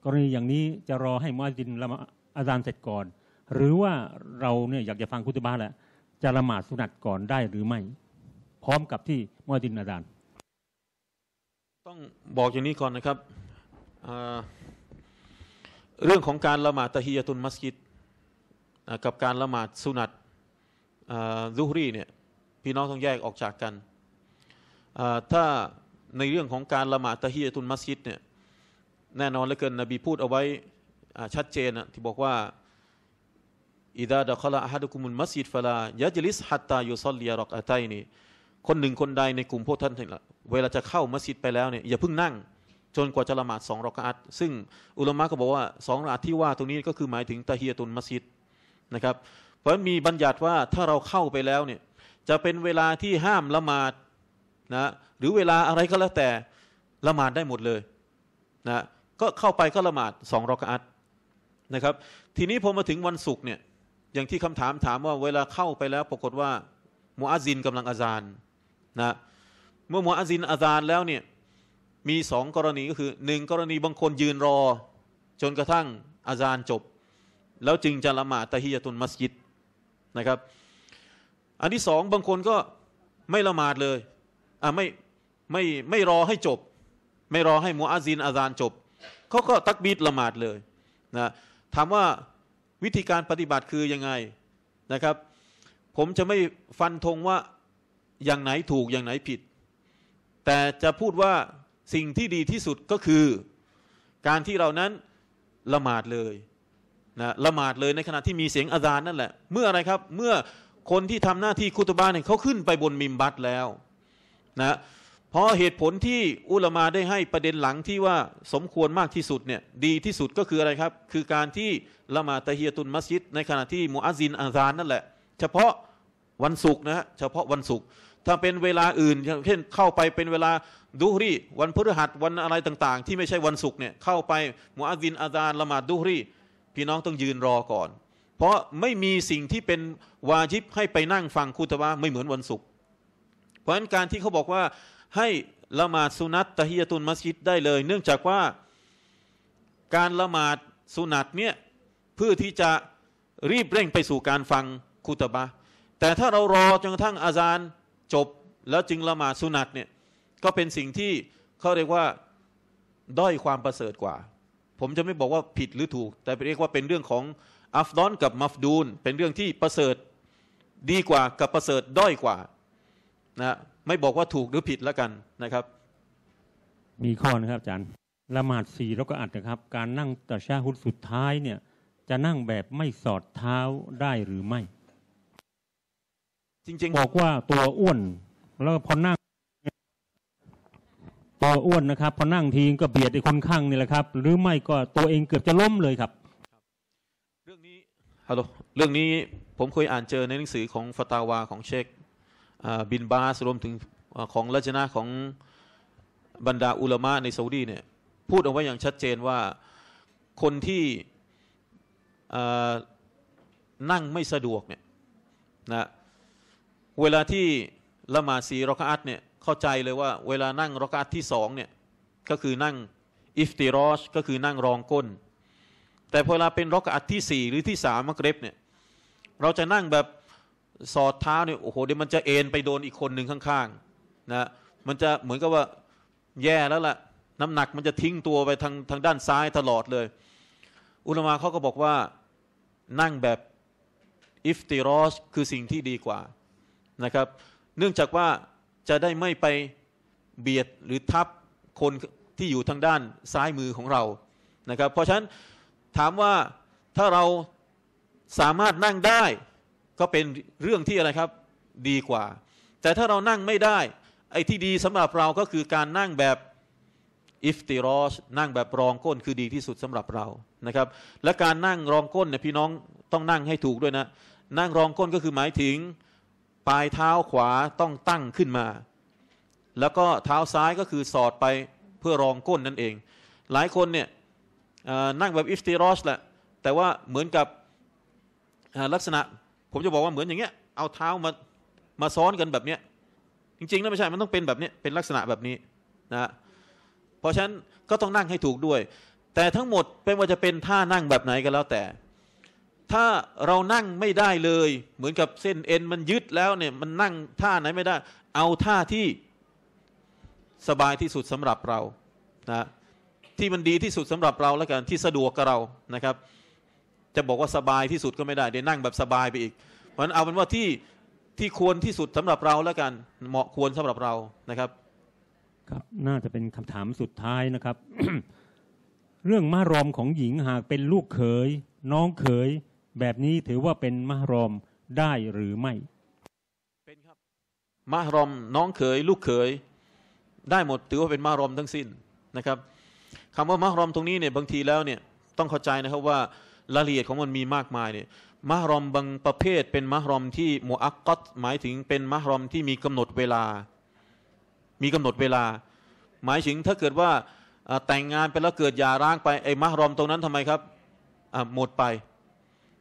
B: กรณีอย่างนี้จะรอให้มุอัซินละาอาจารย์เสร็จก่อน หรือว่าเราเนี่ยอยากจะฟังคุตบ้าแหละจะละหมาดสุนัตก่อนได้หรือไม่พร้อมกับที่มุอัซินอาจารย์ต้องบอกอย่างนี้ก่อนนะครับ
A: เรื่องของการละหมาดตะฮียตุนมัสยิดกับการละหมาดสุนัตซูฮรีเนี่ยพี่น้องต้องแยกออกจากกันถ้าในเรื่องของการละหมาดตะฮียตุนมัสยิดเนี่ยแน่นอนเหลือเกินนบีพูดเอาไว้ชัดเจนที่บอกว่าอิดาดะคละอะฮดุคุมุลมัสยิดฟะลายะจลิสฮัตตายุซอลลียรอกอะไยนี่คนหนึ่งคนใดในกลุ่มพวกท่าน เวลาจะเข้ามัสยิดไปแล้วเนี่ยอย่าเพิ่งนั่งจนกว่าจะละหมาดสองรอกอัตซึ่งอุลมะก็บอกว่าสองรอกอัตที่ว่า ตรงนี้ก็คือหมายถึงตะเฮียตุนมัสยิดนะครับ เพราะมีบัญญัติว่าถ้าเราเข้าไปแล้วเนี่ยจะเป็นเวลาที่ห้ามละหมาดนะหรือเวลาอะไรก็แล้วแต่ละหมาดได้หมดเลยนะก็เข้าไปก็ละหมาดสองรอกอัตนะครับ ทีนี้พอมาถึงวันศุกร์เนี่ยอย่างที่คำถามถามว่าเวลาเข้าไปแล้ว ปรากฏว่ามูอาซินกำลังอาจานนะเมื่อมูอาซินอาจานแล้วเนี่ยมีสองกรณีก็คือหนึ่งกรณีบางคนยืนรอจนกระทั่งอาจารย์จบ แล้วจึงจะละหมาดตะฮิยตุนมัสยิดนะครับ อันที่สองบางคนก็ไม่ละหมาดเลยอ่าไม่ไม่ไม่รอให้จบ ไม่รอให้มูอาซินอาจารย์จบเขาก็ตักบีดละหมาดเลยนะถามว่าวิธีการปฏิบัติคือยังไงนะครับ ผมจะไม่ฟันธงว่าอย่างไหนถูกอย่างไหนผิด แต่จะพูดว่าสิ่งที่ดีที่สุดก็คือการที่เรานั้นละหมาดเลยนะละหมาดเลยในขณะที่มีเสียงอาจานนั่นแหละ เมื่ออะไรครับเมื่อคนที่ทำหน้าที่คุตบานเนี่ยเขาขึ้นไปบนมิมบัตแล้วนะเพราะเหตุผลที่อุลมาได้ให้ประเด็นหลังที่ว่าสมควรมากที่สุดเนี่ยดีที่สุดก็คืออะไรครับ คือการที่ละหมาดตะเฮียตุนมัสยิดในขณะที่มูอัซินอาจานนั่นแหละเฉพาะวันศุกร์นะฮะเฉพาะวันศุกร์ถ้าเป็นเวลาอื่นเช่นเข้าไปเป็นเวลาดูฮรี วันพฤหัสวันอะไรต่างๆ ที่ไม่ใช่วันศุกร์เนี่ยเข้าไปมุอาซินอาจาร์ละหมาดดูฮรีพี่น้องต้องยืนรอก่อน เพราะไม่มีสิ่งที่เป็นวาจิบให้ไปนั่งฟังคุตบะไม่เหมือนวันศุกร์เพราะฉะนั้น การที่เขาบอกว่าให้ละหมาดสุนัตตะฮิยตุนมัสยิดได้เลย เนื่องจากว่าการละหมาดสุนัตเนี่ยเพื่อที่จะรีบเร่งไปสู่การฟังคุตบะแต่ถ้าเรารอจนกระทั่งอาจารย์จบแล้วจึงละหมาดสุนัตเนี่ยก็เป็นสิ่งที่เขาเรียกว่า ด้อยความประเสริฐกว่า ผมจะไม่บอกว่าผิดหรือถูก แต่เรียกว่าเป็นเรื่องของอัฟดอนกับมัฟดูนเป็นเรื่องที่ประเสริฐดีกว่ากับประเสริฐด้อยกว่านะไม่บอกว่าถูกหรือผิดแล้วกันนะครับ
B: มีข้อนะครับอาจารย์ละหมาดสี่แล้วก็อัดนะครับ การนั่งตะชาฮุดสุดท้ายเนี่ยจะนั่งแบบไม่สอดเท้าได้หรือไม่จริงๆบอกว่าตัวอ้วน แล้วพอนั่งตัวอ้วนนะครับพอนั่งทีก็เบียดไอ้คนข้างนี่แหละครับ หรือไม่ก็ตัวเองเกือบจะล้มเลยครับ เรื่องนี้ฮัลโหล
A: เรื่องนี้ผมเคยอ่านเจอในหนังสือของฟตาวาของเชคบินบาสรวมถึงของลัชนะของบรรดาอุลามะในซาอุดีเนี่ยพูดเอาไว้อย่างชัดเจนว่าคนที่นั่งไม่สะดวกเนี่ยนะเวลาที่ละหมาดสีรอกอัตเนี่ยเข้าใจเลยว่า เวลานั่งรอกอัตที่สองเนี่ยก็คือนั่งอิฟติรอชก็คือนั่งรองก้นแต่พอเวลาเป็นรอกอัตที่สี่หรือที่สามมักเร็บเนี่ยเราจะนั่งแบบสอดเท้าเนี่ยโอ้โห เดี๋ยวมันจะเอ็นไปโดนอีกคนหนึ่งข้างๆนะมันจะเหมือนกับว่าแย่แล้วล่ะน้ำหนักมันจะทิ้งตัวไปทางทางด้านซ้ายตลอดเลย อุลมาเขาก็บอกว่านั่งแบบอิฟติรอชคือสิ่งที่ดีกว่านะครับเนื่องจากว่าจะได้ไม่ไปเบียดหรือทับคนที่อยู่ทางด้านซ้ายมือของเรา นะครับ เพราะฉะนั้นถามว่าถ้าเราสามารถนั่งได้ก็เป็นเรื่องที่อะไรครับดีกว่า แต่ถ้าเรานั่งไม่ได้ไอ้ที่ดีสำหรับเราก็คือการนั่งแบบอิฟติรอชนั่งแบบรองก้นคือดีที่สุดสำหรับเรานะครับและการนั่งรองก้นเนี่ยพี่น้องต้องนั่งให้ถูกด้วยนะ นั่งรองก้นก็คือหมายถึงปลายเท้าขวาต้องตั้งขึ้นมา แล้วก็เท้าซ้ายก็คือสอดไปเพื่อรองก้นนั่นเอง หลายคนเนี่ยนั่งแบบ อิฟติรอชแหละแต่ว่าเหมือนกับลักษณะผมจะบอกว่าเหมือนอย่างเงี้ย เอาเท้ามามาซ้อนกันแบบเนี้ยจริงๆ แล้วไม่ใช่มันต้องเป็นแบบนี้เป็นลักษณะแบบนี้นะเพราะฉะนั้นก็ต้องนั่งให้ถูกด้วย แต่ทั้งหมดเป็นว่าจะเป็นท่านั่งแบบไหนก็แล้วแต่ถ้าเรานั่งไม่ได้เลย เหมือนกับเส้นเอ็นมันยึดแล้ว เนี่ย มันนั่งท่าไหนไม่ได้ เอาท่าที่สบายที่สุดสำหรับเรานะที่มันดีที่สุดสำหรับเราแล้วกันที่สะดวกกับเรานะครับ จะบอกว่าสบายที่สุดก็ไม่ได้เดี๋ยวนั่งแบบสบายไปอีก เพราะนั้นเอาเป็นว่าที่ที่ควรที่สุดสำหรับเราแล้วกัน เหมาะควรสำหรับเรานะครับ
B: ครับน่าจะเป็นคำถามสุดท้ายนะครับ เรื่องมารอมของหญิงหากเป็นลูกเขยน้องเขยแบบนี้ถือว่าเป็นมหรอมได้หรือไม่ เป็นครับมหรอมน้อง
A: เขยลูกเขยได้หมดถือว่าเป็นมหรอมทั้งสิ้นนะครับคำว่ามหรอมตรงนี้เนี่ยบางทีแล้วเนี่ยต้องเข้าใจนะครับว่ารายละเอียดของมันมีมากมายเนี่ยมหรอมบางประเภท เป็นมหรอมที่มูอักกตหมายถึงเป็นมหรอมที่มีกำหนดเวลา มีกำหนดเวลา หมายถึงถ้าเกิดว่าแต่งงานไปแล้วเกิดหย่าร้างไป ไอ้มหรอมตรงนั้นทำไมครับหมดไป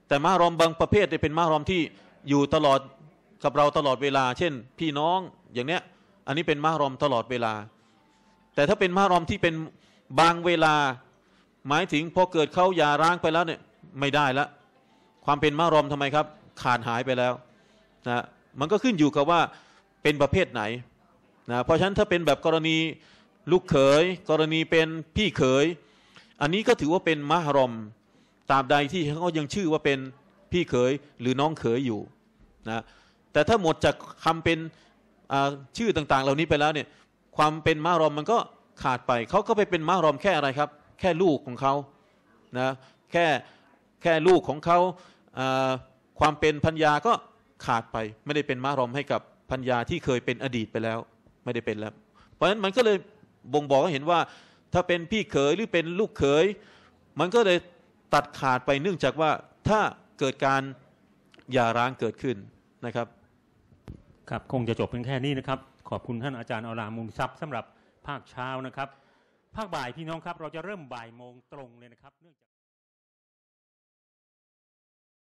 A: แต่มารอมบางประเภทเป็นมารอมที่อยู่ตลอดกับเราตลอดเวลา เช่น พี่น้องอย่างเนี้ยอันนี้เป็นมารอมตลอดเวลา แต่ถ้าเป็นมารอมที่เป็นบางเวลา หมายถึงพอเกิดเขายาร้างไปแล้วเนี่ยไม่ได้ละ ความเป็นมารอมทำไมครับ ขาดหายไปแล้วนะมันก็ขึ้นอยู่กับว่าเป็นประเภทไหนนะเพราะฉะนั้นถ้าเป็นแบบกรณีลูกเขย กรณีเป็นพี่เขยอันนี้ก็ถือว่าเป็นมารอมราบใดที่เขายังชื่อว่าเป็นพี่เขยหรือน้องเขยอยู่นะแต่ถ้าหมดจากคำเป็นชื่อต่าง ๆ เหล่านี้ไปแล้วเนี่ย ความเป็นมารอมมันก็ขาดไปเขาก็ไปเป็นมารอมแค่อะไรครับ แค่ลูกของเขานะแค่แค่ลูกของเขา ความเป็นพัญญาก็ขาดไป ไม่ได้เป็นมารอมให้กับพัญญาที่เคยเป็นอดีตไปแล้ว ไม่ได้เป็นแล้ว เพราะฉะนั้นมันก็เลยบ่งบอกให้เห็นว่า ถ้าเป็นพี่เขยหรือเป็นลูกเขยมันก็เลยตัดขาดไปเนื่องจากว่าถ้าเกิดการ
B: หย่าร้างเกิดขึ้นนะครับครับคงจะจบเพียงแค่นี้นะครับ ขอบคุณท่านอาจารย์อารามุลทรัพย์สำหรับภาคเช้านะครับ ภาคบ่ายพี่น้องครับ เราจะเริ่มบ่ายโมงตรงเลยนะครับเนื่องจาก